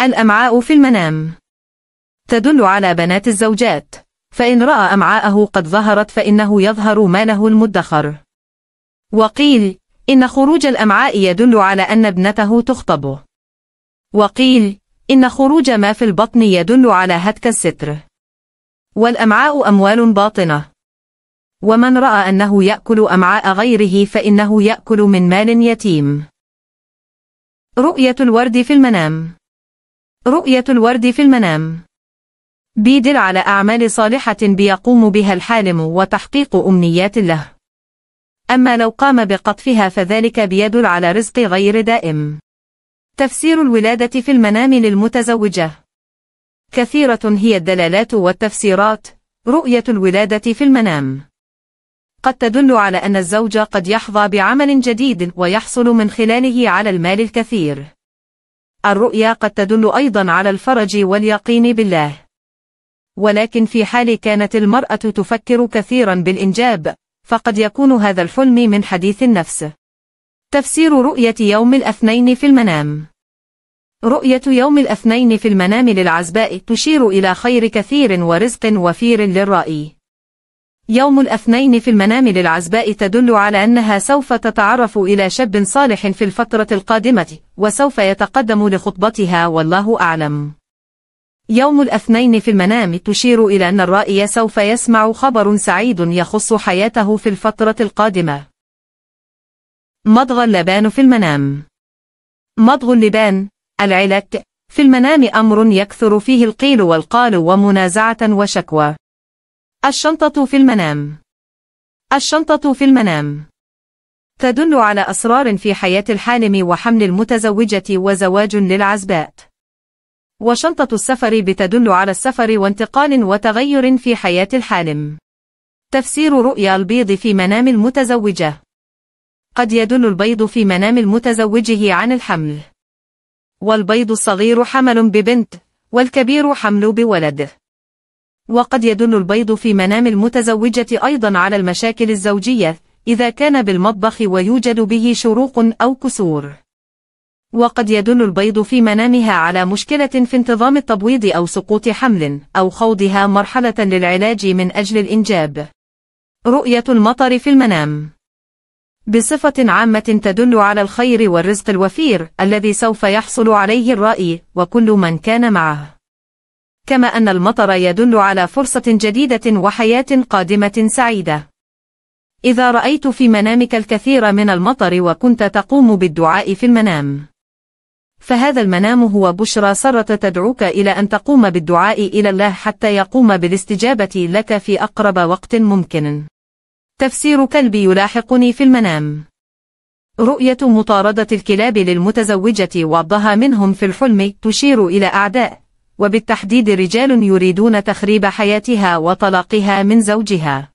الأمعاء في المنام تدل على بنات الزوجات فإن رأى أمعاءه قد ظهرت فإنه يظهر ماله المدخر وقيل إن خروج الأمعاء يدل على أن ابنته تخطبه وقيل إن خروج ما في البطن يدل على هتك الستر والأمعاء أموال باطنة ومن رأى أنه يأكل أمعاء غيره فإنه يأكل من مال يتيم رؤية الورد في المنام رؤية الورد في المنام بيدل على أعمال صالحة بيقوم بها الحالم وتحقيق أمنيات له أما لو قام بقطفها فذلك بيدل على رزق غير دائم تفسير الولادة في المنام للمتزوجة كثيرة هي الدلالات والتفسيرات رؤية الولادة في المنام قد تدل على أن الزوج قد يحظى بعمل جديد ويحصل من خلاله على المال الكثير الرؤيا قد تدل أيضا على الفرج واليقين بالله ولكن في حال كانت المرأة تفكر كثيرا بالإنجاب فقد يكون هذا الحلم من حديث النفس تفسير رؤية يوم الاثنين في المنام رؤية يوم الاثنين في المنام للعزباء تشير إلى خير كثير ورزق وفير للرائي يوم الاثنين في المنام للعزباء تدل على أنها سوف تتعرف إلى شاب صالح في الفترة القادمة وسوف يتقدم لخطبتها والله أعلم يوم الاثنين في المنام تشير إلى أن الرائي سوف يسمع خبر سعيد يخص حياته في الفترة القادمة مضغ اللبان في المنام مضغ اللبان العلك في المنام أمر يكثر فيه القيل والقال ومنازعة وشكوى الشنطة في المنام الشنطة في المنام تدل على أسرار في حياة الحالم وحمل المتزوجة وزواج للعزباء وشنطة السفر بتدل على السفر وانتقال وتغير في حياة الحالم تفسير رؤيا البيض في منام المتزوجة قد يدل البيض في منام المتزوجه عن الحمل والبيض الصغير حمل ببنت والكبير حمل بولد وقد يدل البيض في منام المتزوجة أيضا على المشاكل الزوجية إذا كان بالمطبخ ويوجد به شروق أو كسور وقد يدل البيض في منامها على مشكلة في انتظام التبويض أو سقوط حمل أو خوضها مرحلة للعلاج من أجل الإنجاب رؤية المطر في المنام بصفة عامة تدل على الخير والرزق الوفير الذي سوف يحصل عليه الرأي وكل من كان معه كما أن المطر يدل على فرصة جديدة وحياة قادمة سعيدة إذا رأيت في منامك الكثير من المطر وكنت تقوم بالدعاء في المنام فهذا المنام هو بشرى سرة تدعوك إلى أن تقوم بالدعاء إلى الله حتى يقوم بالاستجابة لك في أقرب وقت ممكن تفسير كلبي يلاحقني في المنام رؤية مطاردة الكلاب للمتزوجة وضها منهم في الحلم تشير إلى أعداء وبالتحديد رجال يريدون تخريب حياتها وطلاقها من زوجها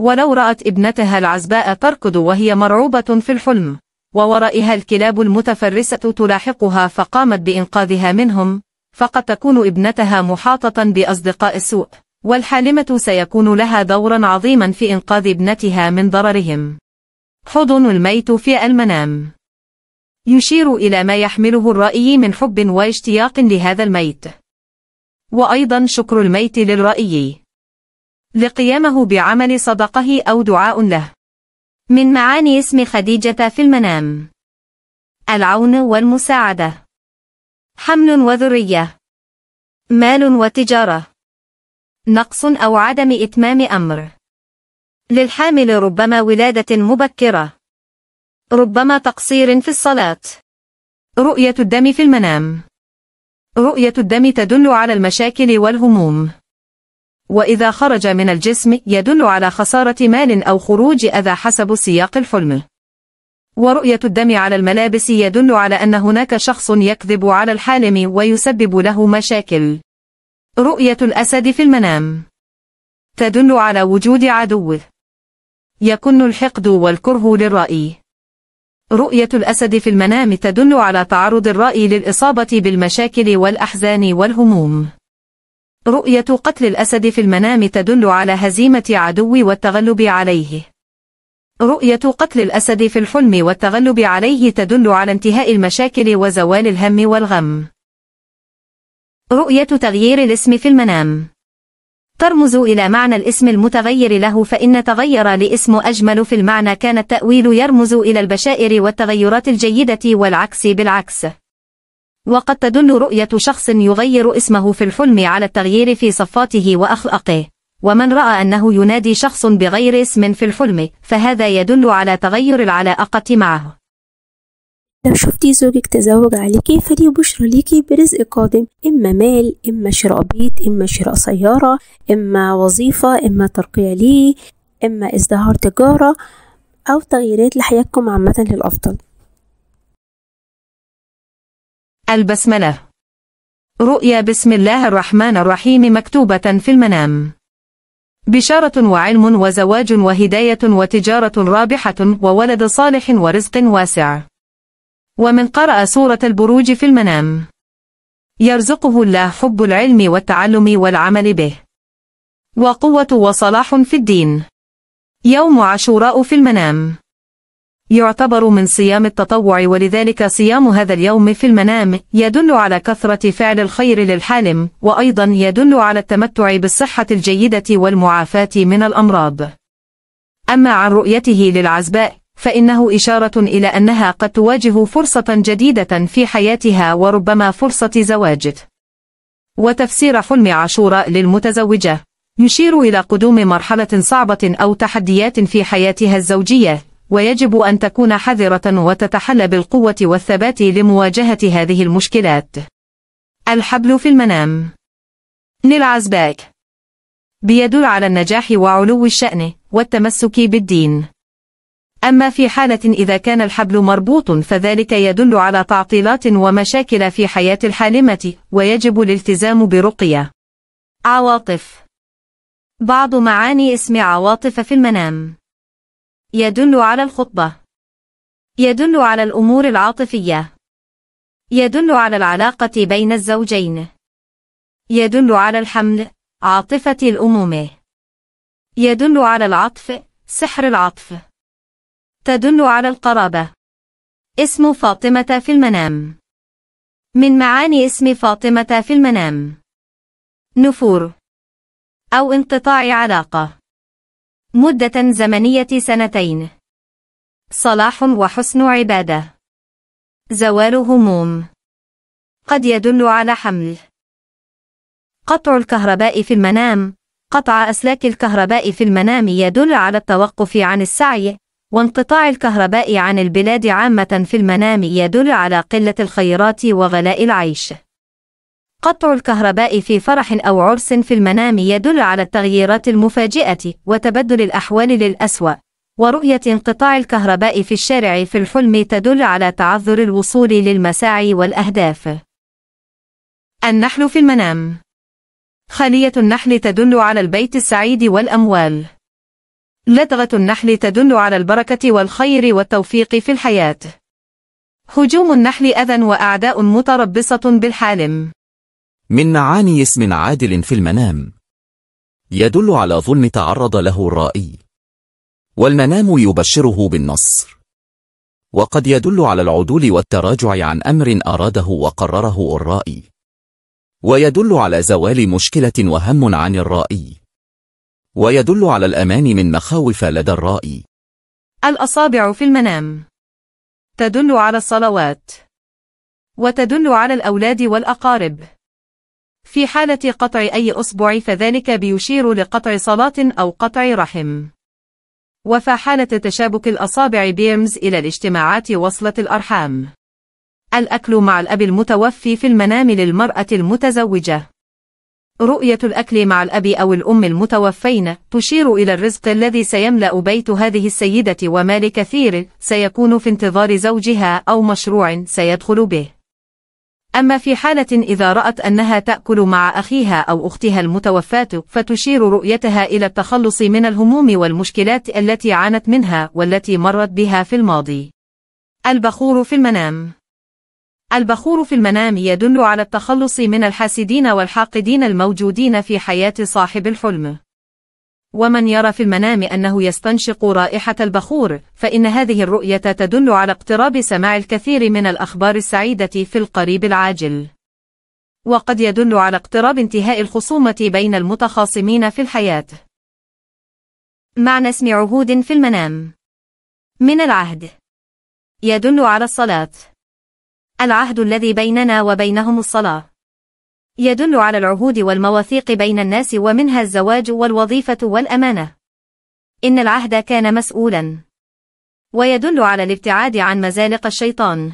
ولو رأت ابنتها العزباء تركض وهي مرعوبة في الحلم وورائها الكلاب المتفرسة تلاحقها فقامت بإنقاذها منهم فقد تكون ابنتها محاطة بأصدقاء السوء والحالمة سيكون لها دورا عظيما في إنقاذ ابنتها من ضررهم حضن الميت في المنام يشير إلى ما يحمله الرأي من حب واشتياق لهذا الميت وأيضا شكر الميت للرأي لقيامه بعمل صدقه أو دعاء له من معاني اسم خديجة في المنام العون والمساعدة حمل وذرية مال وتجارة نقص أو عدم إتمام أمر للحامل ربما ولادة مبكرة ربما تقصير في الصلاة رؤية الدم في المنام رؤية الدم تدل على المشاكل والهموم وإذا خرج من الجسم يدل على خسارة مال أو خروج أذى حسب سياق الحلم ورؤية الدم على الملابس يدل على أن هناك شخص يكذب على الحالم ويسبب له مشاكل رؤية الأسد في المنام تدل على وجود عدوه يكن الحقد والكره للرأي رؤية الأسد في المنام تدل على تعرض الرأي للإصابة بالمشاكل والأحزان والهموم. رؤية قتل الأسد في المنام تدل على هزيمة عدو والتغلب عليه. رؤية قتل الأسد في الحلم والتغلب عليه تدل على انتهاء المشاكل وزوال الهم والغم. رؤية تغيير الاسم في المنام ترمز إلى معنى الاسم المتغير له فإن تغير لاسم أجمل في المعنى كان التأويل يرمز إلى البشائر والتغيرات الجيدة والعكس بالعكس وقد تدل رؤية شخص يغير اسمه في الحلم على التغيير في صفاته وأخلاقه ومن رأى أنه ينادي شخص بغير اسم في الحلم فهذا يدل على تغير العلاقة معه لو شفتي زوجك تزوج عليكي فدي بشرى ليكي برزق قادم إما مال إما شراء بيت إما شراء سيارة إما وظيفة إما ترقية ليه إما ازدهار تجارة أو تغييرات لحياتكم عامة للأفضل البسملة رؤيا بسم الله الرحمن الرحيم مكتوبة في المنام بشارة وعلم وزواج وهداية وتجارة رابحة وولد صالح ورزق واسع ومن قرأ سورة البروج في المنام يرزقه الله حب العلم والتعلم والعمل به وقوة وصلاح في الدين يوم عاشوراء في المنام يعتبر من صيام التطوع ولذلك صيام هذا اليوم في المنام يدل على كثرة فعل الخير للحالم وأيضا يدل على التمتع بالصحة الجيدة والمعافاة من الأمراض أما عن رؤيته للعزباء فإنه إشارة إلى أنها قد تواجه فرصة جديدة في حياتها وربما فرصة زواج. وتفسير حلم عاشوراء للمتزوجة يشير إلى قدوم مرحلة صعبة أو تحديات في حياتها الزوجية ويجب أن تكون حذرة وتتحلى بالقوة والثبات لمواجهة هذه المشكلات الحبل في المنام للعزباك بيدل على النجاح وعلو الشأن والتمسك بالدين أما في حالة إذا كان الحبل مربوط فذلك يدل على تعطيلات ومشاكل في حياة الحالمة ويجب الالتزام برقية عواطف بعض معاني اسم عواطف في المنام يدل على الخطبة يدل على الأمور العاطفية يدل على العلاقة بين الزوجين يدل على الحمل عاطفة الأمومة يدل على العطف سحر العطف تدل على القرابة اسم فاطمة في المنام من معاني اسم فاطمة في المنام نفور أو انقطاع علاقة مدة زمنية سنتين صلاح وحسن عبادة زوال هموم قد يدل على حمل قطع الكهرباء في المنام قطع أسلاك الكهرباء في المنام يدل على التوقف عن السعي وانقطاع الكهرباء عن البلاد عامة في المنام يدل على قلة الخيرات وغلاء العيش. قطع الكهرباء في فرح أو عرس في المنام يدل على التغييرات المفاجئة وتبدل الأحوال للأسوأ، ورؤية انقطاع الكهرباء في الشارع في الحلم تدل على تعذر الوصول للمساعي والأهداف. النحل في المنام خلية النحل تدل على البيت السعيد والأموال. لدغة النحل تدل على البركة والخير والتوفيق في الحياة هجوم النحل أذى وأعداء متربصة بالحالم من معاني اسم عادل في المنام يدل على ظلم تعرض له الرائي والمنام يبشره بالنصر وقد يدل على العدول والتراجع عن أمر أراده وقرره الرائي ويدل على زوال مشكلة وهم عن الرائي ويدل على الأمان من مخاوف لدى الرائي الأصابع في المنام تدل على الصلوات وتدل على الأولاد والأقارب في حالة قطع أي أصبع فذلك بيشير لقطع صلاة أو قطع رحم وفي حالة تشابك الأصابع بيرمز إلى الاجتماعات وصلة الأرحام الأكل مع الأب المتوفي في المنام للمرأة المتزوجة رؤية الأكل مع الأب أو الأم المتوفين تشير إلى الرزق الذي سيملأ بيت هذه السيدة ومال كثير سيكون في انتظار زوجها أو مشروع سيدخل به أما في حالة إذا رأت أنها تأكل مع أخيها أو أختها المتوفاة فتشير رؤيتها إلى التخلص من الهموم والمشكلات التي عانت منها والتي مرت بها في الماضي البخور في المنام البخور في المنام يدل على التخلص من الحاسدين والحاقدين الموجودين في حياة صاحب الحلم ومن يرى في المنام أنه يستنشق رائحة البخور فإن هذه الرؤية تدل على اقتراب سماع الكثير من الأخبار السعيدة في القريب العاجل وقد يدل على اقتراب انتهاء الخصومة بين المتخاصمين في الحياة معنى اسم عهود في المنام من العهد يدل على الصلاة العهد الذي بيننا وبينهم الصلاة يدل على العهود والمواثيق بين الناس ومنها الزواج والوظيفة والأمانة إن العهد كان مسؤولا ويدل على الابتعاد عن مزالق الشيطان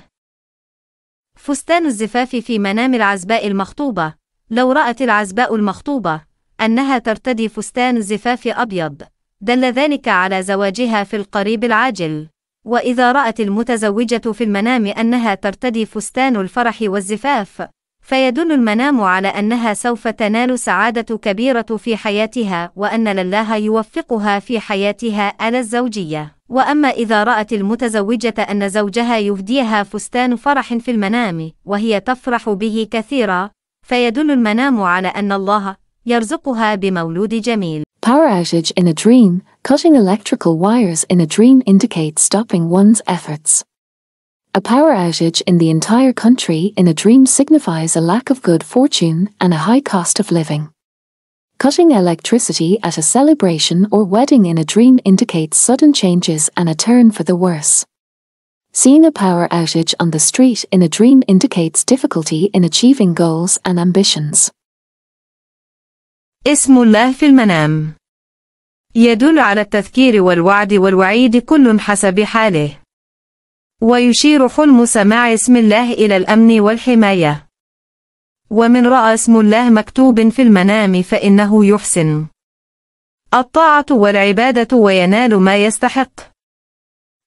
فستان الزفاف في منام العزباء المخطوبة لو رأت العزباء المخطوبة أنها ترتدي فستان زفاف أبيض دل ذلك على زواجها في القريب العاجل وإذا رأت المتزوجة في المنام أنها ترتدي فستان الفرح والزفاف، فيدل المنام على أنها سوف تنال سعادة كبيرة في حياتها وأن لله يوفقها في حياتها الزوجية. وأما إذا رأت المتزوجة أن زوجها يهديها فستان فرح في المنام وهي تفرح به كثيرا، فيدل المنام على أن الله يرزقها بمولود جميل. in a dream Cutting electrical wires in a dream indicates stopping one's efforts. A power outage in the entire country in a dream signifies a lack of good fortune and a high cost of living. Cutting electricity at a celebration or wedding in a dream indicates sudden changes and a turn for the worse. Seeing a power outage on the street in a dream indicates difficulty in achieving goals and ambitions. اسم الله في المنام يدل على التذكير والوعد والوعيد كل حسب حاله ويشير حلم سماع اسم الله إلى الأمن والحماية ومن رأى اسم الله مكتوب في المنام فإنه يحسن الطاعة والعبادة وينال ما يستحق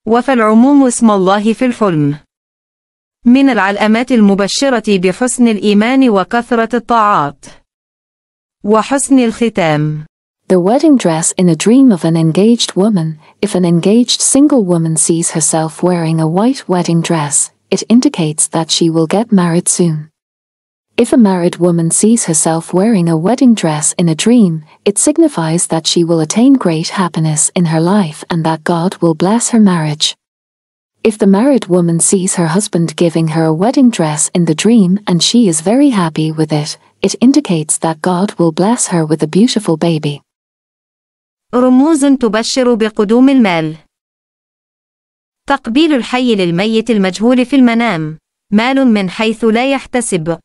وفالعموم اسم الله في الحلم من العلامات المبشرة بحسن الإيمان وكثرة الطاعات وحسن الختام The wedding dress in a dream of an engaged woman, if an engaged single woman sees herself wearing a white wedding dress, it indicates that she will get married soon. If a married woman sees herself wearing a wedding dress in a dream, it signifies that she will attain great happiness in her life and that God will bless her marriage. If the married woman sees her husband giving her a wedding dress in the dream and she is very happy with it, it indicates that God will bless her with a beautiful baby. رموز تبشر بقدوم المال تقبيل الحي للميت المجهول في المنام مال من حيث لا يحتسب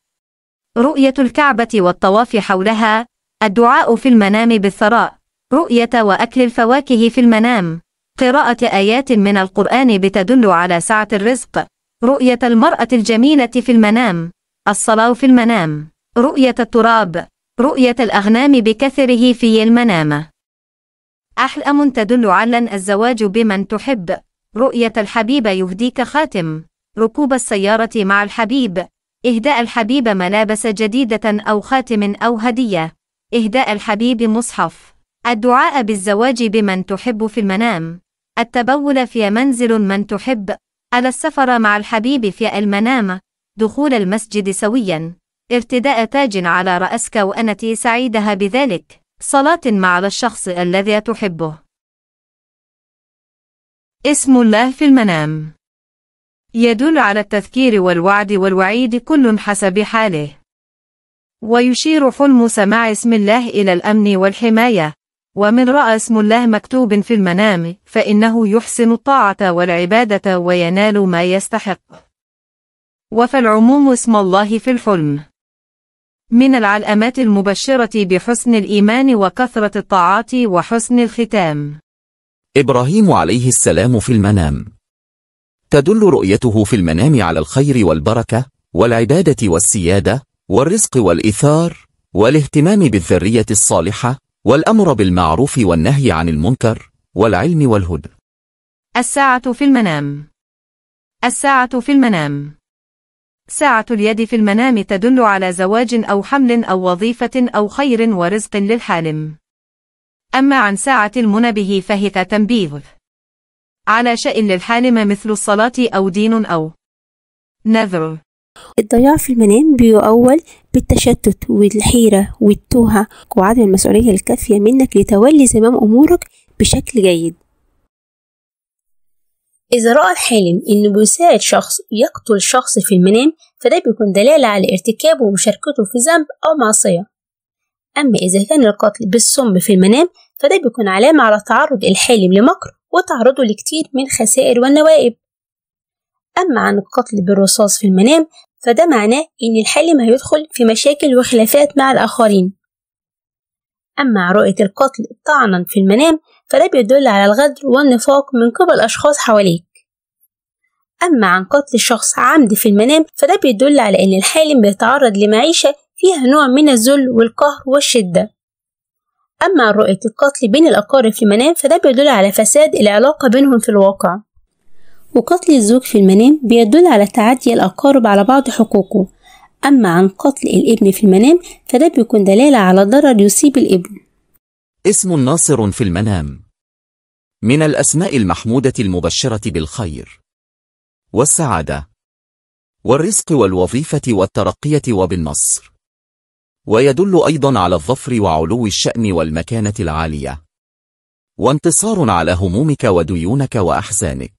رؤية الكعبة والطواف حولها الدعاء في المنام بالثراء رؤية وأكل الفواكه في المنام قراءة آيات من القرآن بتدل على سعة الرزق رؤية المرأة الجميلة في المنام الصلاة في المنام رؤية التراب رؤية الأغنام بكثره في المنام أحلام تدل على الزواج بمن تحب رؤية الحبيب يهديك خاتم ركوب السيارة مع الحبيب إهداء الحبيب ملابس جديدة أو خاتم أو هدية إهداء الحبيب مصحف الدعاء بالزواج بمن تحب في المنام التبول في منزل من تحب على السفر مع الحبيب في المنام دخول المسجد سويا ارتداء تاج على رأسك وأنتي سعيدها بذلك صلاة مع الشخص الذي تحبه اسم الله في المنام يدل على التذكير والوعد والوعيد كل حسب حاله ويشير حلم سماع اسم الله إلى الأمن والحماية ومن رأى اسم الله مكتوب في المنام فإنه يحسن الطاعة والعبادة وينال ما يستحق وفالعموم اسم الله في الحلم من العلامات المبشرة بحسن الإيمان وكثرة الطاعات وحسن الختام إبراهيم عليه السلام في المنام تدل رؤيته في المنام على الخير والبركة والعبادة والسيادة والرزق والإثار والاهتمام بالذرية الصالحة والأمر بالمعروف والنهي عن المنكر والعلم والهدى الساعة في المنام الساعة في المنام ساعة اليد في المنام تدل على زواج أو حمل أو وظيفة أو خير ورزق للحالم أما عن ساعة المنبه فهي تنبيه على شيء للحالم مثل الصلاة أو دين أو نذر الضياع في المنام بيؤول بالتشتت والحيرة والتوهة وعدم المسؤولية الكافية منك لتولي زمام أمورك بشكل جيد إذا رأى الحالم إنه بيساعد شخص يقتل شخص في المنام فده بيكون دلالة على ارتكابه ومشاركته في ذنب أو معصية أما إذا كان القتل بالسم في المنام فده بيكون علامة على تعرض الحالم لمكر وتعرضه لكتير من الخسائر والنوائب أما عن القتل بالرصاص في المنام فده معناه إن الحالم هيدخل في مشاكل وخلافات مع الآخرين أما عن رؤية القتل طعنا في المنام فده بيدل على الغدر والنفاق من قبل أشخاص حواليك أما عن قتل الشخص عمد في المنام فده بيدل على أن الحالم بيتعرض لمعيشة فيها نوع من الذل والقهر والشدة أما عن رؤية القتل بين الأقارب في المنام فده بيدل على فساد العلاقة بينهم في الواقع وقتل الزوج في المنام بيدل على تعدي الأقارب على بعض حقوقه أما عن قتل الابن في المنام فده بيكون دلالة على ضرر يصيب الابن اسم ناصر في المنام من الأسماء المحمودة المبشرة بالخير والسعادة والرزق والوظيفة والترقية وبالنصر ويدل أيضا على الظفر وعلو الشأن والمكانة العالية وانتصار على همومك وديونك وأحزانك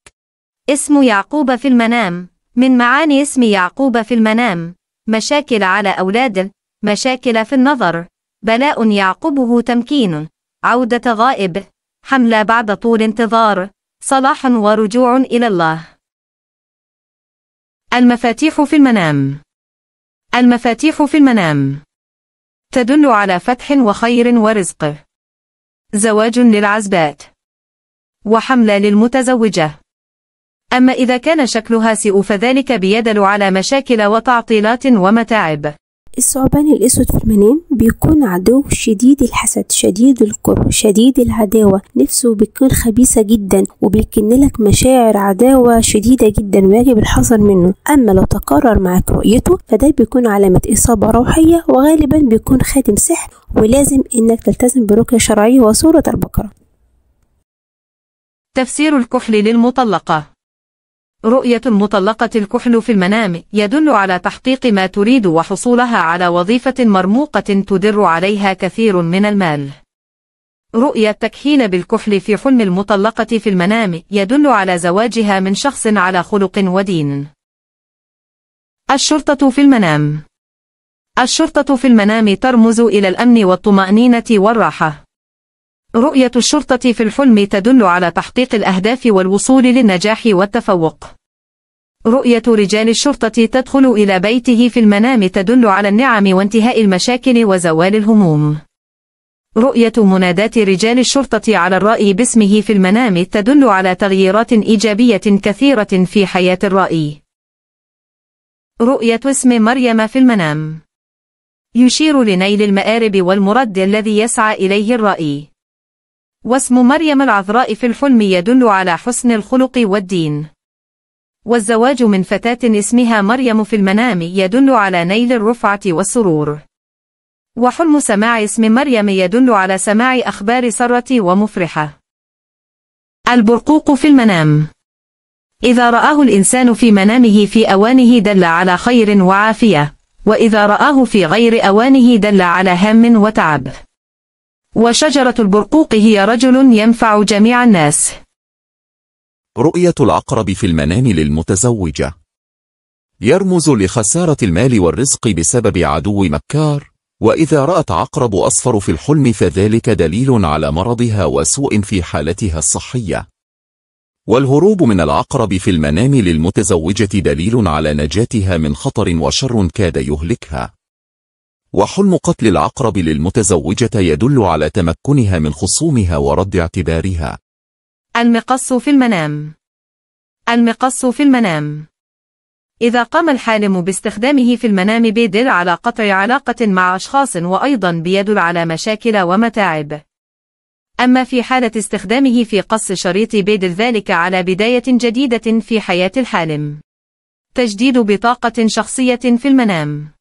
اسم يعقوب في المنام من معاني اسم يعقوب في المنام مشاكل على أولاده مشاكل في النظر بلاء يعقبه تمكين عودة غائب حملة بعد طول انتظار صلاح ورجوع إلى الله المفاتيح في المنام المفاتيح في المنام تدل على فتح وخير ورزق زواج للعزبات وحملة للمتزوجة أما إذا كان شكلها سيء فذلك بيدل على مشاكل وتعطيلات ومتاعب الثعبان الأسود في المنام بيكون عدو شديد الحسد شديد الكره شديد العداوة نفسه بتكون خبيثة جدا وبيكن لك مشاعر عداوة شديدة جدا ويجب الحذر منه أما لو تكرر معاك رؤيته فده بيكون علامة إصابة روحية وغالبا بيكون خادم سحر ولازم إنك تلتزم برقية شرعية وسورة البقرة تفسير الكحل للمطلقة رؤية مطلقة الكحل في المنام يدل على تحقيق ما تريد وحصولها على وظيفة مرموقة تدر عليها كثير من المال. رؤية التكحيل بالكحل في حلم المطلقة في المنام يدل على زواجها من شخص على خلق ودين. الشرطة في المنام الشرطة في المنام ترمز إلى الأمن والطمأنينة والراحة. رؤية الشرطة في الحلم تدل على تحقيق الأهداف والوصول للنجاح والتفوق. رؤية رجال الشرطة تدخل إلى بيته في المنام تدل على النعم وانتهاء المشاكل وزوال الهموم. رؤية منادات رجال الشرطة على الرائي باسمه في المنام تدل على تغييرات إيجابية كثيرة في حياة الرائي. رؤية اسم مريم في المنام يشير لنيل المآرب والمرد الذي يسعى إليه الرائي. واسم مريم العذراء في الحلم يدل على حسن الخلق والدين والزواج من فتاة اسمها مريم في المنام يدل على نيل الرفعة والسرور وحلم سماع اسم مريم يدل على سماع أخبار سرة ومفرحة البرقوق في المنام إذا رآه الإنسان في منامه في أوانه دل على خير وعافية وإذا رآه في غير أوانه دل على هم وتعب وشجرة البرقوق هي رجل ينفع جميع الناس رؤية العقرب في المنام للمتزوجة يرمز لخسارة المال والرزق بسبب عدو مكار وإذا رأت عقرب أصفر في الحلم فذلك دليل على مرضها وسوء في حالتها الصحية والهروب من العقرب في المنام للمتزوجة دليل على نجاتها من خطر وشر كاد يهلكها وحلم قتل العقرب للمتزوجة يدل على تمكنها من خصومها ورد اعتبارها المقص في المنام المقص في المنام إذا قام الحالم باستخدامه في المنام بيدل على قطع علاقة مع أشخاص وأيضا بيدل على مشاكل ومتاعب أما في حالة استخدامه في قص شريط بيدل ذلك على بداية جديدة في حياة الحالم تجديد بطاقة شخصية في المنام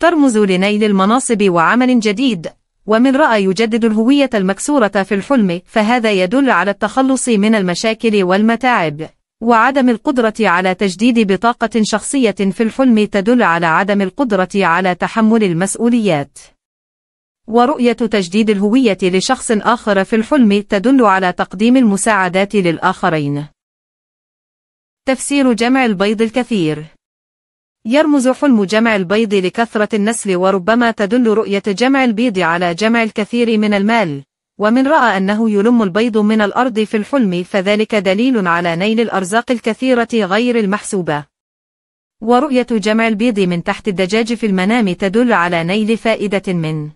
ترمز لنيل المناصب وعمل جديد ومن رأى يجدد الهوية المكسورة في الحلم فهذا يدل على التخلص من المشاكل والمتاعب وعدم القدرة على تجديد بطاقة شخصية في الحلم تدل على عدم القدرة على تحمل المسؤوليات ورؤية تجديد الهوية لشخص آخر في الحلم تدل على تقديم المساعدات للآخرين تفسير جمع البيض الكثير يرمز حلم جمع البيض لكثرة النسل وربما تدل رؤية جمع البيض على جمع الكثير من المال ومن رأى أنه يلم البيض من الأرض في الحلم فذلك دليل على نيل الأرزاق الكثيرة غير المحسوبة ورؤية جمع البيض من تحت الدجاج في المنام تدل على نيل فائدة من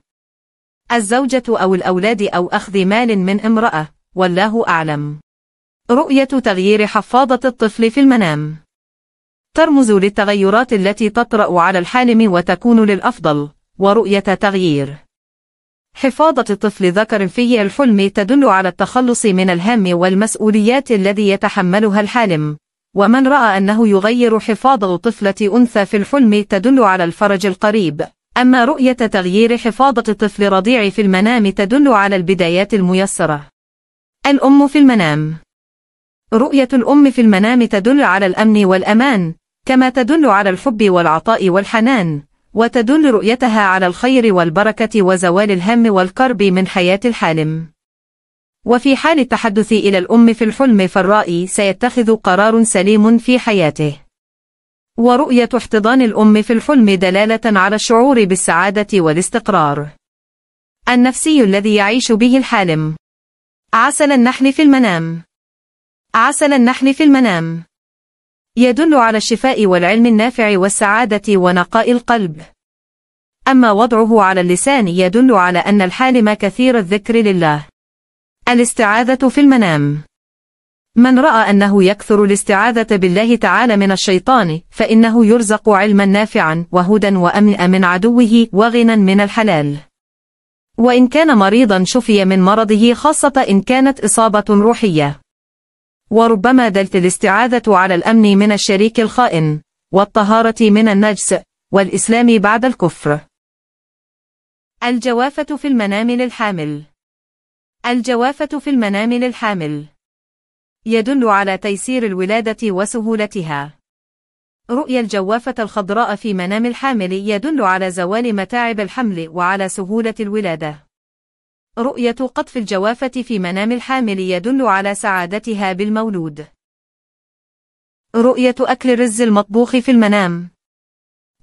الزوجة أو الأولاد أو أخذ مال من امرأة والله أعلم رؤية تغيير حفاضة الطفل في المنام ترمز للتغيرات التي تطرأ على الحالم وتكون للأفضل ورؤية تغيير حفاظة الطفل ذكر في الحلم تدل على التخلص من الهم والمسؤوليات الذي يتحملها الحالم ومن رأى أنه يغير حفاظ طفلة أنثى في الحلم تدل على الفرج القريب أما رؤية تغيير حفاظة طفل رضيع في المنام تدل على البدايات الميسرة الأم في المنام رؤية الأم في المنام تدل على الأمن والأمان كما تدل على الحب والعطاء والحنان وتدل رؤيتها على الخير والبركة وزوال الهم والكرب من حياة الحالم وفي حال التحدث إلى الأم في الحلم فالرائي سيتخذ قرار سليم في حياته ورؤية احتضان الأم في الحلم دلالة على الشعور بالسعادة والاستقرار النفسي الذي يعيش به الحالم عسل النحل في المنام عسل النحل في المنام يدل على الشفاء والعلم النافع والسعادة ونقاء القلب أما وضعه على اللسان يدل على أن الحالم كثير الذكر لله الاستعاذة في المنام من رأى أنه يكثر الاستعاذة بالله تعالى من الشيطان فإنه يرزق علما نافعا وهدى وأمن من عدوه وغنى من الحلال وإن كان مريضا شفي من مرضه خاصة إن كانت إصابة روحية وربما دلت الاستعاذة على الأمن من الشريك الخائن والطهارة من النجس والإسلام بعد الكفر الجوافة في المنام للحامل الجوافة في المنام للحامل يدل على تيسير الولادة وسهولتها رؤيا الجوافة الخضراء في منام الحامل يدل على زوال متاعب الحمل وعلى سهولة الولادة رؤية قطف الجوافة في منام الحامل يدل على سعادتها بالمولود. رؤية أكل الرز المطبوخ في المنام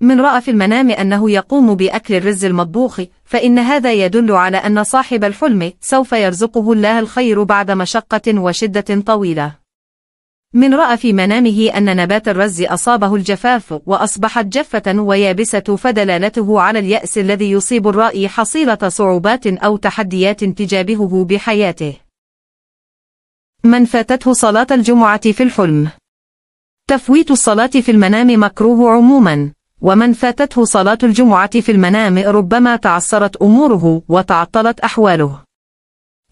من رأى في المنام أنه يقوم بأكل الرز المطبوخ فإن هذا يدل على أن صاحب الحلم سوف يرزقه الله الخير بعد مشقة وشدة طويلة من رأى في منامه أن نبات الرز أصابه الجفاف وأصبحت جفة ويابسة فدلالته على اليأس الذي يصيب الرأي حصيلة صعوبات أو تحديات تجابهه بحياته من فاتته صلاة الجمعة في الحلم تفويت الصلاة في المنام مكروه عموما ومن فاتته صلاة الجمعة في المنام ربما تعسرت أموره وتعطلت أحواله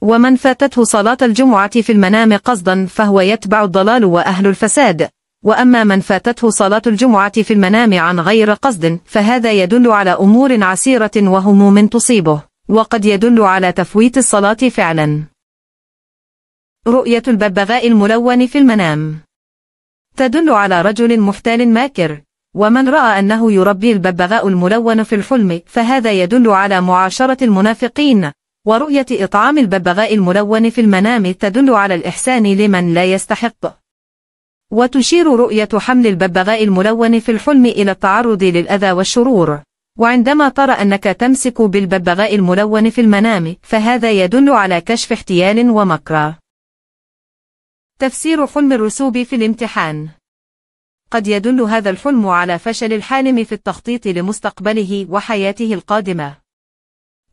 ومن فاتته صلاة الجمعة في المنام قصدا فهو يتبع الضلال وأهل الفساد وأما من فاتته صلاة الجمعة في المنام عن غير قصد فهذا يدل على أمور عسيرة وهموم تصيبه وقد يدل على تفويت الصلاة فعلا رؤية الببغاء الملون في المنام تدل على رجل محتال ماكر ومن رأى أنه يربي الببغاء الملون في الحلم فهذا يدل على معاشرة المنافقين ورؤية إطعام الببغاء الملون في المنام تدل على الإحسان لمن لا يستحق. وتشير رؤية حمل الببغاء الملون في الحلم إلى التعرض للأذى والشرور وعندما ترى أنك تمسك بالببغاء الملون في المنام فهذا يدل على كشف احتيال ومكر تفسير حلم الرسوب في الامتحان قد يدل هذا الحلم على فشل الحالم في التخطيط لمستقبله وحياته القادمة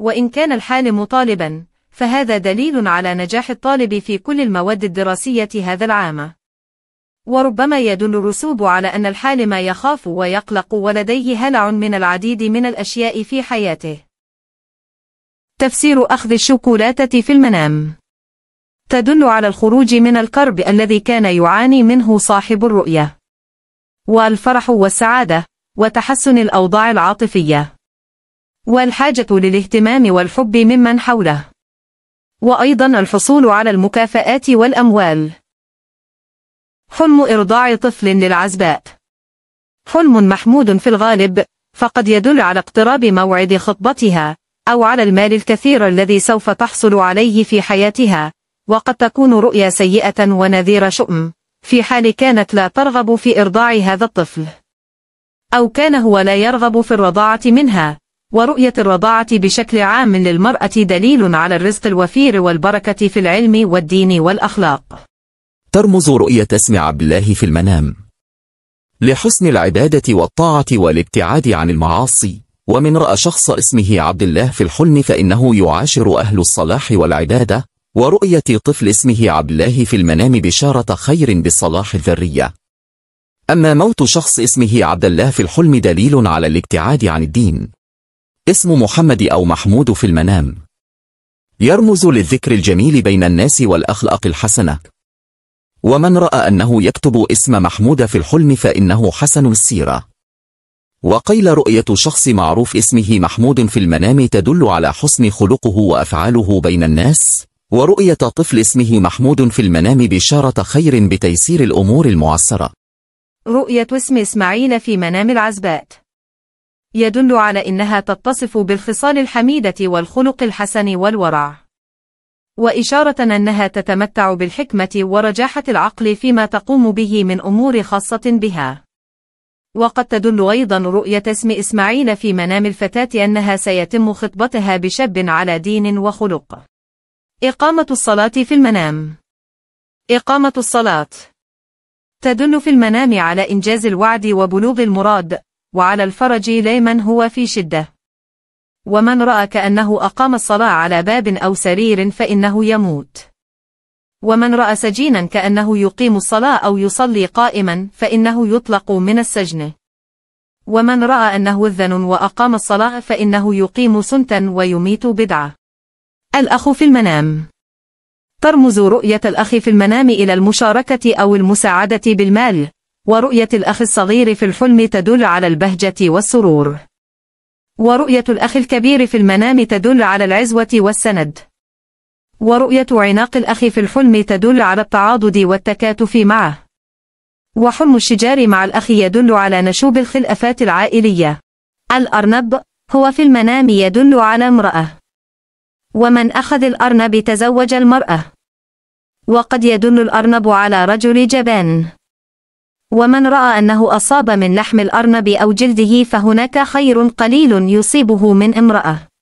وإن كان الحال مطالبا فهذا دليل على نجاح الطالب في كل المواد الدراسية هذا العام وربما يدل الرسوب على أن الحال ما يخاف ويقلق ولديه هلع من العديد من الأشياء في حياته تفسير أخذ الشوكولاتة في المنام تدل على الخروج من الكرب الذي كان يعاني منه صاحب الرؤية والفرح والسعادة وتحسن الأوضاع العاطفية والحاجة للاهتمام والحب ممن حوله وأيضا الحصول على المكافآت والأموال حلم إرضاع طفل للعزباء حلم محمود في الغالب فقد يدل على اقتراب موعد خطبتها أو على المال الكثير الذي سوف تحصل عليه في حياتها وقد تكون رؤيا سيئة ونذير شؤم في حال كانت لا ترغب في إرضاع هذا الطفل أو كان هو لا يرغب في الرضاعة منها ورؤية الرضاعة بشكل عام للمرأة دليل على الرزق الوفير والبركة في العلم والدين والأخلاق ترمز رؤية اسم عبد الله في المنام لحسن العبادة والطاعة والابتعاد عن المعاصي ومن رأى شخص اسمه عبد الله في الحلم فإنه يعاشر أهل الصلاح والعبادة ورؤية طفل اسمه عبد الله في المنام بشارة خير بالصلاح الذرية أما موت شخص اسمه عبد الله في الحلم دليل على الابتعاد عن الدين اسم محمد أو محمود في المنام يرمز للذكر الجميل بين الناس والأخلاق الحسنة ومن رأى أنه يكتب اسم محمود في الحلم فإنه حسن السيرة وقيل رؤية شخص معروف اسمه محمود في المنام تدل على حسن خلقه وأفعاله بين الناس ورؤية طفل اسمه محمود في المنام بشارة خير بتيسير الأمور المعسرة رؤية اسم إسماعيل في منام العزبات يدل على إنها تتصف بالخصال الحميدة والخلق الحسن والورع وإشارة أنها تتمتع بالحكمة ورجاحة العقل فيما تقوم به من أمور خاصة بها وقد تدل أيضا رؤية اسم إسماعيل في منام الفتاة أنها سيتم خطبتها بشاب على دين وخلق إقامة الصلاة في المنام إقامة الصلاة تدل في المنام على إنجاز الوعد وبلوغ المراد وعلى الفرج ليمن هو في شدة ومن رأى كأنه أقام الصلاة على باب أو سرير فإنه يموت ومن رأى سجينا كأنه يقيم الصلاة أو يصلي قائما فإنه يطلق من السجن ومن رأى أنه ذن وأقام الصلاة فإنه يقيم سنتا ويميت بدعة الأخ في المنام ترمز رؤية الأخ في المنام إلى المشاركة أو المساعدة بالمال ورؤية الأخ الصغير في الحلم تدل على البهجة والسرور ورؤية الأخ الكبير في المنام تدل على العزوة والسند ورؤية عناق الأخ في الحلم تدل على التعاضد والتكاتف معه وحلم الشجار مع الأخ يدل على نشوب الخلافات العائلية الأرنب هو في المنام يدل على امرأة ومن أخذ الأرنب تزوج المرأة وقد يدل الأرنب على رجل جبان ومن رأى أنه أصاب من لحم الأرنب أو جلده فهناك خير قليل يصيبه من امرأة